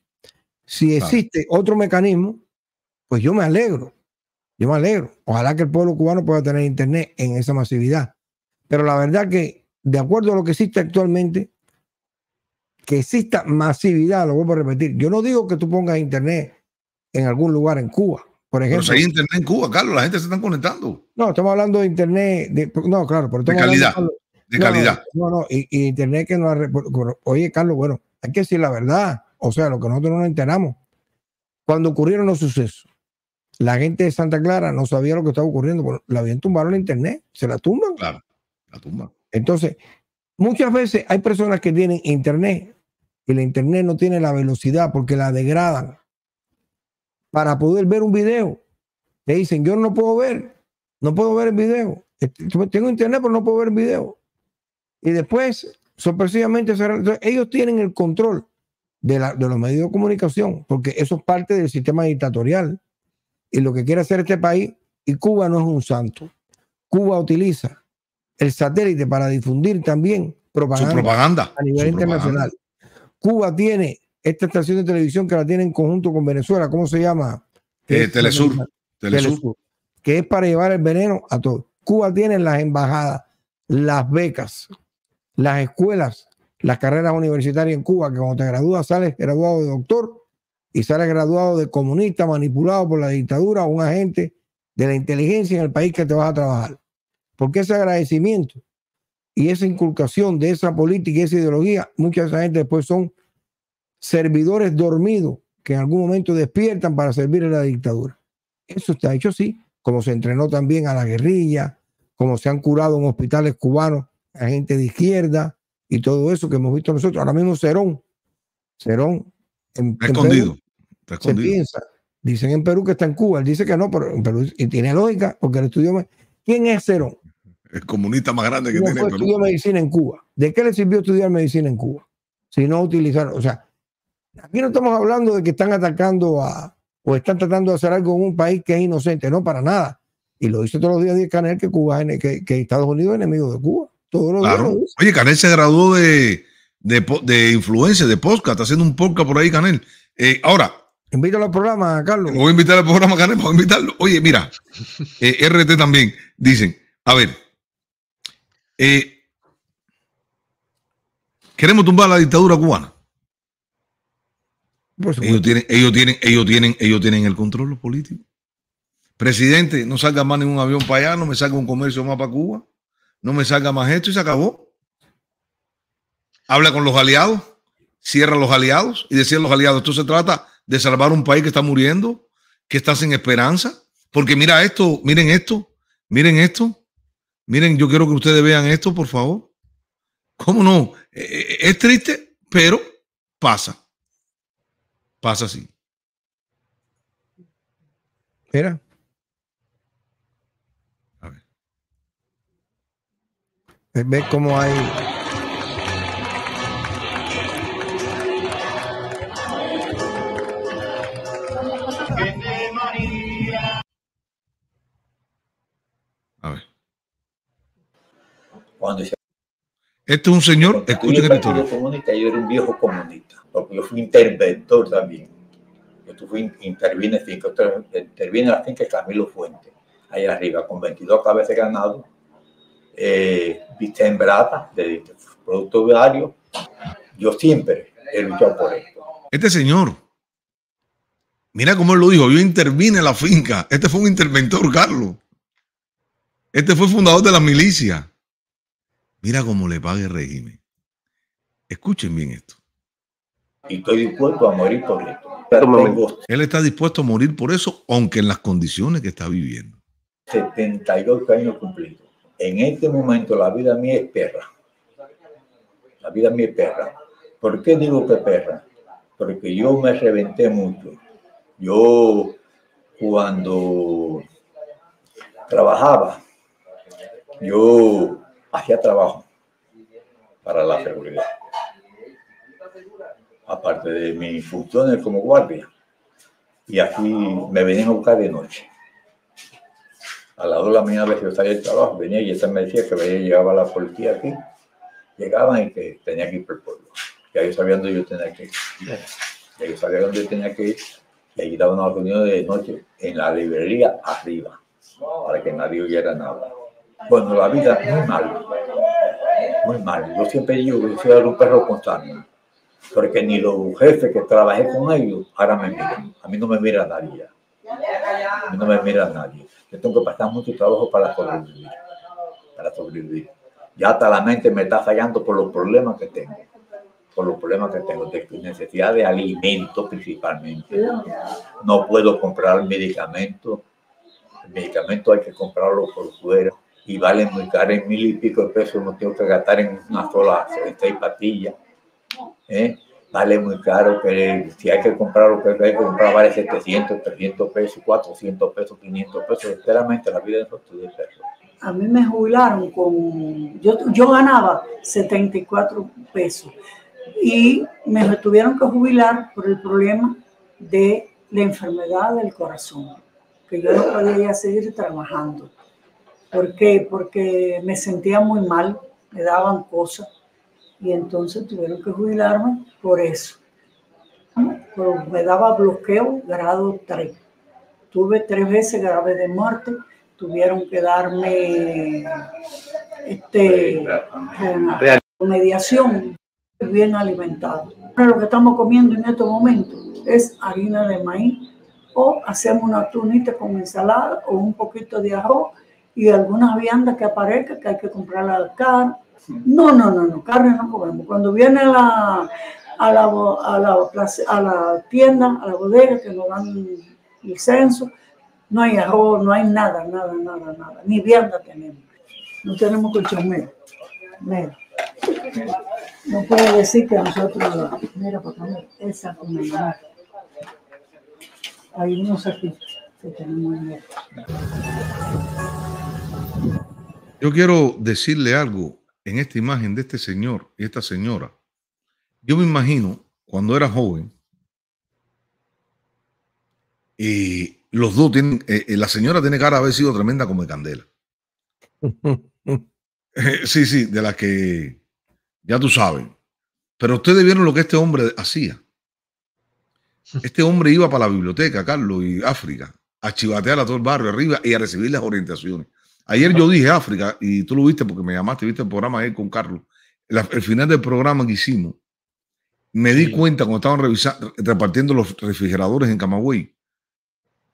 C: Si existe otro mecanismo, pues yo me alegro, yo me alegro. Ojalá que el pueblo cubano pueda tener internet en esa masividad. Pero la verdad que, de acuerdo a lo que existe actualmente, que exista masividad, lo vuelvo a repetir. Yo no digo que tú pongas internet en algún lugar en Cuba, por ejemplo. Pero si hay
B: internet en Cuba, Carlos, la gente se está conectando.
C: No, estamos hablando de internet, de, no, claro, pero de calidad. Hablando, de no, calidad. No, no, y, y internet que no Oye, Carlos, bueno, hay que decir la verdad, o sea, lo que nosotros no nos enteramos. Cuando ocurrieron los sucesos, la gente de Santa Clara no sabía lo que estaba ocurriendo, porque la habían tumbado en internet, se la tumban. Claro, la tumban. Entonces, muchas veces hay personas que tienen internet y la internet no tiene la velocidad porque la degradan. Para poder ver un video, Le dicen, yo no puedo ver, no puedo ver el video. Este, tengo internet, pero no puedo ver el video. Y después, sorpresivamente, ellos tienen el control de, de los medios de comunicación, porque eso es parte del sistema dictatorial y lo que quiere hacer este país, y Cuba no es un santo. Cuba utiliza el satélite para difundir también propaganda, a nivel internacional. Cuba tiene esta estación de televisión que la tiene en conjunto con Venezuela, ¿cómo se llama? Eh, Telesur. Telesur. Que es para llevar el veneno a todo. Cuba tiene las embajadas, las becas, las escuelas, las carreras universitarias en Cuba, que cuando te gradúas sales graduado de doctor y sale graduado de comunista manipulado por la dictadura, un agente de la inteligencia en el país que te vas a trabajar. Porque ese agradecimiento y esa inculcación de esa política y esa ideología, mucha de esa gente después son servidores dormidos que en algún momento despiertan para servir a la dictadura. Eso está hecho así, como se entrenó también a la guerrilla, como se han curado en hospitales cubanos a gente de izquierda y todo eso que hemos visto nosotros. Ahora mismo Cerón, Cerón, escondido
B: se piensa.
C: Dicen en Perú que está en Cuba. Él dice que no, pero en Perú. Y tiene lógica, porque él estudió. ¿Quién es Cerón?
B: El comunista más grande que tiene fue, Perú. Estudió
C: medicina en Cuba. ¿De qué le sirvió estudiar medicina en Cuba? Si no utilizaron. O sea, aquí no estamos hablando de que están atacando a. o están tratando de hacer algo en un país que es inocente. No, para nada. Y lo dice todos los días Canel que, Cuba, que, Estados Unidos es enemigo de Cuba. Todos los días
B: Oye, Canel se graduó de, de, de influencia, de podcast. Está haciendo un podcast por ahí, Canel. Eh, ahora, Invítalo al programa, Carlos. Voy a invitar al programa, Carlos. Voy invitarlo. Oye, mira, eh, RT también. Dicen, a ver, eh, queremos tumbar la dictadura cubana. Ellos tienen, ellos tienen, ellos tienen, ellos tienen el control, político. Presidente, no salga más ningún avión para allá, no me salga un comercio más para Cuba, no me salga más esto y se acabó. Habla con los aliados, cierra los aliados y decía los aliados, esto se trata de salvar un país que está muriendo, que está sin esperanza. Porque mira esto, miren esto, miren esto. Miren, yo quiero que ustedes vean esto, por favor. ¿Cómo no? Eh, eh, es triste, pero pasa. Pasa así. Mira. A ver.
C: Ve cómo hay
B: Este es un señor, escuchen yo
K: era un viejo comunista, porque yo fui interventor también. Yo fui, intervine en finca, intervine la finca Camilo Fuente, ahí arriba, con 22 cabezas de ganado, eh, vista Brata de producto diario. Yo siempre he luchado por esto.
B: Este señor, mira cómo él lo dijo, yo intervine la finca. Este fue un interventor, Carlos. Este fue fundador de la milicia. Mira cómo le paga el régimen. Escuchen bien esto.
K: Y estoy dispuesto a morir por esto.
B: Él está dispuesto a morir por eso, aunque en las condiciones que está viviendo.
K: 72 años cumplidos. En este momento la vida mía es perra. La vida mía es perra. ¿Por qué digo que perra? Porque yo me reventé mucho. Yo cuando trabajaba, yo hacía trabajo para la seguridad. Aparte de mis funciones como guardia. Y aquí me venían a buscar de noche. A las dos de la mañana veces yo salía del trabajo, venía y esta me decía que venía, llegaba la policía aquí, llegaban y que tenía que ir por el pueblo. Y ahí sabía dónde yo tenía que ir. Y ahí sabía dónde tenía que ir. Y a una reunión de noche en la librería arriba, para que nadie oyera nada. Bueno, la vida es muy mal, muy mal. Yo siempre digo que soy un perro constante, porque ni los jefes que trabajé con ellos ahora me miran. A mí no me mira nadie. A mí no me mira nadie. Yo tengo que pasar mucho trabajo para sobrevivir. Para sobrevivir. Ya hasta la mente me está fallando por los problemas que tengo por los problemas que tengo de necesidad de alimento principalmente. No puedo comprar medicamentos. El medicamento hay que comprarlo por fuera y vale muy caro, en mil y pico de pesos no tengo que gastar en una sola patillas. ¿eh? Vale muy caro, que si hay que comprar lo que hay que comprar vale 700, 300 pesos, 400 pesos, 500 pesos, enteramente la vida de nosotros de
E: A mí me jubilaron con, yo, yo ganaba 74 pesos y me tuvieron que jubilar por el problema de la enfermedad del corazón, que yo no podía seguir trabajando ¿Por qué? Porque me sentía muy mal, me daban cosas y entonces tuvieron que jubilarme por eso. me daba bloqueo grado 3. Tuve tres veces graves de muerte, tuvieron que darme este, mediación bien alimentado. lo que estamos comiendo en estos momentos es harina de maíz o hacemos una tunita con ensalada o un poquito de arroz y algunas viandas que aparezcan que hay que comprar la carne. No, no, no, no, carne no comemos. Cuando viene a, la, a, la, a la tienda, a la bodega, que nos dan el, censo, no hay arroz, no hay nada, nada, nada, nada. Ni vianda tenemos. No tenemos colchonero. Mira. No puede decir que nosotros, mira, porque esa comida. Hay unos aquí que tenemos ahí.
B: Yo quiero decirle algo en esta imagen de este señor y esta señora. Yo me imagino cuando era joven, y los dos tienen, eh, eh, la señora tiene cara de haber sido tremenda como de candela. Eh, sí, sí, de las que ya tú sabes. Pero ustedes vieron lo que este hombre hacía. Este hombre iba para la biblioteca, Carlos, y África, a chivatear a todo el barrio arriba y a recibir las orientaciones. Ayer yo dije África, y tú lo viste porque me llamaste, viste el programa ahí con Carlos. el final del programa que hicimos, me di cuenta cuando estaban revisando, repartiendo los refrigeradores en Camagüey,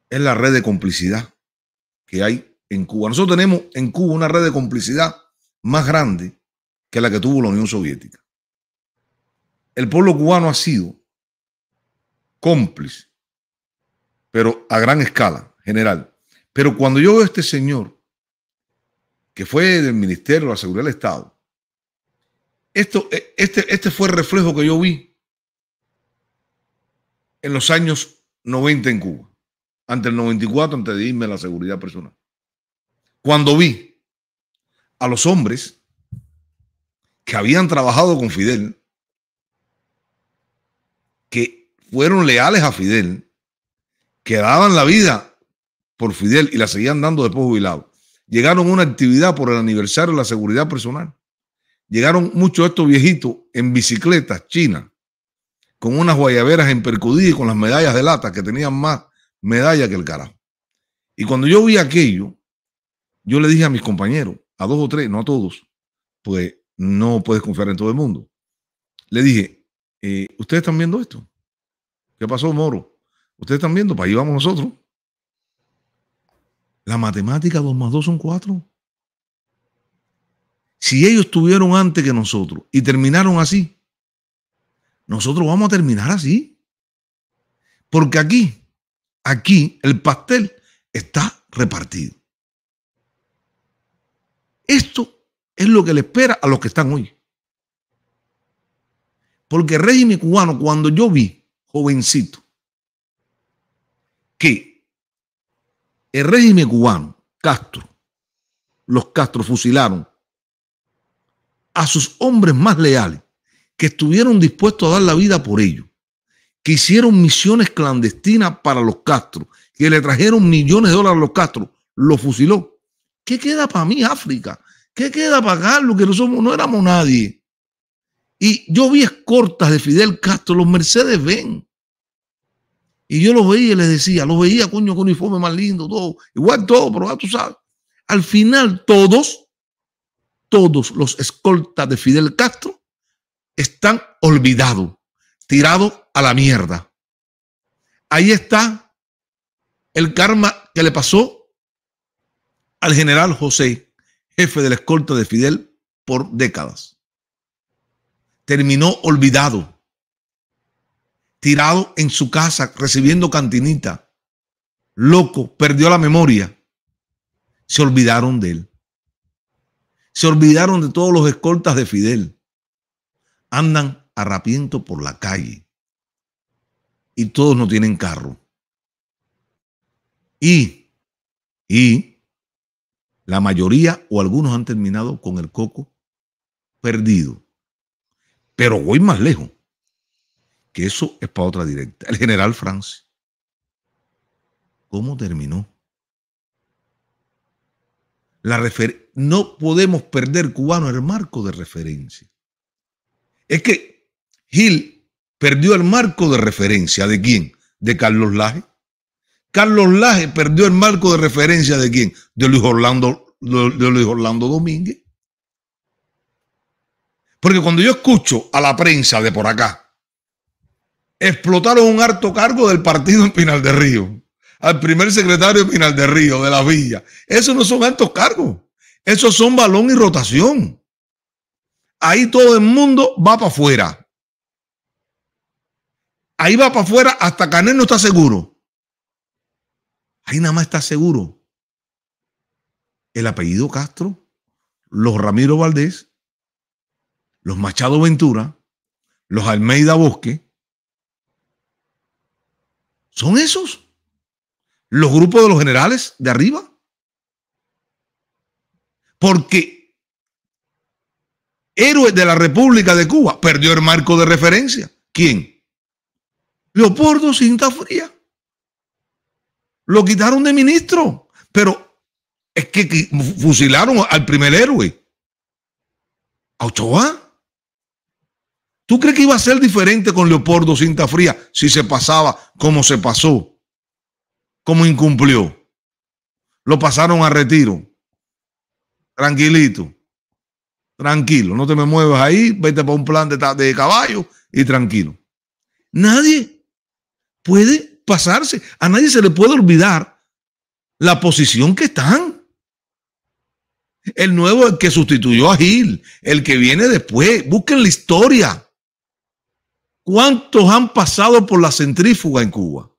B: es la red de complicidad que hay en Cuba. Nosotros tenemos en Cuba una red de complicidad más grande que la que tuvo la Unión Soviética. El pueblo cubano ha sido cómplice, pero a gran escala general. Pero cuando yo veo a este señor que fue del Ministerio, la Seguridad del Estado. Esto, eh, este, este fue el reflejo que yo vi en los años 90 en Cuba, ante el 94, antes de irme a la seguridad personal. Cuando vi a los hombres que habían trabajado con Fidel, que fueron leales a Fidel, que daban la vida por Fidel y la seguían dando después jubilados llegaron una actividad por el aniversario de la seguridad personal. Llegaron muchos de estos viejitos en bicicletas China, con unas guayaberas en percudí y con las medallas de lata, que tenían más medallas que el carajo. Y cuando yo vi aquello, yo le dije a mis compañeros, a dos o tres, no a todos, pues no puedes confiar en todo el mundo. Le dije, eh, ¿ustedes están viendo esto? ¿Qué pasó, Moro? ¿Ustedes están viendo? Para ahí vamos nosotros. La matemática 2 más 2 son 4. Si ellos tuvieron antes que nosotros y terminaron así, nosotros vamos a terminar así. Porque aquí, aquí el pastel está repartido. Esto es lo que le espera a los que están hoy. Porque el régimen cubano, cuando yo vi, jovencito, que el régimen cubano, Castro, los Castro fusilaron a sus hombres más leales, que estuvieron dispuestos a dar la vida por ellos, que hicieron misiones clandestinas para los Castro, que le trajeron millones de dólares a los Castro, los fusiló. ¿Qué queda para mí África? ¿Qué queda para Carlos? Que no, somos, no éramos nadie. Y yo vi escortas de Fidel Castro, los Mercedes ven y yo lo veía y les decía, lo veía, coño, con uniforme más lindo, todo, igual todo, pero ah, tú sabes. Al final, todos, todos los escoltas de Fidel Castro están olvidados, tirados a la mierda. Ahí está el karma que le pasó al general José, jefe de la escolta de Fidel, por décadas. Terminó olvidado tirado en su casa recibiendo cantinita, loco, perdió la memoria. Se olvidaron de él. Se olvidaron de todos los escoltas de Fidel. Andan arrapiento por la calle. Y todos no tienen carro. Y, y la mayoría o algunos han terminado con el coco perdido. Pero voy más lejos que eso es para otra directa. El general Francis. ¿Cómo terminó? La no podemos perder, cubano, el marco de referencia. Es que Gil perdió el marco de referencia. ¿De quién? De Carlos Laje. Carlos Laje perdió el marco de referencia de quién? De Luis Orlando, de Luis Orlando Domínguez. Porque cuando yo escucho a la prensa de por acá, explotaron un alto cargo del partido en Pinal de Río, al primer secretario de Pinal de Río, de la Villa. Esos no son altos cargos, esos son balón y rotación. Ahí todo el mundo va para afuera. Ahí va para afuera hasta Canel no está seguro. Ahí nada más está seguro el apellido Castro, los Ramiro Valdés, los Machado Ventura, los Almeida Bosque, ¿Son esos? ¿Los grupos de los generales de arriba? Porque héroe de la República de Cuba perdió el marco de referencia. ¿Quién? Leopoldo Cinta Fría. Lo quitaron de ministro, pero es que fusilaron al primer héroe. ¿A ¿Tú crees que iba a ser diferente con Leopoldo Cinta Fría si se pasaba como se pasó? Como incumplió. Lo pasaron a retiro. Tranquilito. Tranquilo. No te me muevas ahí. Vete para un plan de, de caballo y tranquilo. Nadie puede pasarse. A nadie se le puede olvidar la posición que están. El nuevo, el que sustituyó a Gil, el que viene después. Busquen la historia ¿Cuántos han pasado por la centrífuga en Cuba?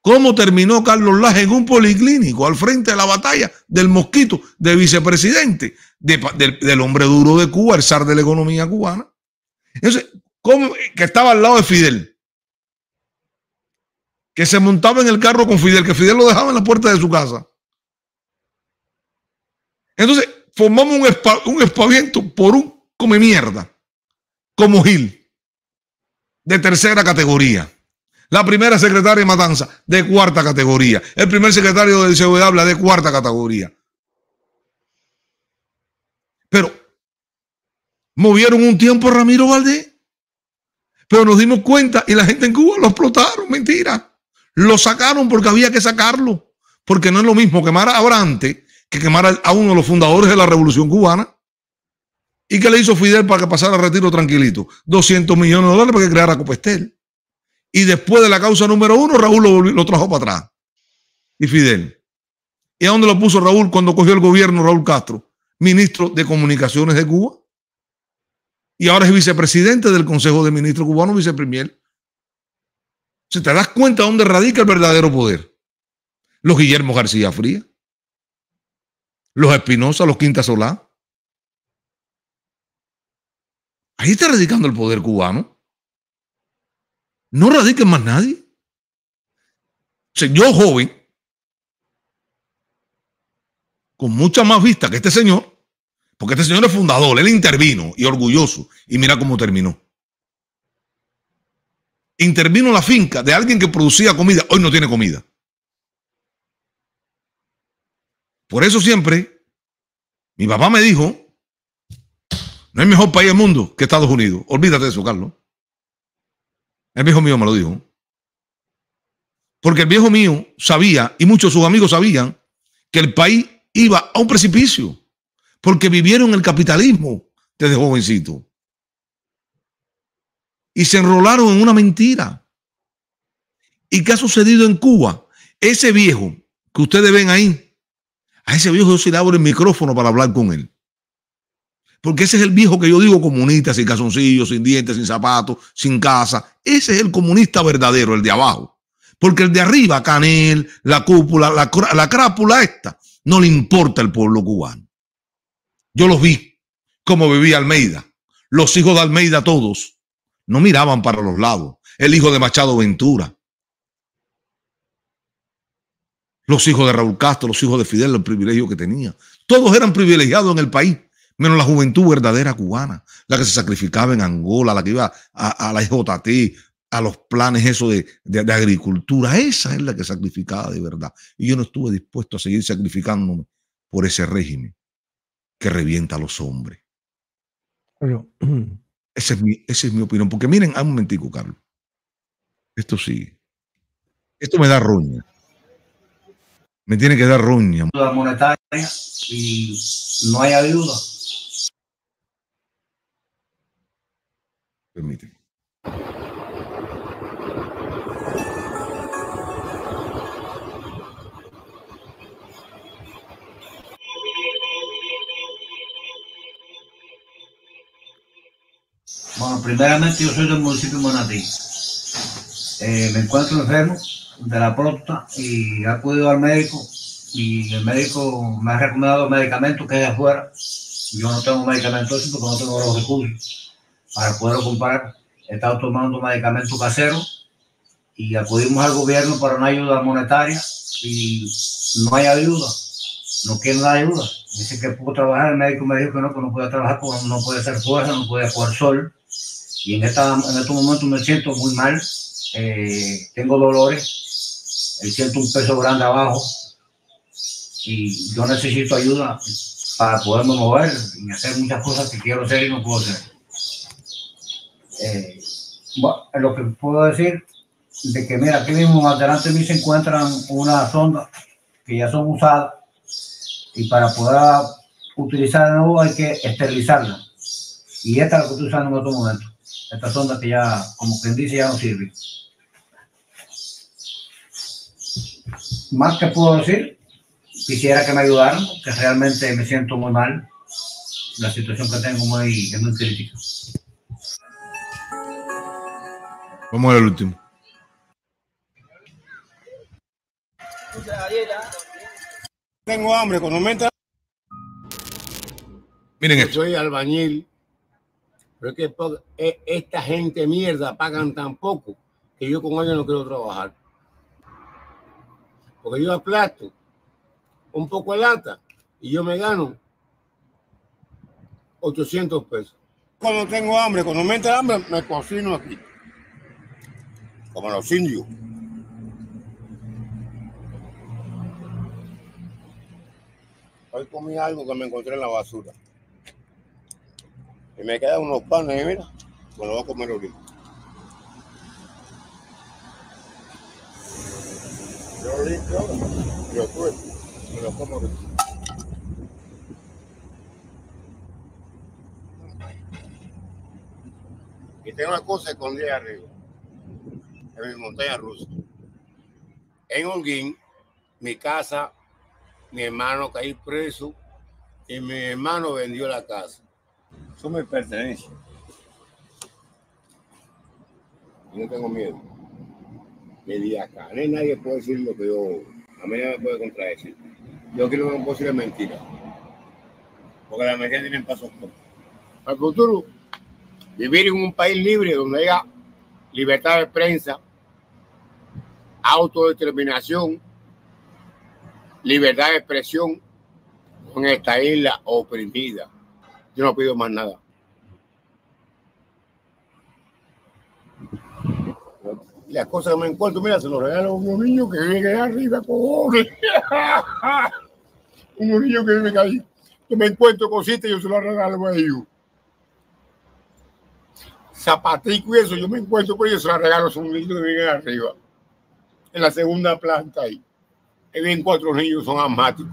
B: ¿Cómo terminó Carlos Laje en un policlínico al frente de la batalla del mosquito, de vicepresidente, del, hombre duro de Cuba, el zar de la economía cubana? Entonces, ¿cómo, que estaba al lado de Fidel, que se montaba en el carro con Fidel, que Fidel lo dejaba en la puerta de su casa. Entonces, formamos un, espaviento por un come mierda, como Gil de tercera categoría. La primera secretaria de Matanza, de cuarta categoría. El primer secretario del de habla de cuarta categoría. Pero movieron un tiempo Ramiro Valdés. Pero nos dimos cuenta y la gente en Cuba lo explotaron. Mentira. Lo sacaron porque había que sacarlo. Porque no es lo mismo quemar a Abrante que quemar a uno de los fundadores de la Revolución Cubana. ¿Y qué le hizo Fidel para que pasara a retiro tranquilito? 200 millones de dólares para que creara Copestel. Y después de la causa número uno, Raúl lo, trajo para atrás. Y Fidel. ¿Y a dónde lo puso Raúl cuando cogió el gobierno Raúl Castro? Ministro de Comunicaciones de Cuba. Y ahora es vicepresidente del Consejo de Ministros Cubano, vicepremier. Si te das cuenta dónde radica el verdadero poder. Los Guillermo García Fría, los Espinosa, los Quinta Solá, Ahí está radicando el poder cubano. No radica más nadie. Señor joven, con mucha más vista que este señor, porque este señor es fundador, él intervino y orgulloso. Y mira cómo terminó. Intervino la finca de alguien que producía comida, hoy no tiene comida. Por eso siempre, mi papá me dijo no hay mejor país del mundo que Estados Unidos. Olvídate de eso, Carlos. El viejo mío me lo dijo. Porque el viejo mío sabía, y muchos de sus amigos sabían, que el país iba a un precipicio. Porque vivieron el capitalismo desde jovencito. Y se enrolaron en una mentira. ¿Y qué ha sucedido en Cuba? Ese viejo que ustedes ven ahí, a ese viejo yo se le abro el micrófono para hablar con él. Porque ese es el viejo que yo digo comunista, sin casoncillos, sin dientes, sin zapatos, sin casa. Ese es el comunista verdadero, el de abajo. Porque el de arriba, Canel, la cúpula, la, la crápula esta, no le importa el pueblo cubano. Yo los vi, como vivía Almeida. Los hijos de Almeida todos no miraban para los lados. El hijo de Machado Ventura. Los hijos de Raúl Castro, los hijos de Fidel, el privilegio que tenía. Todos eran privilegiados en el país menos la juventud verdadera cubana, la que se sacrificaba en Angola, la que iba a, la IJT, a los planes eso de, agricultura. Esa es la que sacrificaba de verdad. Y yo no estuve dispuesto a seguir sacrificándome por ese régimen que revienta a los hombres.
C: Pero,
B: esa, es mi, es mi opinión. Porque miren, hay un momentico, Carlos. Esto sí Esto me da ruña Me tiene que dar roña.
A: y no hay ayuda Permíteme. Bueno, primeramente yo soy del municipio de Monatí. Eh, me encuentro enfermo de la próstata y he acudido al médico y el médico me ha recomendado medicamentos que hay afuera. Yo no tengo medicamentos porque no tengo los recursos para poder comprar. He estado tomando medicamentos caseros y acudimos al gobierno para una ayuda monetaria y no hay ayuda, no quieren la ayuda. Dice que puedo trabajar, el médico me dijo que no, que no puede trabajar no puede hacer fuerza, no puede jugar sol. Y en, estos momentos me siento muy mal, eh, tengo dolores, siento un peso grande abajo y yo necesito ayuda para poderme mover y hacer muchas cosas que quiero hacer y no puedo hacer. Eh, lo que puedo decir de que, mira, aquí mismo adelante de mí se encuentran unas sonda que ya son usadas y para poder utilizar de nuevo hay que esterilizarla. Y esta es la que estoy usando en otro momento. Esta sonda que ya, como quien dice, ya no sirve. Más que puedo decir, quisiera que me ayudaran, que realmente me siento muy mal. La situación que tengo es muy crítica.
B: Vamos al último.
I: Tengo hambre, cuando me entra... Miren esto. Soy albañil, pero es que e-, esta gente mierda pagan tan poco que yo con ellos no quiero trabajar. Porque yo aplasto un poco de lata y yo me gano 800 pesos. Cuando tengo hambre, cuando me entra hambre, me cocino aquí como los indios. Hoy comí algo que me encontré en la basura. Y me quedan unos panes, y mira, me lo voy a comer ahorita. Yo ahorita yo me lo como ahorita. Y tengo una cosa escondida arriba en mi montaña rusa. En Holguín, mi casa, mi hermano caí preso y mi hermano vendió la casa. Eso me pertenece. Yo tengo miedo. Me di acá. nadie puede decir lo que yo. A mí me puede contradecir. Yo creo que no puedo posible mentira. Porque la mentira tienen pasos cortos. Al futuro, vivir en un país libre donde haya libertad de prensa, autodeterminación, libertad de expresión con esta isla oprimida. Yo no pido más nada. Las cosas que me encuentro, mira, se lo regalo a un niño que vive arriba, cojones. un niño que vive ahí. Yo me encuentro cositas y yo se lo regalo a ellos zapatico y eso, yo me encuentro con ellos, se la regalo son niños que viven arriba, en la segunda planta ahí. bien cuatro niños, son amáticos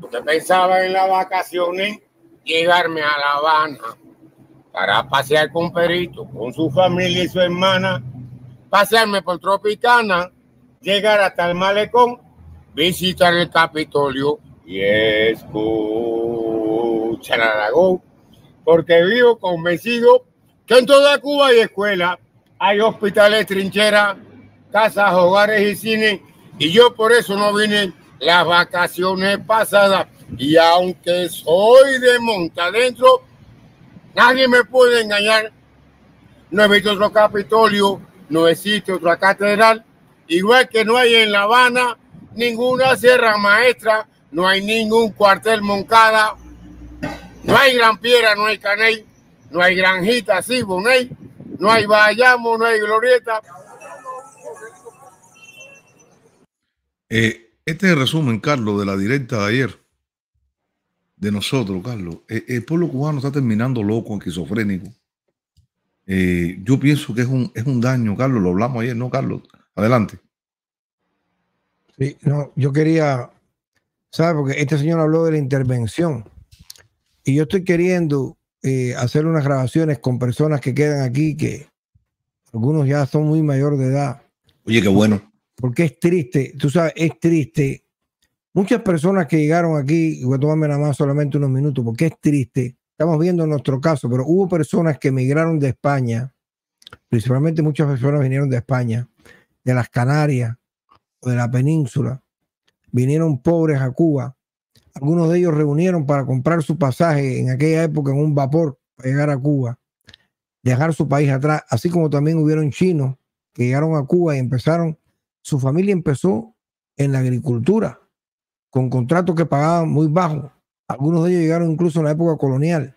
I: porque pensaba en las vacaciones llegarme a La Habana para pasear con Perito, con su familia y su hermana, pasearme por Tropicana, llegar hasta el malecón, visitar el Capitolio y escuchar a Aragón, porque vivo convencido en toda Cuba hay escuelas, hay hospitales, trincheras, casas, hogares y cine. Y yo por eso no vine las vacaciones pasadas. Y aunque soy de monta adentro, nadie me puede engañar. No he visto otro Capitolio, no existe otra catedral. Igual que no hay en La Habana ninguna Sierra Maestra, no hay ningún cuartel Moncada, no hay Gran Piedra, no hay Caney no hay granjitas, así, no hay vayamos, no hay Glorieta.
B: Eh, este es el resumen, Carlos, de la directa de ayer. De nosotros, Carlos. Eh, el, pueblo cubano está terminando loco, esquizofrénico. Eh, yo pienso que es un, es un daño, Carlos. Lo hablamos ayer, ¿no, Carlos? Adelante.
C: Sí, no, yo quería, ¿Sabes? Porque este señor habló de la intervención. Y yo estoy queriendo eh, hacer unas grabaciones con personas que quedan aquí, que algunos ya son muy mayor de edad.
B: Oye, qué bueno.
C: Porque es triste, tú sabes, es triste. Muchas personas que llegaron aquí, voy a tomarme nada más solamente unos minutos, porque es triste. Estamos viendo nuestro caso, pero hubo personas que emigraron de España, principalmente muchas personas vinieron de España, de las Canarias o de la península, vinieron pobres a Cuba algunos de ellos reunieron para comprar su pasaje en aquella época en un vapor para llegar a Cuba, dejar su país atrás, así como también hubieron chinos que llegaron a Cuba y empezaron, su familia empezó en la agricultura, con contratos que pagaban muy bajos. Algunos de ellos llegaron incluso en la época colonial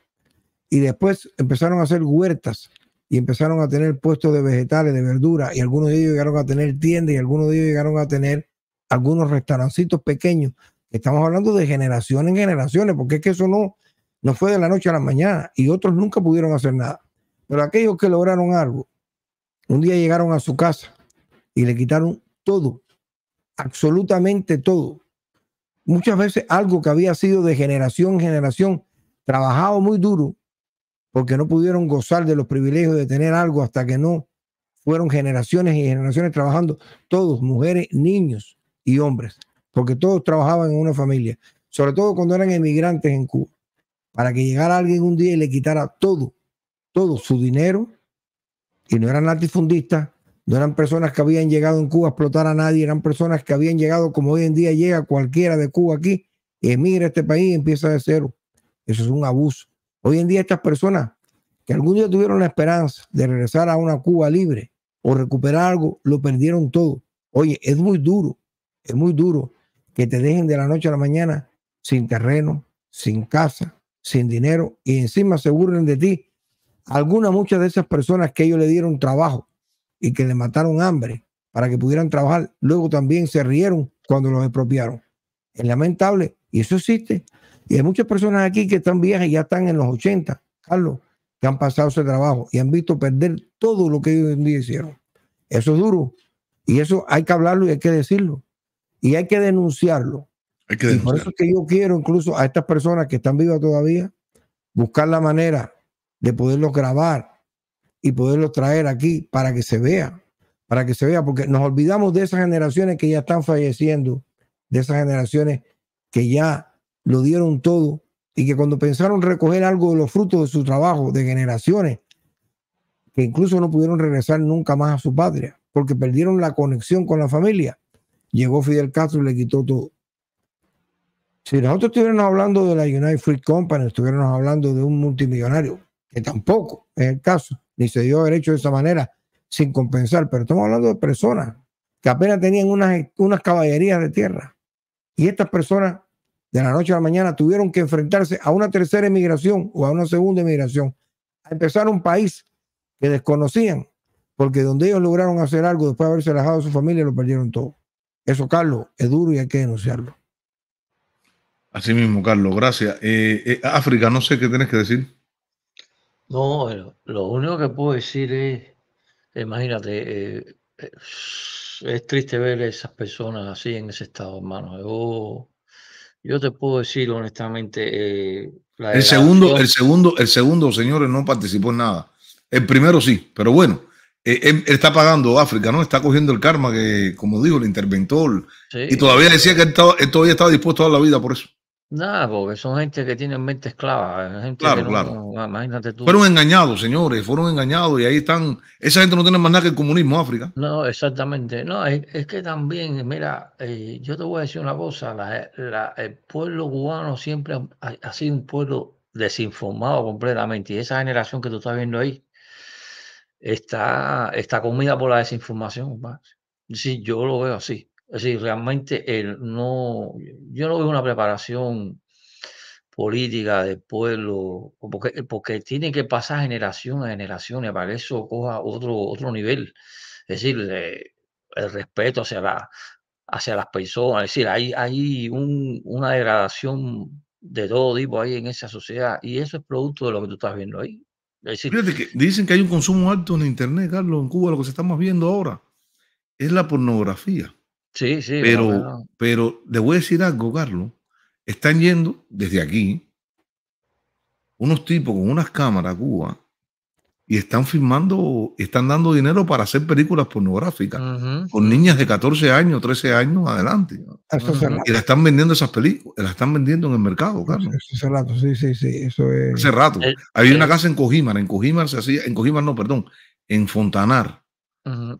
C: y después empezaron a hacer huertas y empezaron a tener puestos de vegetales, de verduras, y algunos de ellos llegaron a tener tiendas y algunos de ellos llegaron a tener algunos restaurancitos pequeños Estamos hablando de generación en generaciones, porque es que eso no, no fue de la noche a la mañana y otros nunca pudieron hacer nada. Pero aquellos que lograron algo, un día llegaron a su casa y le quitaron todo, absolutamente todo. Muchas veces algo que había sido de generación en generación, trabajado muy duro, porque no pudieron gozar de los privilegios de tener algo hasta que no fueron generaciones y generaciones trabajando, todos, mujeres, niños y hombres porque todos trabajaban en una familia, sobre todo cuando eran emigrantes en Cuba, para que llegara alguien un día y le quitara todo, todo su dinero, y no eran latifundistas, no eran personas que habían llegado en Cuba a explotar a nadie, eran personas que habían llegado como hoy en día llega cualquiera de Cuba aquí, emigra a este país y empieza de cero. Eso es un abuso. Hoy en día estas personas que algún día tuvieron la esperanza de regresar a una Cuba libre o recuperar algo, lo perdieron todo. Oye, es muy duro, es muy duro que te dejen de la noche a la mañana sin terreno, sin casa, sin dinero y encima se burlen de ti. Algunas, muchas de esas personas que ellos le dieron trabajo y que le mataron hambre para que pudieran trabajar, luego también se rieron cuando los expropiaron. Es lamentable y eso existe. Y hay muchas personas aquí que están viejas y ya están en los 80, Carlos, que han pasado ese trabajo y han visto perder todo lo que ellos en día hicieron. Eso es duro y eso hay que hablarlo y hay que decirlo y hay que denunciarlo. por eso es que yo quiero incluso a estas personas que están vivas todavía, buscar la manera de poderlos grabar y poderlos traer aquí para que se vea, para que se vea, porque nos olvidamos de esas generaciones que ya están falleciendo, de esas generaciones que ya lo dieron todo y que cuando pensaron recoger algo de los frutos de su trabajo, de generaciones, que incluso no pudieron regresar nunca más a su patria, porque perdieron la conexión con la familia llegó Fidel Castro y le quitó todo. Si nosotros estuviéramos hablando de la United Free Company, estuviéramos hablando de un multimillonario, que tampoco es el caso, ni se dio derecho de esa manera, sin compensar, pero estamos hablando de personas que apenas tenían unas, unas caballerías de tierra. Y estas personas, de la noche a la mañana, tuvieron que enfrentarse a una tercera emigración o a una segunda emigración, a empezar un país que desconocían, porque donde ellos lograron hacer algo después de haberse alejado de su familia, lo perdieron todo. Eso, Carlos,
D: es duro y hay que denunciarlo.
B: Así mismo, Carlos, gracias. Eh, eh, África, no sé qué tienes que decir.
D: No, lo único que puedo decir es, imagínate, eh, es triste ver a esas personas así en ese estado, hermano. Yo, te puedo decir honestamente. el, segundo,
B: el segundo, el segundo, señores, no participó en nada. El primero sí, pero bueno. Eh, él, está pagando África, ¿no? Está cogiendo el karma que, como dijo el interventor. Y todavía decía que él, estaba, todavía estaba dispuesto a dar la vida por eso.
D: Nada, porque son gente que tiene mente esclava. Eh, gente claro, que claro. Ah, fueron
B: engañados, señores, fueron engañados y ahí están. Esa gente no tiene más nada que el comunismo, África.
D: No, exactamente. No, es, que también, mira, eh, yo te voy a decir una cosa: el pueblo cubano siempre ha sido un pueblo desinformado completamente. Y esa generación que tú estás viendo ahí, está, está comida por la desinformación. Sí, yo lo veo así. Es decir, realmente él no, yo no veo una preparación política del pueblo, porque, porque tiene que pasar generación a generación y para eso coja otro, otro nivel. Es decir, el respeto hacia, hacia las personas, es decir, hay, hay una degradación de todo tipo ahí en esa sociedad y eso es producto de lo que tú estás viendo ahí que
B: dicen que hay un consumo alto en Internet, Carlos, en Cuba, lo que se estamos viendo ahora es la pornografía. Sí, sí. Pero, pero le voy a decir algo, Carlos. Están yendo desde aquí unos tipos con unas cámaras a Cuba y están firmando, están dando dinero para hacer películas pornográficas con niñas de 14 años, 13 años adelante.
C: Ah, y
B: la están vendiendo esas películas, la están vendiendo en el mercado, Carlos.
C: Hace rato, sí, sí, sí,
B: eso es. Hace rato. Eh, Hay eh. una casa en Cojimar, en Cojimar se hacía, en no, perdón, en Fontanar.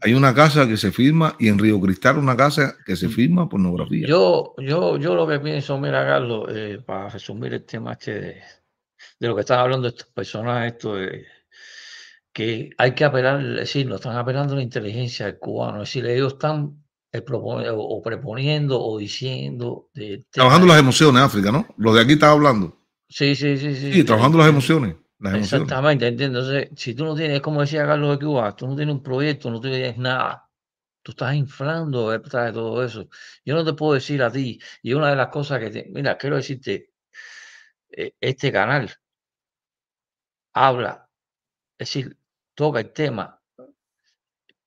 B: Hay una casa que se firma y en Río Cristal una casa que se mm. firma
D: pornografía. Yo, yo, yo lo que pienso, mira, Carlos, eh, para resumir el tema este de, lo que están hablando estos estas personas, esto de que hay que apelar, es decir, no están apelando la inteligencia del cubano, es decir, ellos están eh, o preponiendo o diciendo.
B: trabajando las emociones, África, ¿no? Lo de aquí están hablando.
D: Sí, sí, sí. Sí, sí trabajando las emociones.
B: Exactamente,
D: entiendo. Entonces, si tú no tienes, como decía Carlos de Cuba, tú no tienes un proyecto, no tienes nada. Tú estás inflando detrás de todo eso. Yo no te puedo decir a ti, y una de las cosas que Mira, quiero decirte, eh, este canal habla, es decir, toca el tema,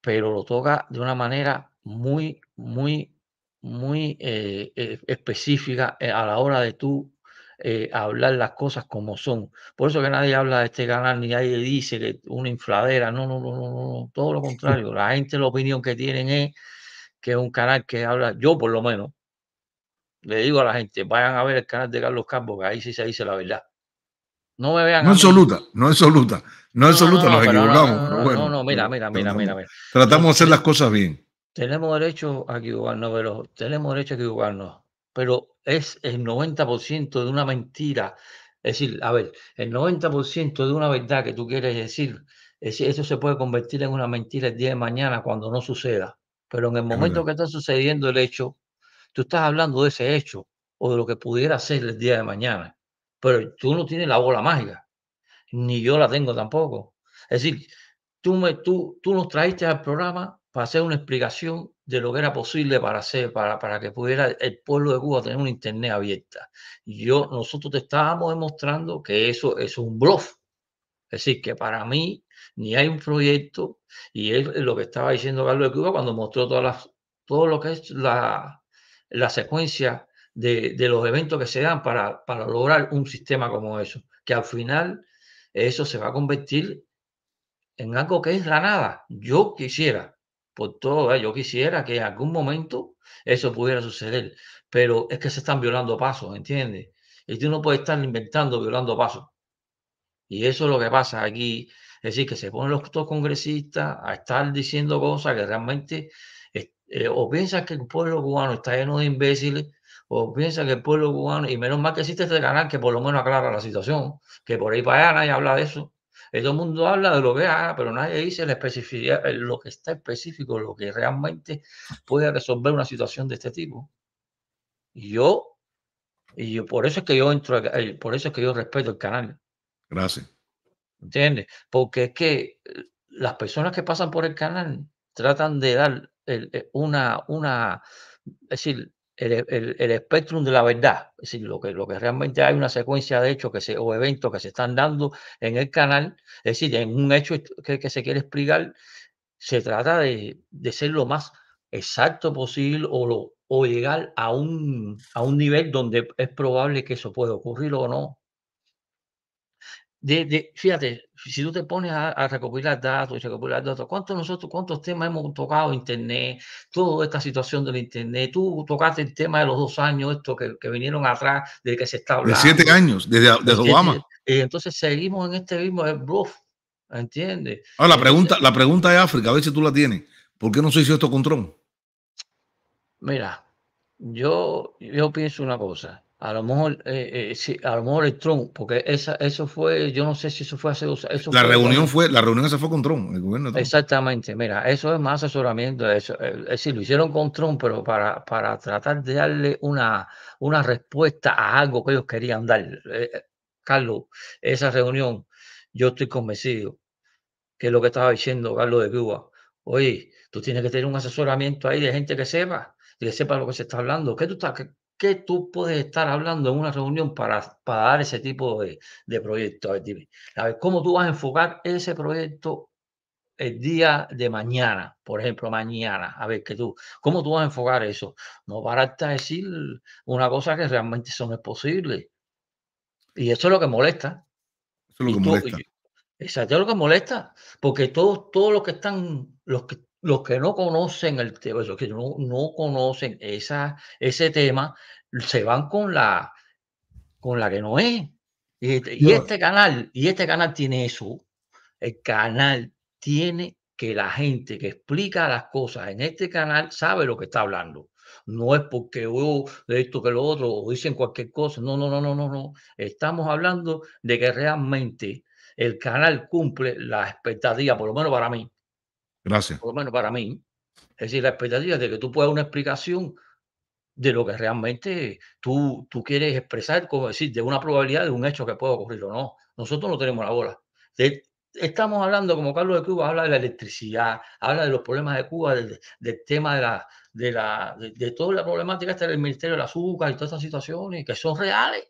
D: pero lo toca de una manera muy, muy, muy eh, eh, específica eh, a la hora de tú hablar las cosas como son. Por eso que nadie habla de este canal, ni nadie dice que es una infladera, no, no, no, no, no, todo lo contrario. La gente la opinión que tienen es que es un canal que habla, yo por lo menos, le digo a la gente, vayan a ver el canal de Carlos Campos que ahí sí se dice la verdad. No me vean. No absoluta,
B: no es absoluta. No, no absoluto nos equivocamos. No, no,
D: mira, mira, mira, mira,
B: Tratamos de hacer las cosas bien.
D: Tenemos derecho a equivocarnos, pero tenemos derecho a equivocarnos. Pero es el 90% de una mentira. Es decir, a ver, el 90% de una verdad que tú quieres decir, es, eso se puede convertir en una mentira el día de mañana cuando no suceda. Pero en el momento que está sucediendo el hecho, tú estás hablando de ese hecho o de lo que pudiera ser el día de mañana. Pero tú no tienes la bola mágica ni yo la tengo tampoco. Es decir, tú, me, tú, tú nos trajiste al programa para hacer una explicación de lo que era posible para hacer, para, para que pudiera el pueblo de Cuba tener una internet abierta. Yo, nosotros te estábamos demostrando que eso, es un bluff. Es decir, que para mí ni hay un proyecto, y es lo que estaba diciendo Carlos de Cuba cuando mostró todas las, todo lo que es la, la secuencia de, los eventos que se dan para, para lograr un sistema como eso, que al final eso se va a convertir en algo que es la nada. Yo quisiera, por todo, ¿eh? yo quisiera que en algún momento eso pudiera suceder, pero es que se están violando pasos, ¿entiendes? Y tú no puedes estar inventando, violando pasos. Y eso es lo que pasa aquí, es decir, que se ponen los dos congresistas a estar diciendo cosas que realmente, eh, o piensan que el pueblo cubano está lleno de imbéciles, o piensa que el pueblo cubano, y menos mal que existe este canal que por lo menos aclara la situación, que por ahí para allá nadie habla de eso. Eh, todo el mundo habla de lo que haga, pero nadie dice la eh, lo que está específico, lo que realmente puede resolver una situación de este tipo. Y yo, y yo, por eso es que yo entro, eh, por eso que yo respeto el canal. Gracias. ¿Entiendes? Porque es que las personas que pasan por el canal tratan de dar una, una, es decir, el, el, espectrum de la verdad, es decir, lo que, lo que realmente hay una secuencia de hechos que se, o eventos que se están dando en el canal, es decir, en un hecho que, se quiere explicar, se trata de, ser lo más exacto posible o, o llegar a un, a un nivel donde es probable que eso pueda ocurrir o no fíjate, si tú te pones a, recopilar datos y recopilar datos, ¿cuántos nosotros, cuántos temas hemos tocado Internet? Toda esta situación del Internet. Tú tocaste el tema de los dos años, esto que, que vinieron atrás, de que se está hablando. De siete
B: años, desde, Obama.
D: Eh, entonces seguimos en este mismo bluff, ¿entiendes?
B: Ahora, la eh, pregunta, la pregunta de África, a ver si tú la tienes. ¿Por qué no se hizo esto con Trump?
D: Mira, yo, yo pienso una cosa. A lo mejor, eh, eh, sí, a lo mejor el Trump, porque esa, eso fue, yo no sé si eso fue hace dos La reunión fue, la reunión
B: se fue con Trump, el gobierno. Trump.
D: Exactamente, mira, eso es más asesoramiento. Eso, eh, es decir, lo hicieron con Trump, pero para, para tratar de darle una, una respuesta a algo que ellos querían dar. Carlos, esa reunión, yo estoy convencido que es lo que estaba diciendo Carlos de Cuba. Oye, tú tienes que tener un asesoramiento ahí de gente que sepa, que sepa lo que se está hablando. que tú estás? que tú puedes estar hablando en una reunión para, para dar ese tipo de, proyectos. A ver, ¿cómo tú vas a enfocar ese proyecto el día de mañana, por ejemplo, mañana, a ver que tú, ¿cómo tú vas a enfocar eso? No para decir una cosa que realmente son no es posible. Y eso es lo que molesta. Eso es lo que molesta. Exacto, es lo que molesta, porque todos, todos los que están, los que los que no conocen el tema, los que no, conocen esa, ese tema, se van con la, con la que no es. Y, este, este canal, y este canal tiene eso. El canal tiene que la gente que explica las cosas en este canal sabe lo que está hablando. No es porque yo oh, de esto que lo otro o dicen cualquier cosa. No, no, no, no, no, no. Estamos hablando de que realmente el canal cumple la expectativa, por lo menos para mí, Gracias. Por lo menos para mí. Es decir, la expectativa de que tú puedas una explicación de lo que realmente tú, tú quieres expresar, como decir, de una probabilidad de un hecho que pueda ocurrir o no. Nosotros no tenemos la bola. estamos hablando, como Carlos de Cuba habla de la electricidad, habla de los problemas de Cuba, del, tema de la, de la, de, toda la problemática del Ministerio del Azúcar y todas estas situaciones que son reales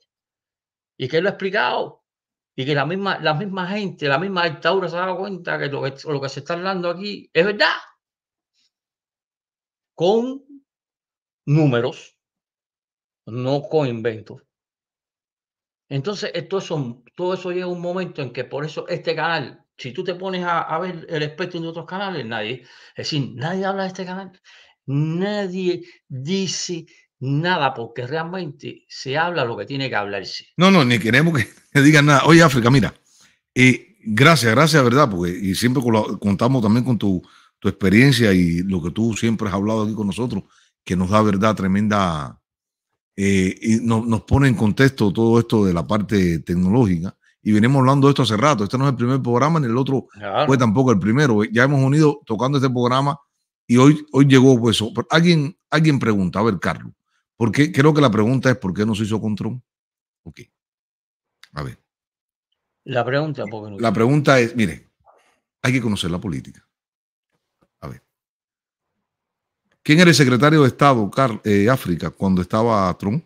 D: y que él lo ha explicado y que la misma, la misma gente, la misma dictadura se ha dado cuenta que lo, que se está hablando aquí es verdad. Con números, no con inventos. Entonces, esto son todo eso llega a un momento en que por eso este canal, si tú te pones a, a ver el espectro de otros canales, nadie, es decir, nadie habla de este canal, nadie dice nada porque realmente se habla lo que tiene que hablarse.
B: No, no, ni queremos que, digan nada. Oye, África, mira, gracias, gracias, ¿verdad? Porque y siempre contamos también con tu, experiencia y lo que tú siempre has hablado aquí con nosotros, que nos da verdad tremenda eh, y nos pone en contexto todo esto de la parte tecnológica. Y venimos hablando de esto hace rato. Este no es el primer programa, ni el otro fue tampoco el primero. Ya hemos unido tocando este programa y hoy, hoy llegó pues, alguien, alguien pregunta, a ver, Carlos, porque creo que la pregunta es: ¿por qué no se hizo con Trump? Ok. A ver.
D: La pregunta, La
B: pregunta es: mire, hay que conocer la política. A ver. ¿Quién era el secretario de Estado, de eh, África, cuando estaba Trump?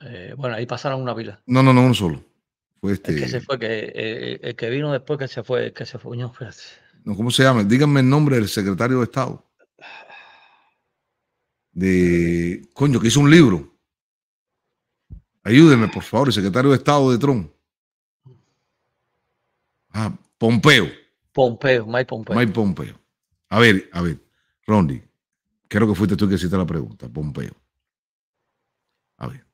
D: Eh, bueno, ahí pasaron una pila.
B: No, no, no, uno solo. Este
D: eh, el que vino después que se fue, que se fue.
B: ¿Cómo se llama? Díganme el nombre del secretario de Estado de, coño, que hizo un libro. Ayúdeme, por favor, el secretario de Estado de Trump. Ah, Pompeo.
D: Pompeo, Mike Pompeo.
B: Pompeo. A ver, a ver, Rondi. creo que fuiste tú que hiciste la pregunta, Pompeo. A ver,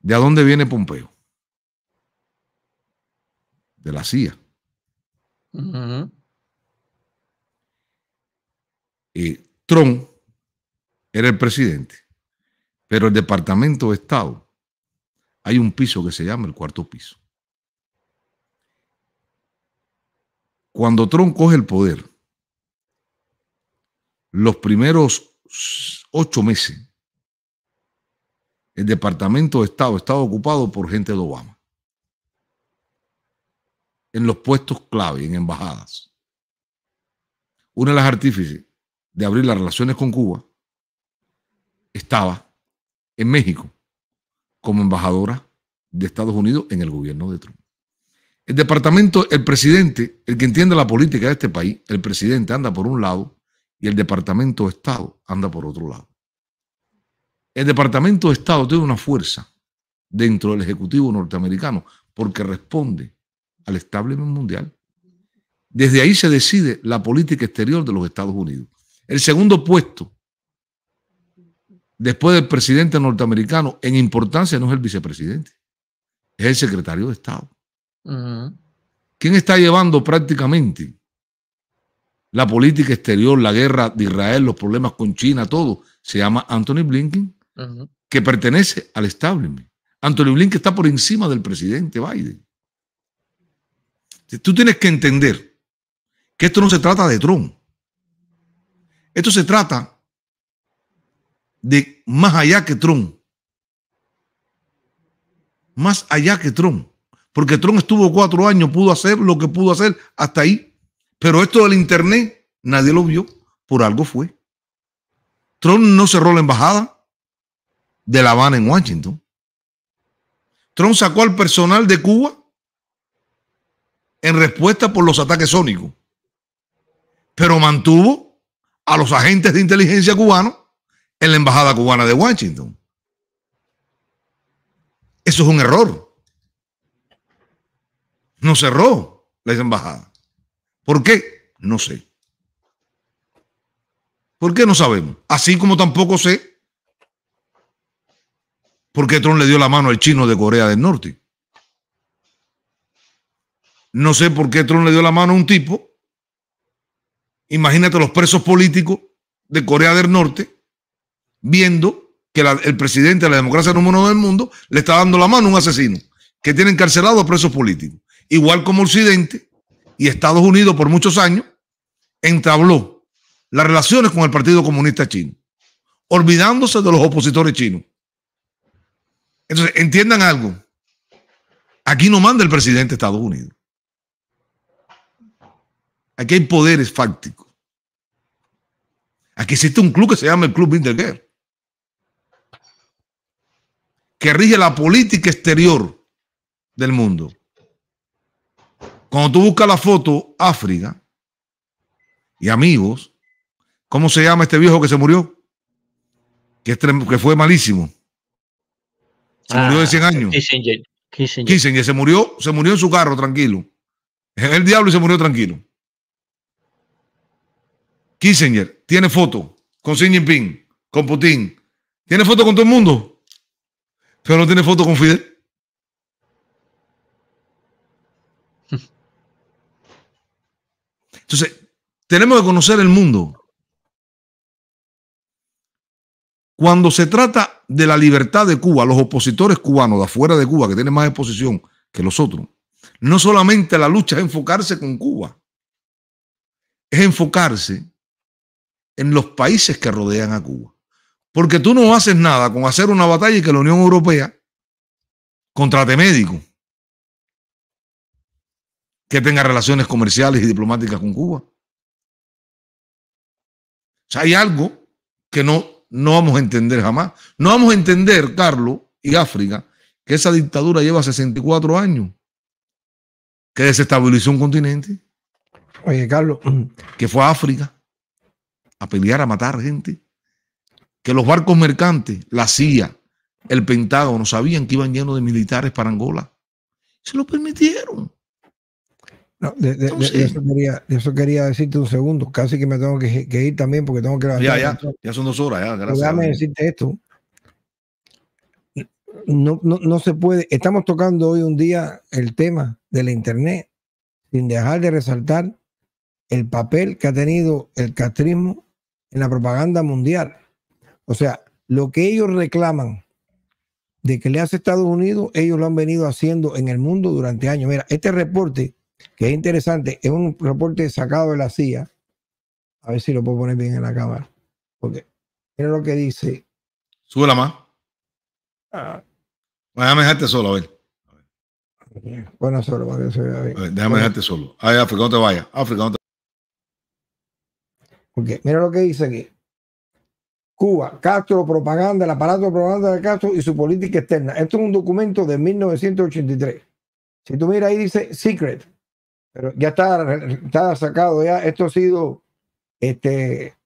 B: ¿de dónde viene Pompeo? De la CIA. Y eh, Trump era el presidente. Pero el Departamento de Estado, hay un piso que se llama el cuarto piso. Cuando Trump coge el poder, los primeros ocho meses, el Departamento de Estado estaba ocupado por gente de Obama. En los puestos clave, en embajadas. Una de las artífices de abrir las relaciones con Cuba estaba en México como embajadora de Estados Unidos en el gobierno de Trump. El departamento, el presidente, el que entiende la política de este país, el presidente anda por un lado y el departamento de Estado anda por otro lado. El departamento de Estado tiene una fuerza dentro del Ejecutivo norteamericano porque responde al establishment mundial. Desde ahí se decide la política exterior de los Estados Unidos. El segundo puesto después del presidente norteamericano, en importancia no es el vicepresidente, es el secretario de Estado. ¿Quién está llevando prácticamente la política exterior, la guerra de Israel, los problemas con China, todo? Se llama Anthony Blinken, que pertenece al establishment. Anthony Blinken está por encima del presidente Biden. Tú tienes que entender que esto no se trata de Trump. Esto se trata de más allá que Trump. Más allá que Trump. Porque Trump estuvo cuatro años, pudo hacer lo que pudo hacer hasta ahí. Pero esto del Internet, nadie lo vio. Por algo fue. Trump no cerró la embajada de La Habana en Washington. Trump sacó al personal de Cuba en respuesta por los ataques sónicos, pero mantuvo a los agentes de inteligencia cubanos en la Embajada Cubana de Washington. Eso es un error. No cerró la embajada. ¿Por qué? No sé. ¿Por qué no sabemos? Así como tampoco sé por qué Trump le dio la mano al chino de Corea del Norte. No sé por qué Trump le dio la mano a un tipo. Imagínate los presos políticos de Corea del Norte viendo que el presidente de la democracia número uno del mundo le está dando la mano a un asesino que tiene encarcelado a presos políticos. Igual como Occidente y Estados Unidos por muchos años entabló las relaciones con el Partido Comunista Chino, olvidándose de los opositores chinos. Entonces, entiendan algo. Aquí no manda el presidente de Estados Unidos. Aquí hay poderes fácticos. Aquí existe un club que se llama el Club Bilderberg que rige la política exterior del mundo. Cuando tú buscas la foto África y amigos, ¿cómo se llama este viejo que se murió? Que, que fue malísimo. Se murió de 100 ah, años. Kissinger, Kissinger. se murió, se murió en su carro tranquilo. El diablo y se murió tranquilo. Kissinger tiene foto con Xi Jinping, con Putin. Tiene foto con todo el mundo. ¿Pero no tiene foto con Fidel? Entonces, tenemos que conocer el mundo. Cuando se trata de la libertad de Cuba, los opositores cubanos de afuera de Cuba, que tienen más exposición que los otros, no solamente la lucha es enfocarse con Cuba, es enfocarse en los países que rodean a Cuba. Porque tú no haces nada con hacer una batalla y que la Unión Europea contrate médico que tenga relaciones comerciales y diplomáticas con Cuba. O sea, hay algo que no, no vamos a entender jamás. No vamos a entender, Carlos y África, que esa dictadura lleva 64 años, que desestabilizó un continente. Oye, Carlos. Que fue a África a pelear, a matar gente que los barcos mercantes, la CIA, el Pentágono, sabían que iban llenos de militares para Angola. Se lo permitieron.
C: de, eso quería, decirte un segundo. Casi que me tengo que, ir también porque tengo que... Ya, ya,
B: ya son dos horas, ya, gracias. Déjame decirte
C: esto. No, no, no se puede. Estamos tocando hoy un día el tema de la Internet sin dejar de resaltar el papel que ha tenido el castrismo en la propaganda mundial. O sea, lo que ellos reclaman de que le hace Estados Unidos, ellos lo han venido haciendo en el mundo durante años. Mira, este reporte, que es interesante, es un reporte sacado de la CIA. A ver si lo puedo poner bien en la cámara. Porque mira lo que dice.
B: Suela más. Ah. Déjame dejarte solo, a ver. déjame dejarte solo. Ay, África, no te vayas. África, no te
C: Porque mira lo que dice aquí. Cuba, Castro, propaganda, el aparato de propaganda de Castro y su política externa. Esto es un documento de 1983. Si tú miras ahí dice Secret, pero ya está, está sacado, ya esto ha sido este,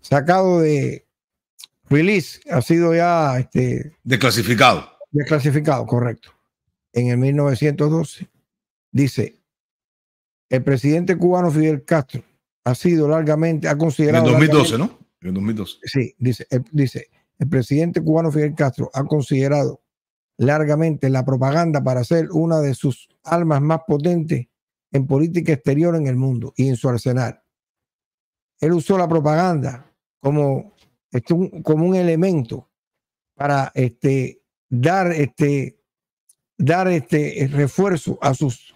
C: sacado de release, ha sido ya... Este,
B: desclasificado.
C: Desclasificado, correcto. En el 1912 dice, el presidente cubano Fidel Castro ha sido largamente, ha considerado... En el 2012, ¿no?
B: En Sí, dice,
C: eh, dice, el presidente cubano Fidel Castro ha considerado largamente la propaganda para ser una de sus armas más potentes en política exterior en el mundo y en su arsenal. Él usó la propaganda como, este, un, como un elemento para este, dar, este, dar este refuerzo a sus,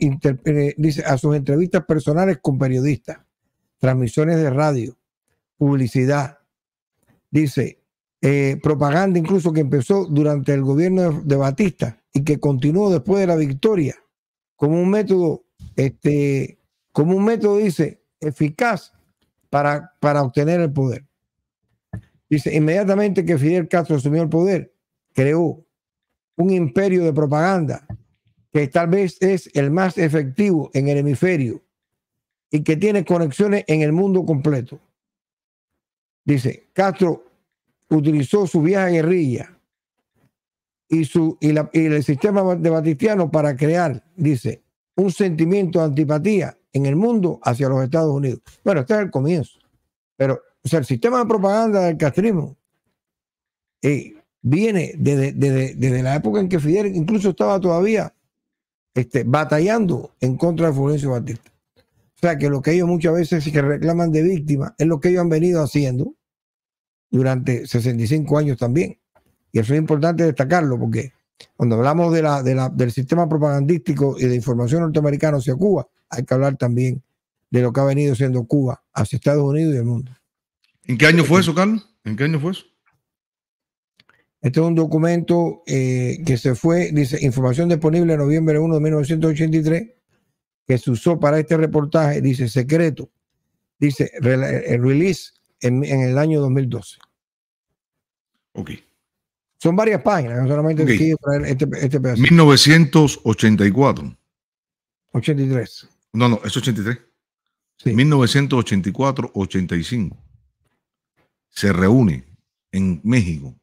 C: eh, a sus entrevistas personales con periodistas, transmisiones de radio, publicidad. Dice, eh, propaganda incluso que empezó durante el gobierno de Batista y que continuó después de la victoria, como un método, este, como un método, dice, eficaz para, para obtener el poder. Dice, inmediatamente que Fidel Castro asumió el poder, creó un imperio de propaganda que tal vez es el más efectivo en el hemisferio y que tiene conexiones en el mundo completo. Dice, Castro utilizó su vieja guerrilla y, su, y, el sistema de Batistiano para crear, dice, un sentimiento de antipatía en el mundo hacia los Estados Unidos. Bueno, este es el comienzo. Pero o sea, el sistema de propaganda del castrismo eh, viene desde, la época en que Fidel incluso estaba todavía este, batallando en contra de Fulgencio Batista. O sea, que lo que ellos muchas veces que reclaman de víctima es lo que ellos han venido haciendo durante 65 años también. Y eso es importante destacarlo porque cuando hablamos de la, de la, del sistema propagandístico y de información norteamericana hacia Cuba, hay que hablar también de lo que ha venido siendo Cuba hacia Estados Unidos y el mundo.
B: ¿En qué año fue eso, Carlos? ¿En qué año fue eso?
C: Este es un documento eh, que se fue, dice, información disponible en noviembre 1 de 1983, que se usó para este reportaje, dice, secreto, dice, el eh, release en, el año 2012. Ok. Son varias páginas, no solamente este, pedazo.
B: 1984.
C: 83.
B: No, no, es 83. Sí. 1984-85. Se reúne en México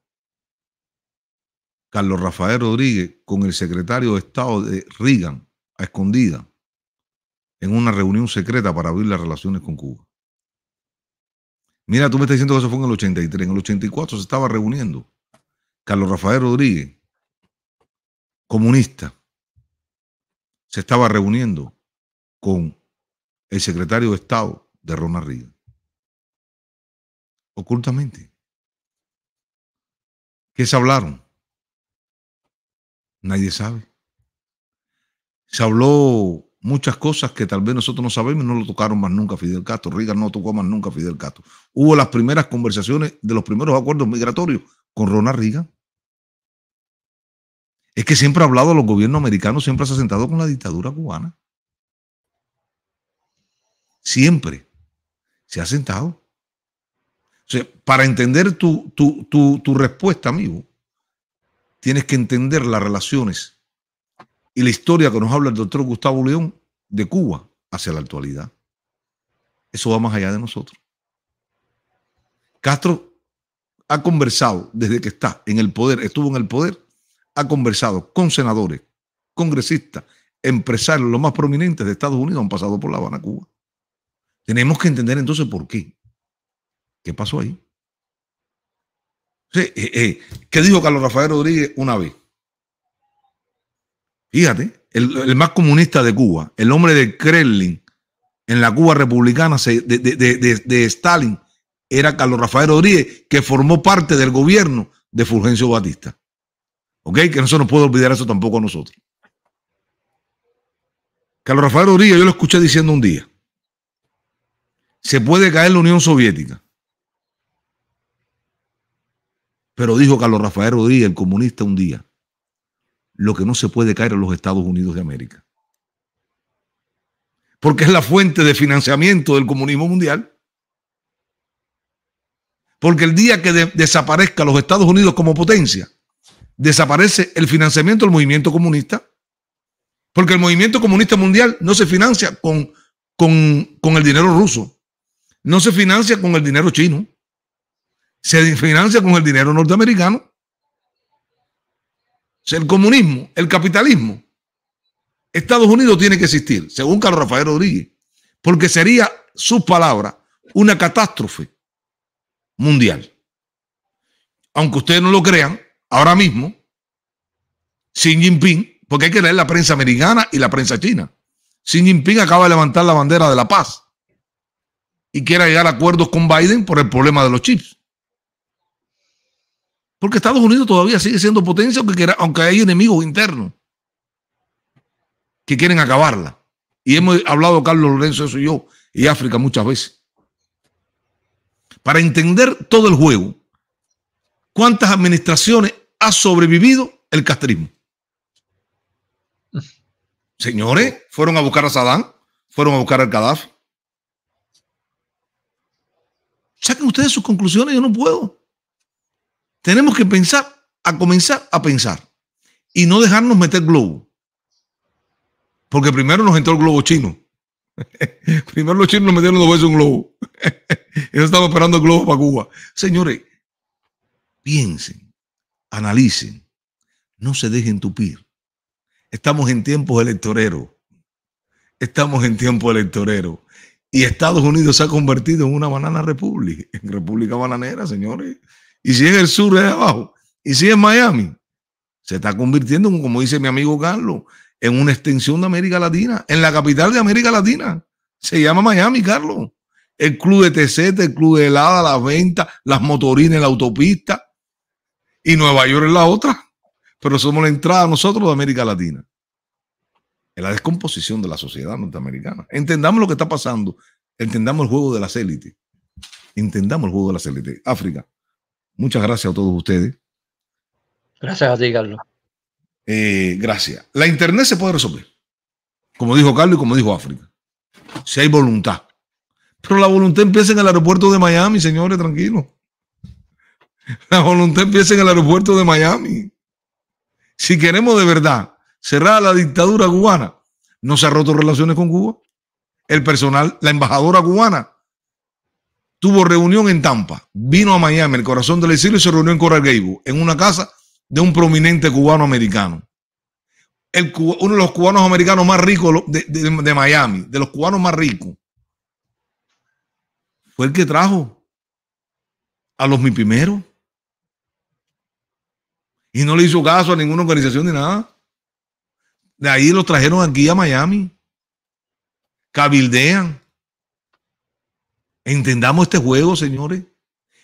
B: Carlos Rafael Rodríguez con el secretario de Estado de Reagan a escondida en una reunión secreta para abrir las relaciones con Cuba. Mira, tú me estás diciendo que eso fue en el 83. En el 84 se estaba reuniendo Carlos Rafael Rodríguez, comunista, se estaba reuniendo con el secretario de Estado de Ronald Reagan. Ocultamente. ¿Qué se hablaron? Nadie sabe. Se habló muchas cosas que tal vez nosotros no sabemos no lo tocaron más nunca Fidel Castro. Riga no tocó más nunca Fidel Castro. Hubo las primeras conversaciones de los primeros acuerdos migratorios con Ronald Riga. Es que siempre ha hablado los gobiernos americanos, siempre se ha sentado con la dictadura cubana. Siempre se ha sentado. O sea, para entender tu, tu respuesta, amigo, tienes que entender las relaciones y la historia que nos habla el doctor Gustavo León de Cuba hacia la actualidad. Eso va más allá de nosotros. Castro ha conversado desde que está en el poder, estuvo en el poder, ha conversado con senadores, congresistas, empresarios, los más prominentes de Estados Unidos han pasado por La Habana, Cuba. Tenemos que entender entonces por qué. ¿Qué pasó ahí? Eh, eh, ¿Qué dijo Carlos Rafael Rodríguez una vez? Fíjate, el, más comunista de Cuba, el hombre de Kremlin, en la Cuba republicana de, de, Stalin, era Carlos Rafael Rodríguez, que formó parte del gobierno de Fulgencio Batista. ¿Ok? Que no se nos puede olvidar eso tampoco a nosotros. Carlos Rafael Rodríguez, yo lo escuché diciendo un día, se puede caer la Unión Soviética. Pero dijo Carlos Rafael Rodríguez, el comunista, un día, lo que no se puede caer en los Estados Unidos de América. Porque es la fuente de financiamiento del comunismo mundial. Porque el día que desaparezca los Estados Unidos como potencia, desaparece el financiamiento del movimiento comunista. Porque el movimiento comunista mundial no se financia con, con, con el dinero ruso, no se financia con el dinero chino, se financia con el dinero norteamericano el comunismo, el capitalismo. Estados Unidos tiene que existir, según Carlos Rafael Rodríguez, porque sería, sus palabras, una catástrofe mundial. Aunque ustedes no lo crean, ahora mismo, Xi Jinping, porque hay que leer la prensa americana y la prensa china, Xi Jinping acaba de levantar la bandera de la paz y quiere llegar a acuerdos con Biden por el problema de los chips. Porque Estados Unidos todavía sigue siendo potencia, aunque, hay enemigos internos que quieren acabarla. Y hemos hablado, Carlos Lorenzo, eso y yo, y África muchas veces. Para entender todo el juego, ¿cuántas administraciones ha sobrevivido el castrismo? Señores, fueron a buscar a Saddam, fueron a buscar al Gaddafi. Saquen ustedes sus conclusiones, yo no puedo. Tenemos que pensar, a comenzar a pensar y no dejarnos meter globo. Porque primero nos entró el globo chino. primero los chinos nos metieron dos veces un globo. yo estamos esperando el globo para Cuba. Señores, piensen, analicen, no se dejen tupir. Estamos en tiempos electoreros. Estamos en tiempos electoreros. Y Estados Unidos se ha convertido en una banana república, en república bananera, señores. Y si es el sur, es abajo. Y si es Miami, se está convirtiendo, como dice mi amigo Carlos, en una extensión de América Latina, en la capital de América Latina. Se llama Miami, Carlos. El club de TZ, el club de helada, las ventas, las motorines, la autopista. Y Nueva York es la otra. Pero somos la entrada nosotros de América Latina. En la descomposición de la sociedad norteamericana. Entendamos lo que está pasando. Entendamos el juego de las élites. Entendamos el juego de las élites. África. Muchas gracias a todos ustedes.
D: Gracias a ti, Carlos.
B: Eh, gracias. La Internet se puede resolver. Como dijo Carlos y como dijo África. Si hay voluntad. Pero la voluntad empieza en el aeropuerto de Miami, señores, tranquilo. La voluntad empieza en el aeropuerto de Miami. Si queremos de verdad cerrar la dictadura cubana, no se ha roto relaciones con Cuba. El personal, la embajadora cubana, tuvo reunión en Tampa, vino a Miami, el corazón del exilio, y se reunió en Coral en una casa de un prominente cubano americano. uno de los cubanos americanos más ricos de, Miami, de los cubanos más ricos, fue el que trajo a los mi primeros. Y no le hizo caso a ninguna organización ni nada. De ahí los trajeron aquí a Miami. Cabildean. Entendamos este juego, señores.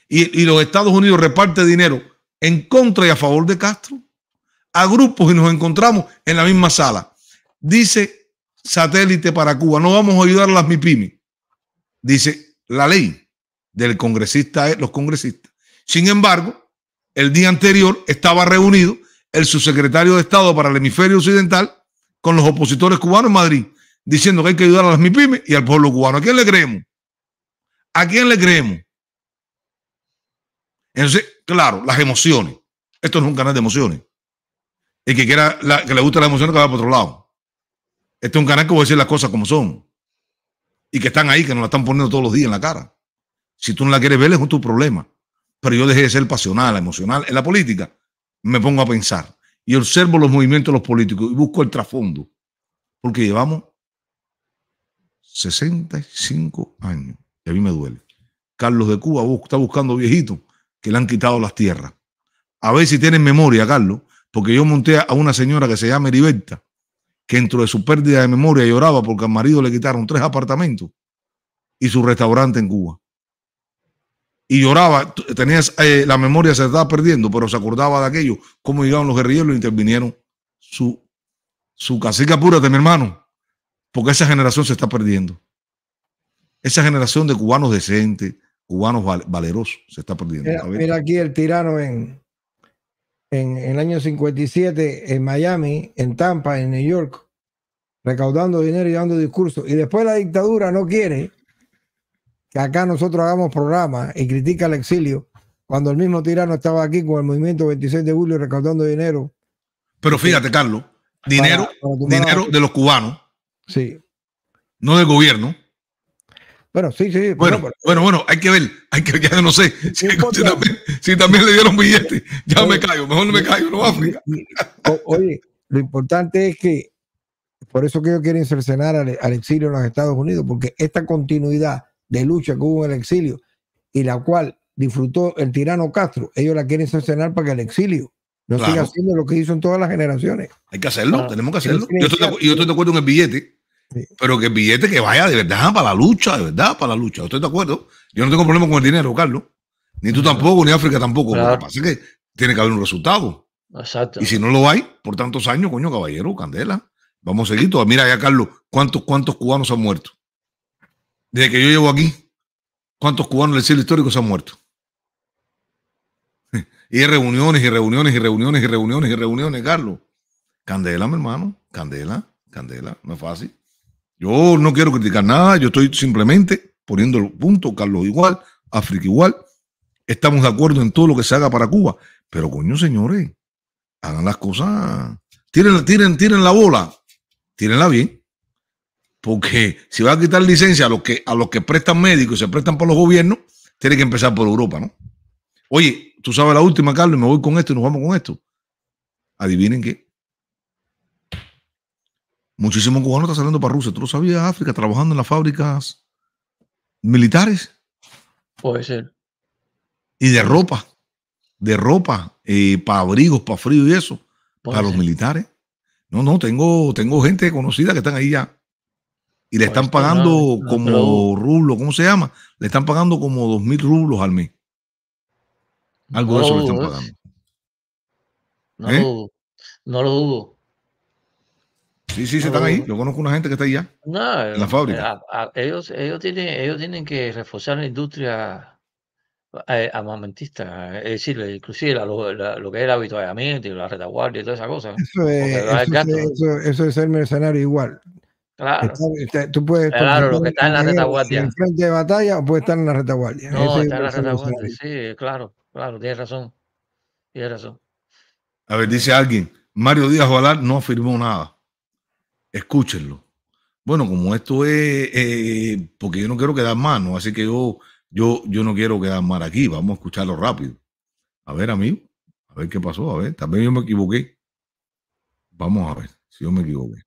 B: Y, los Estados Unidos reparte dinero en contra y a favor de Castro a grupos y nos encontramos en la misma sala. Dice satélite para Cuba, no vamos a ayudar a las MIPIMI. Dice la ley del congresista, eh, los congresistas. Sin embargo, el día anterior estaba reunido el subsecretario de Estado para el hemisferio occidental con los opositores cubanos en Madrid, diciendo que hay que ayudar a las MIPIMI y al pueblo cubano. ¿A quién le creemos? ¿A quién le creemos? Entonces, claro, las emociones. Esto no es un canal de emociones. El que quiera, que le guste la emoción, que va para otro lado. Este es un canal que voy a decir las cosas como son. Y que están ahí, que nos la están poniendo todos los días en la cara. Si tú no la quieres ver, es un tu problema. Pero yo dejé de ser pasional, emocional. En la política me pongo a pensar y observo los movimientos de los políticos y busco el trasfondo. Porque llevamos 65 años y a mí me duele. Carlos de Cuba está buscando viejitos que le han quitado las tierras. A ver si tienen memoria, Carlos, porque yo monté a una señora que se llama Heriberta, que dentro de su pérdida de memoria lloraba porque al marido le quitaron tres apartamentos y su restaurante en Cuba. Y lloraba, tenías, eh, la memoria se estaba perdiendo, pero se acordaba de aquello, cómo llegaron los guerrilleros y intervinieron su, su cacica pura de mi hermano, porque esa generación se está perdiendo. Esa generación de cubanos decentes, cubanos valerosos, se está perdiendo. Mira,
C: aquí el tirano en, en, el año 57, en Miami, en Tampa, en New York, recaudando dinero y dando discursos. Y después la dictadura no quiere que acá nosotros hagamos programas y critica el exilio, cuando el mismo tirano estaba aquí con el movimiento 26 de julio recaudando dinero.
B: Pero fíjate, Carlos, dinero, dinero de los cubanos. Sí. No del gobierno.
C: Bueno, sí, sí.
B: Bueno, bueno, bueno, hay que ver, hay que ya no sé si, también, le dieron billetes, ya me caigo, mejor no me caigo no África. Oye, lo importante
C: es que por eso que ellos quieren cercenar al, exilio en los Estados Unidos, porque esta continuidad de lucha que hubo en el exilio y la cual disfrutó el tirano Castro, ellos la quieren cercenar para que el exilio no siga haciendo lo que hizo en todas las generaciones.
B: Hay que hacerlo, ah, tenemos que hacerlo. Yo yo estoy de acuerdo en el billete. Pero que el billete que vaya de verdad para la lucha, de verdad para la lucha. ¿Usted de acuerdo? Yo no tengo problema con el dinero, Carlos. Ni tú tampoco, ni África tampoco. Lo que pasa es que tiene que haber un resultado. Exacto. Y si no lo hay, por tantos años, coño, caballero, candela. Vamos a seguir Mira ya, Carlos, ¿cuántos, cuántos cubanos han muerto? Desde que yo llevo aquí, ¿cuántos cubanos del cielo histórico se han muerto? y reuniones y reuniones y reuniones y reuniones y reuniones, Carlos. Candela, mi hermano, candela, candela, no es fácil. Yo no quiero criticar nada, yo estoy simplemente poniendo el punto, Carlos igual, África igual. Estamos de acuerdo en todo lo que se haga para Cuba, pero coño, señores, hagan las cosas. Tiren, tiren, tiren la bola, tírenla bien. Porque si va a quitar licencia a los que, a los que prestan médicos y se prestan para los gobiernos, tiene que empezar por Europa, ¿no? Oye, tú sabes la última, Carlos, y me voy con esto y nos vamos con esto. Adivinen qué. Muchísimos cubanos está saliendo para Rusia. ¿Tú lo sabías, África, trabajando en las fábricas militares? Puede ser. Y de ropa, de ropa, eh, para abrigos, para frío y eso, para los militares. No, no, tengo, tengo gente conocida que están ahí ya. Y le están pagando como rublos, ¿cómo se llama? Le están pagando como dos mil rublos al mes. Algo de eso le están ¿eh? pagando.
D: No, lo ¿Eh? dudo. no lo dudo.
B: Sí, sí, se están ahí. Yo conozco una gente que está allá.
D: No, en la fábrica. Eh, ellos, ellos, tienen, ellos tienen que reforzar la industria eh, armamentista. Es decir, inclusive lo, que es el avituallamiento y la retaguardia y toda esa cosa. Eso es,
C: eso, es ser mercenario igual. Claro. tú puedes claro, lo que está en la retaguardia. En frente de batalla
B: o puede estar en la retaguardia.
C: No, está en la retaguardia.
D: Sí, claro, claro, tienes razón. Tienes razón.
B: A ver, dice alguien, Mario Díaz Valar no firmó nada escúchenlo. Bueno, como esto es, eh, porque yo no quiero quedar mal, ¿no? Así que yo, yo, yo no quiero quedar mal aquí, vamos a escucharlo rápido. A ver, amigo, a ver qué pasó, a ver, también yo me equivoqué. Vamos a ver si yo me equivoqué.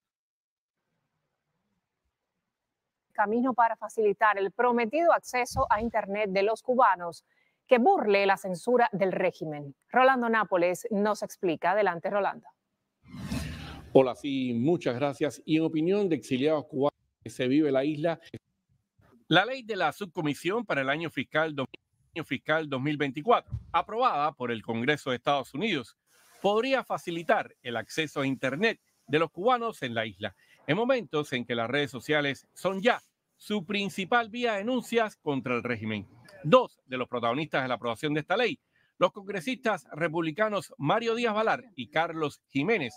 E: Camino para facilitar el prometido acceso a Internet de los cubanos que burle la censura del régimen. Rolando Nápoles nos explica. Adelante, Rolando.
F: Hola, sí, muchas gracias. Y en opinión de exiliados cubanos que se vive la isla, la ley de la subcomisión para el año fiscal, fiscal 2024, aprobada por el Congreso de Estados Unidos, podría facilitar el acceso a Internet de los cubanos en la isla, en momentos en que las redes sociales son ya su principal vía de denuncias contra el régimen. Dos de los protagonistas de la aprobación de esta ley, los congresistas republicanos Mario Díaz Valar y Carlos Jiménez,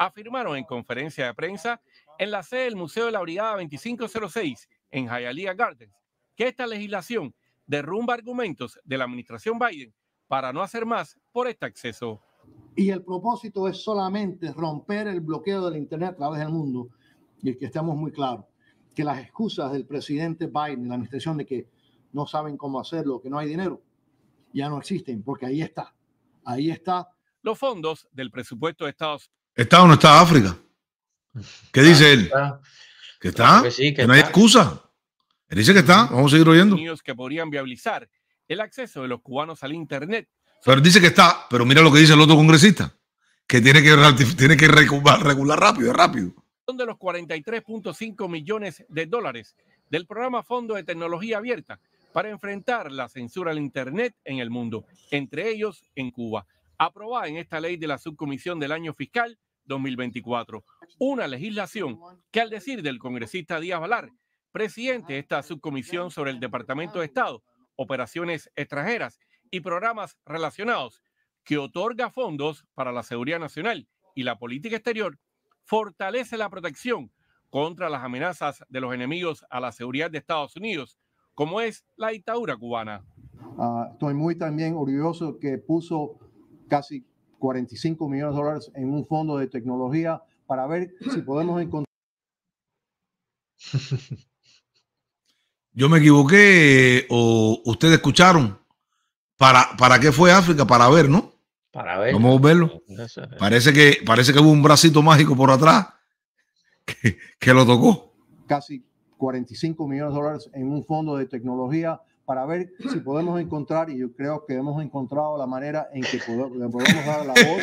F: afirmaron en conferencia de prensa en la sede del Museo de la Brigada 2506 en Hialeah Gardens que esta legislación derrumba argumentos de la administración Biden para no hacer más por este acceso.
G: Y el propósito es solamente romper el bloqueo del Internet a través del mundo y que estemos muy claros que las excusas del presidente Biden, la administración de que no saben cómo hacerlo, que no hay dinero, ya no existen, porque ahí está, ahí está.
B: Los
F: fondos del presupuesto de Estados
B: ¿Está o no está África? ¿Qué dice ah, él? ¿Que está? que no hay excusa. Él dice que está. Vamos a seguir oyendo.
F: Que podrían viabilizar el acceso de los cubanos al Internet.
B: Pero dice que está. Pero mira lo que dice el otro congresista. Que tiene que, tiene que regular, regular rápido, rápido.
F: Son de los 43.5 millones de dólares del programa Fondo de Tecnología Abierta para enfrentar la censura al Internet en el mundo, entre ellos en Cuba. Aprobada en esta ley de la subcomisión del año fiscal 2024. Una legislación que al decir del congresista Díaz Valar, presidente de esta subcomisión sobre el Departamento de Estado, operaciones extranjeras y programas relacionados, que otorga fondos para la seguridad nacional y la política exterior, fortalece la protección contra las amenazas de los enemigos a la seguridad de Estados Unidos, como es la dictadura cubana.
H: Ah, estoy muy también orgulloso que puso casi 45 millones de dólares en un fondo de tecnología para ver si podemos encontrar.
B: Yo me equivoqué o ustedes escucharon. ¿Para, para qué fue África? Para ver, ¿no? Para ver. Vamos a verlo. Parece que, parece que hubo un bracito mágico por atrás que, que lo tocó.
H: Casi 45 millones de dólares en un fondo de tecnología para ver si podemos encontrar, y yo creo que hemos encontrado la manera en que podemos, dar la voz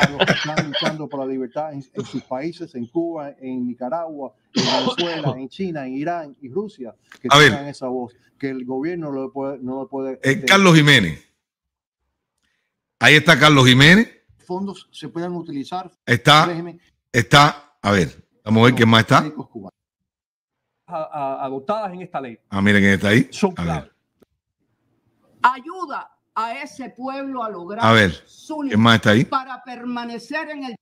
H: a los que están luchando por la libertad en, sus países, en Cuba, en Nicaragua, en Venezuela, en China, en Irán y Rusia, que tengan esa voz, que el gobierno no lo puede... Carlos
B: Jiménez. Ahí está Carlos Jiménez.
G: Fondos se pueden utilizar.
B: Está, está, a ver, vamos a ver quién más está.
K: adoptadas en esta ley.
B: Ah, miren quién está ahí. Son
E: Ayuda a ese pueblo a lograr a ver, su más para permanecer en el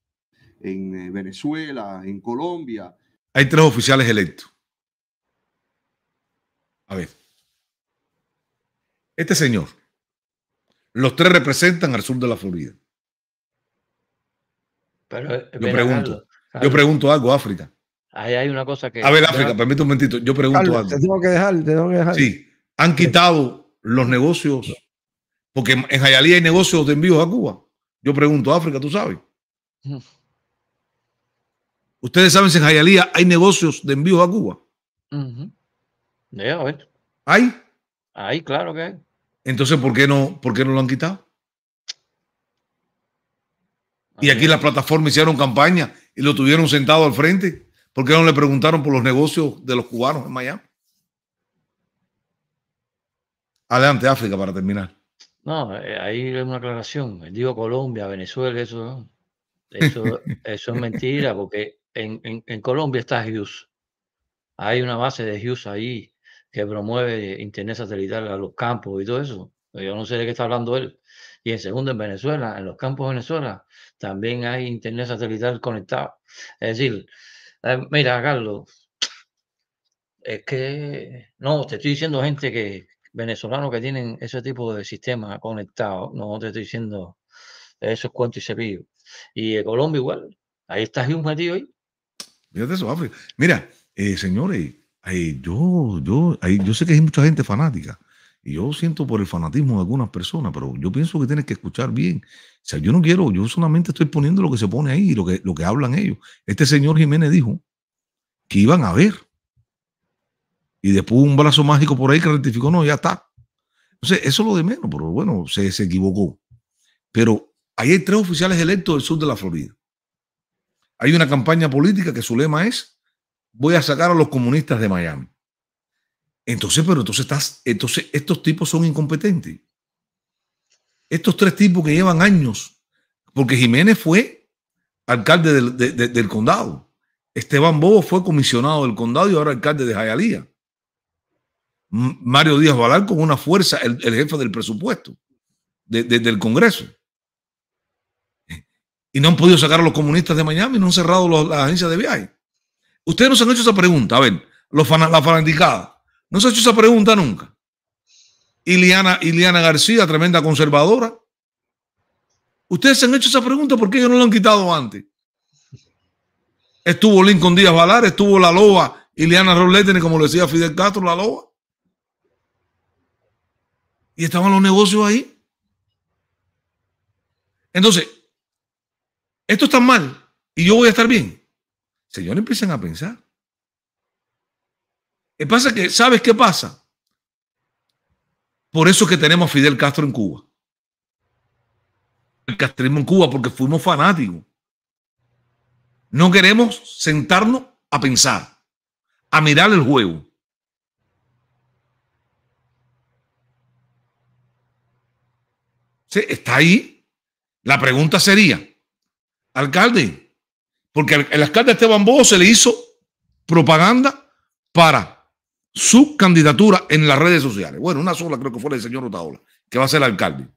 B: en eh, Venezuela, en Colombia. Hay tres oficiales electos. A ver. Este señor. Los tres representan al sur de la Florida.
D: Eh, yo pregunto. yo
B: pregunto algo, África.
D: Ahí hay una cosa que. A ver, África, permítame un momentito.
B: Yo pregunto algo. Te tengo que dejar, te tengo que dejar. Sí. Han quitado los negocios, porque en Jayalía hay negocios de envíos a Cuba. Yo pregunto, África, tú sabes. Ustedes saben si en Jayalía hay negocios de envíos a Cuba.
D: ¿Hay? Hay, claro que hay.
B: Entonces, ¿por qué no, por qué no lo han quitado? Y aquí las plataformas hicieron campaña y lo tuvieron sentado al frente. ¿Por qué no le preguntaron por los negocios de los cubanos en Miami? Adelante, África, para terminar.
D: No, eh, ahí hay una aclaración. Digo Colombia, Venezuela, eso, eso, es mentira, porque en, Colombia está Hughes. Hay una base de Hughes ahí que promueve internet satelital a los campos y todo eso. Yo no sé de qué está hablando él. Y en segundo, en Venezuela, en los campos de Venezuela, también hay internet satelital conectado. Es decir, eh, mira, Carlos, es que, no, te estoy diciendo gente que, venezolanos que tienen ese tipo de sistema conectado, no te estoy diciendo esos cuentos y se cepillos. Y Colombia igual, ahí está un metido eh,
B: ahí. Mira, señores, yo, yo, sé que hay mucha gente fanática. Y yo siento por el fanatismo de algunas personas, pero yo pienso que tienes que escuchar bien. O sea, yo no quiero, yo solamente estoy poniendo lo que se pone ahí y lo que, lo que hablan ellos. Este señor Jiménez dijo que iban a ver y después un brazo mágico por ahí que rectificó, no, ya está. Entonces, eso es lo de menos, pero bueno, se, equivocó. Pero ahí hay tres oficiales electos del sur de la Florida. Hay una campaña política que su lema es, voy a sacar a los comunistas de Miami. Entonces, pero entonces estás, entonces estos tipos son incompetentes. Estos tres tipos que llevan años, porque Jiménez fue alcalde del, del condado, Esteban Bobo fue comisionado del condado y ahora alcalde de Jayalía. Mario Díaz Valar con una fuerza, el, jefe del presupuesto del Congreso. Y no han podido sacar a los comunistas de Miami, no han cerrado la las agencias de viaje. Ustedes se han hecho esa pregunta, a ver, los la fanaticada. No se ha hecho esa pregunta nunca. Iliana, Iliana García, tremenda conservadora. Ustedes se han hecho esa pregunta porque ellos no lo han quitado antes. Estuvo Lincoln Díaz Valar, estuvo la loba Iliana Robletene, como le decía Fidel Castro, la loba. Y estaban los negocios ahí. Entonces, esto está mal y yo voy a estar bien. Señores, empiezan a pensar. ¿Qué pasa que, ¿sabes qué pasa? Por eso que tenemos a Fidel Castro en Cuba. El castrismo en Cuba, porque fuimos fanáticos. No queremos sentarnos a pensar, a mirar el juego. Está ahí. La pregunta sería, alcalde, porque el, alcalde Esteban Bojo se le hizo propaganda para su candidatura en las redes sociales. Bueno, una sola creo que fue el señor Otaola, que va a ser alcalde.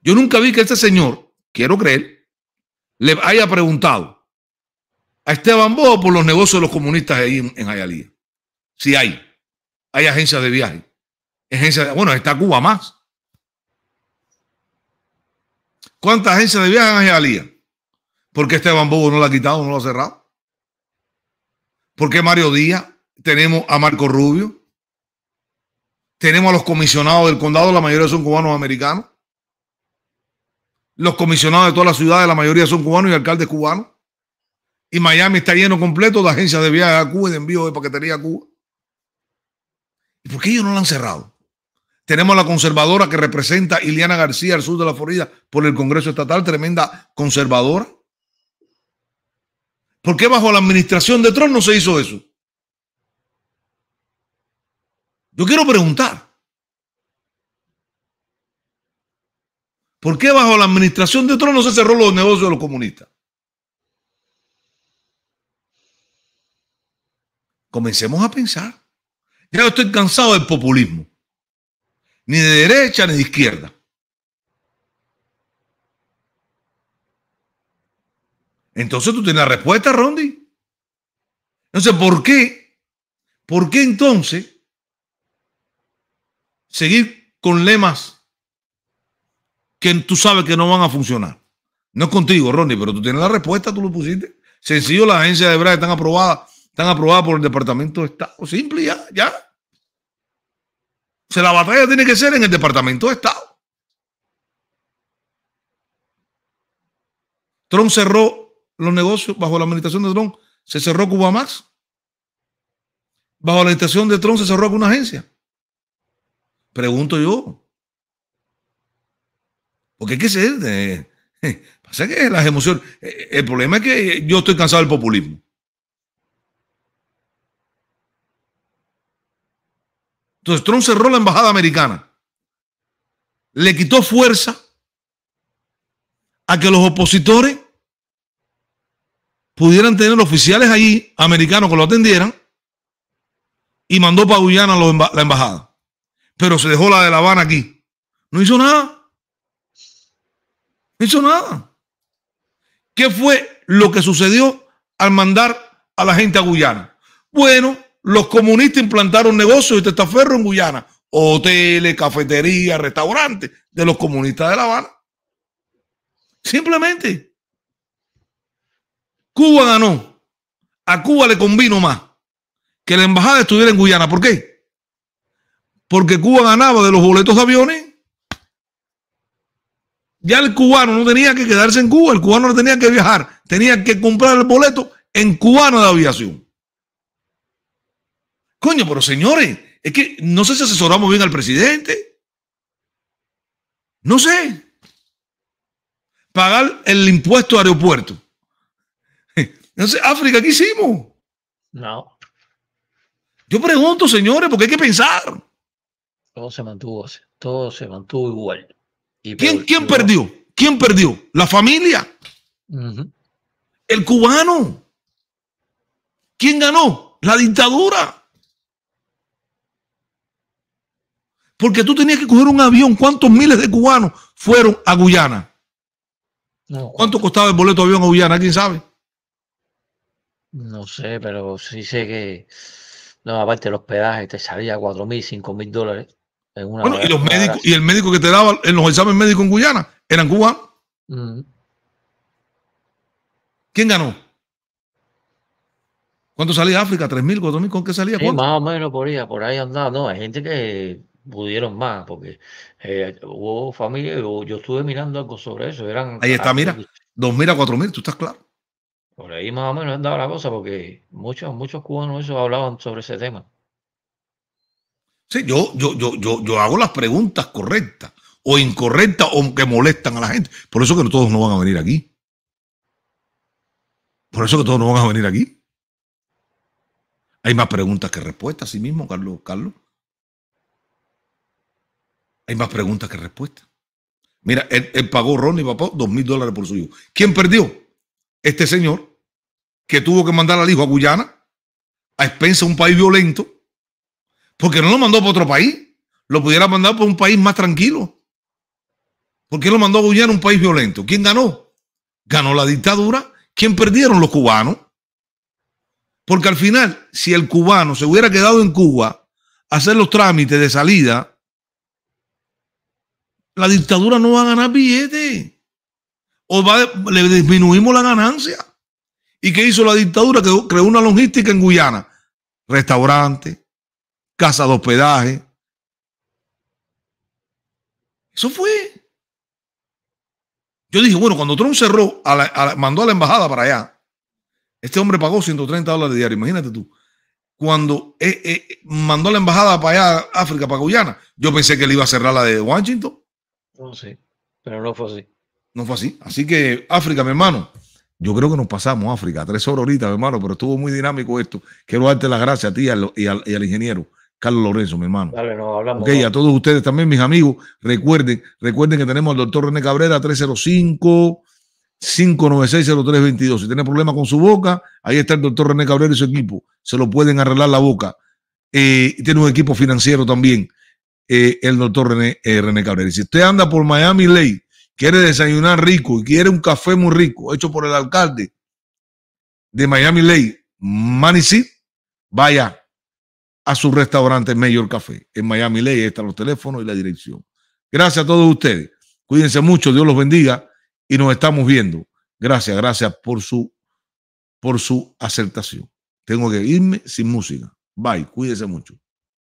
B: Yo nunca vi que este señor, quiero creer, le haya preguntado a Esteban Bojo por los negocios de los comunistas ahí en, Ayalía. Si hay, hay agencias de viaje. Agencias de, bueno, está Cuba más. ¿Cuántas agencias de viajes hay Alía? ¿Por qué Esteban Bobo no la ha quitado, no lo ha cerrado? ¿Por qué Mario Díaz? Tenemos a Marco Rubio. Tenemos a los comisionados del condado, la mayoría son cubanos americanos. Los comisionados de todas las ciudades, la mayoría son cubanos y alcaldes cubanos. Y Miami está lleno completo de agencias de viajes a Cuba y de envío de paquetería a Cuba. ¿Y por qué ellos no la han cerrado? Tenemos a la conservadora que representa Iliana García al sur de la Florida por el Congreso Estatal, tremenda conservadora. ¿Por qué bajo la administración de Trump no se hizo eso? Yo quiero preguntar. ¿Por qué bajo la administración de Trump no se cerró los negocios de los comunistas? Comencemos a pensar. Ya estoy cansado del populismo ni de derecha ni de izquierda. Entonces tú tienes la respuesta, Rondi. Entonces, ¿por qué? ¿Por qué entonces seguir con lemas que tú sabes que no van a funcionar? No es contigo, Rondi, pero tú tienes la respuesta, tú lo pusiste. Sencillo, las agencias de verdad están aprobadas, están aprobadas por el Departamento de Estado. Simple, ya, ya. O sea, la batalla tiene que ser en el Departamento de Estado. Trump cerró los negocios bajo la administración de Trump. Se cerró Cuba Max? Bajo la administración de Trump se cerró alguna agencia. Pregunto yo. Porque hay que ser. De, eh, pasa que las emociones. Eh, el problema es que yo estoy cansado del populismo. Entonces Trump cerró la embajada americana. Le quitó fuerza a que los opositores pudieran tener oficiales allí, americanos que lo atendieran, y mandó para Guyana la embajada. Pero se dejó la de La Habana aquí. No hizo nada. No hizo nada. ¿Qué fue lo que sucedió al mandar a la gente a Guyana? Bueno, los comunistas implantaron negocios de testaferro en Guyana, hoteles, cafeterías, restaurantes de los comunistas de La Habana. Simplemente. Cuba ganó. A Cuba le convino más que la embajada estuviera en Guyana. ¿Por qué? Porque Cuba ganaba de los boletos de aviones. Ya el cubano no tenía que quedarse en Cuba, el cubano no tenía que viajar, tenía que comprar el boleto en cubano de aviación. Coño, pero señores, es que no sé si asesoramos bien al presidente. No sé. Pagar el impuesto aeropuerto. No sé,
D: África, ¿qué hicimos?
B: No. Yo
D: pregunto, señores, porque hay que pensar. Todo se mantuvo, todo se mantuvo igual. ¿Quién, perdió? ¿Quién perdió? ¿La familia? ¿El cubano?
B: ¿Quién ganó? La dictadura. porque tú tenías que coger un avión. ¿Cuántos miles de cubanos fueron a Guyana? ¿Cuánto costaba el boleto de avión a Guyana? ¿Quién sabe?
D: No sé, pero sí sé que. No, aparte el hospedaje te salía cuatro mil, cinco mil dólares. En una bueno, y los médicos, y el
B: médico que te daba en los exámenes médicos en Guyana eran cubanos. Mm. ¿Quién ganó? ¿Cuánto salía África? 3 mil, cuatro mil? ¿Con qué salía? más
D: o menos por ahí, por ahí andaba. No, hay gente que pudieron más, porque eh, hubo familia, yo, yo, estuve mirando algo sobre eso. Eran ahí está, mira,
B: 2.000 a mil tú estás claro.
D: Por ahí más o menos han dado la cosa, porque muchos, muchos cubanos hablaban sobre ese tema.
B: Sí, yo, yo, yo, yo, yo hago las preguntas correctas o incorrectas o que molestan a la gente. Por eso que todos no van a venir aquí. Por eso que todos no van a venir aquí. Hay más preguntas que respuestas, sí mismo, Carlos, Carlos. Hay más preguntas que respuestas. Mira, él, pagó Ron y papá dos mil dólares por su hijo. ¿Quién perdió? Este señor que tuvo que mandar al hijo a Guyana, a expensa un país violento, porque no lo mandó para otro país. Lo pudiera mandar para un país más tranquilo. ¿Por qué lo mandó a Guyana, un país violento? ¿Quién ganó? Ganó la dictadura. ¿Quién perdieron los cubanos? Porque al final, si el cubano se hubiera quedado en Cuba, a hacer los trámites de salida la dictadura no va a ganar billetes. O va, le disminuimos la ganancia. ¿Y qué hizo la dictadura? Que creó una logística en Guyana. Restaurante, casa de hospedaje. Eso fue. Yo dije, bueno, cuando Trump cerró, mandó a la embajada para allá, este hombre pagó 130 dólares diario, imagínate tú. Cuando eh, eh, mandó a la embajada para allá, África, para Guyana, yo pensé que le iba a cerrar la de Washington.
D: No sé, pero no fue
B: así. No fue así. Así que África, mi hermano. Yo creo que nos pasamos África, tres horas ahorita, mi hermano, pero estuvo muy dinámico esto. Quiero darte las gracias a ti y al, ingeniero. Carlos Lorenzo, mi hermano.
D: Dale, nos hablamos. Ok,
B: a todos ustedes también, mis amigos, recuerden, recuerden que tenemos al doctor René Cabrera, 305 596-0322. Si tiene problemas con su boca, ahí está el doctor René Cabrera y su equipo. Se lo pueden arreglar la boca. Eh, y tiene un equipo financiero también. Eh, el doctor René, eh, Cabrera. si usted anda por Miami Ley, quiere desayunar rico y quiere un café muy rico, hecho por el alcalde de Miami Ley, Manicí, vaya a su restaurante Mayor Café en Miami Ley. Ahí están los teléfonos y la dirección. Gracias a todos ustedes. Cuídense mucho, Dios los bendiga y nos estamos viendo. Gracias, gracias por su, por su acertación. Tengo que irme sin música. Bye, cuídense mucho.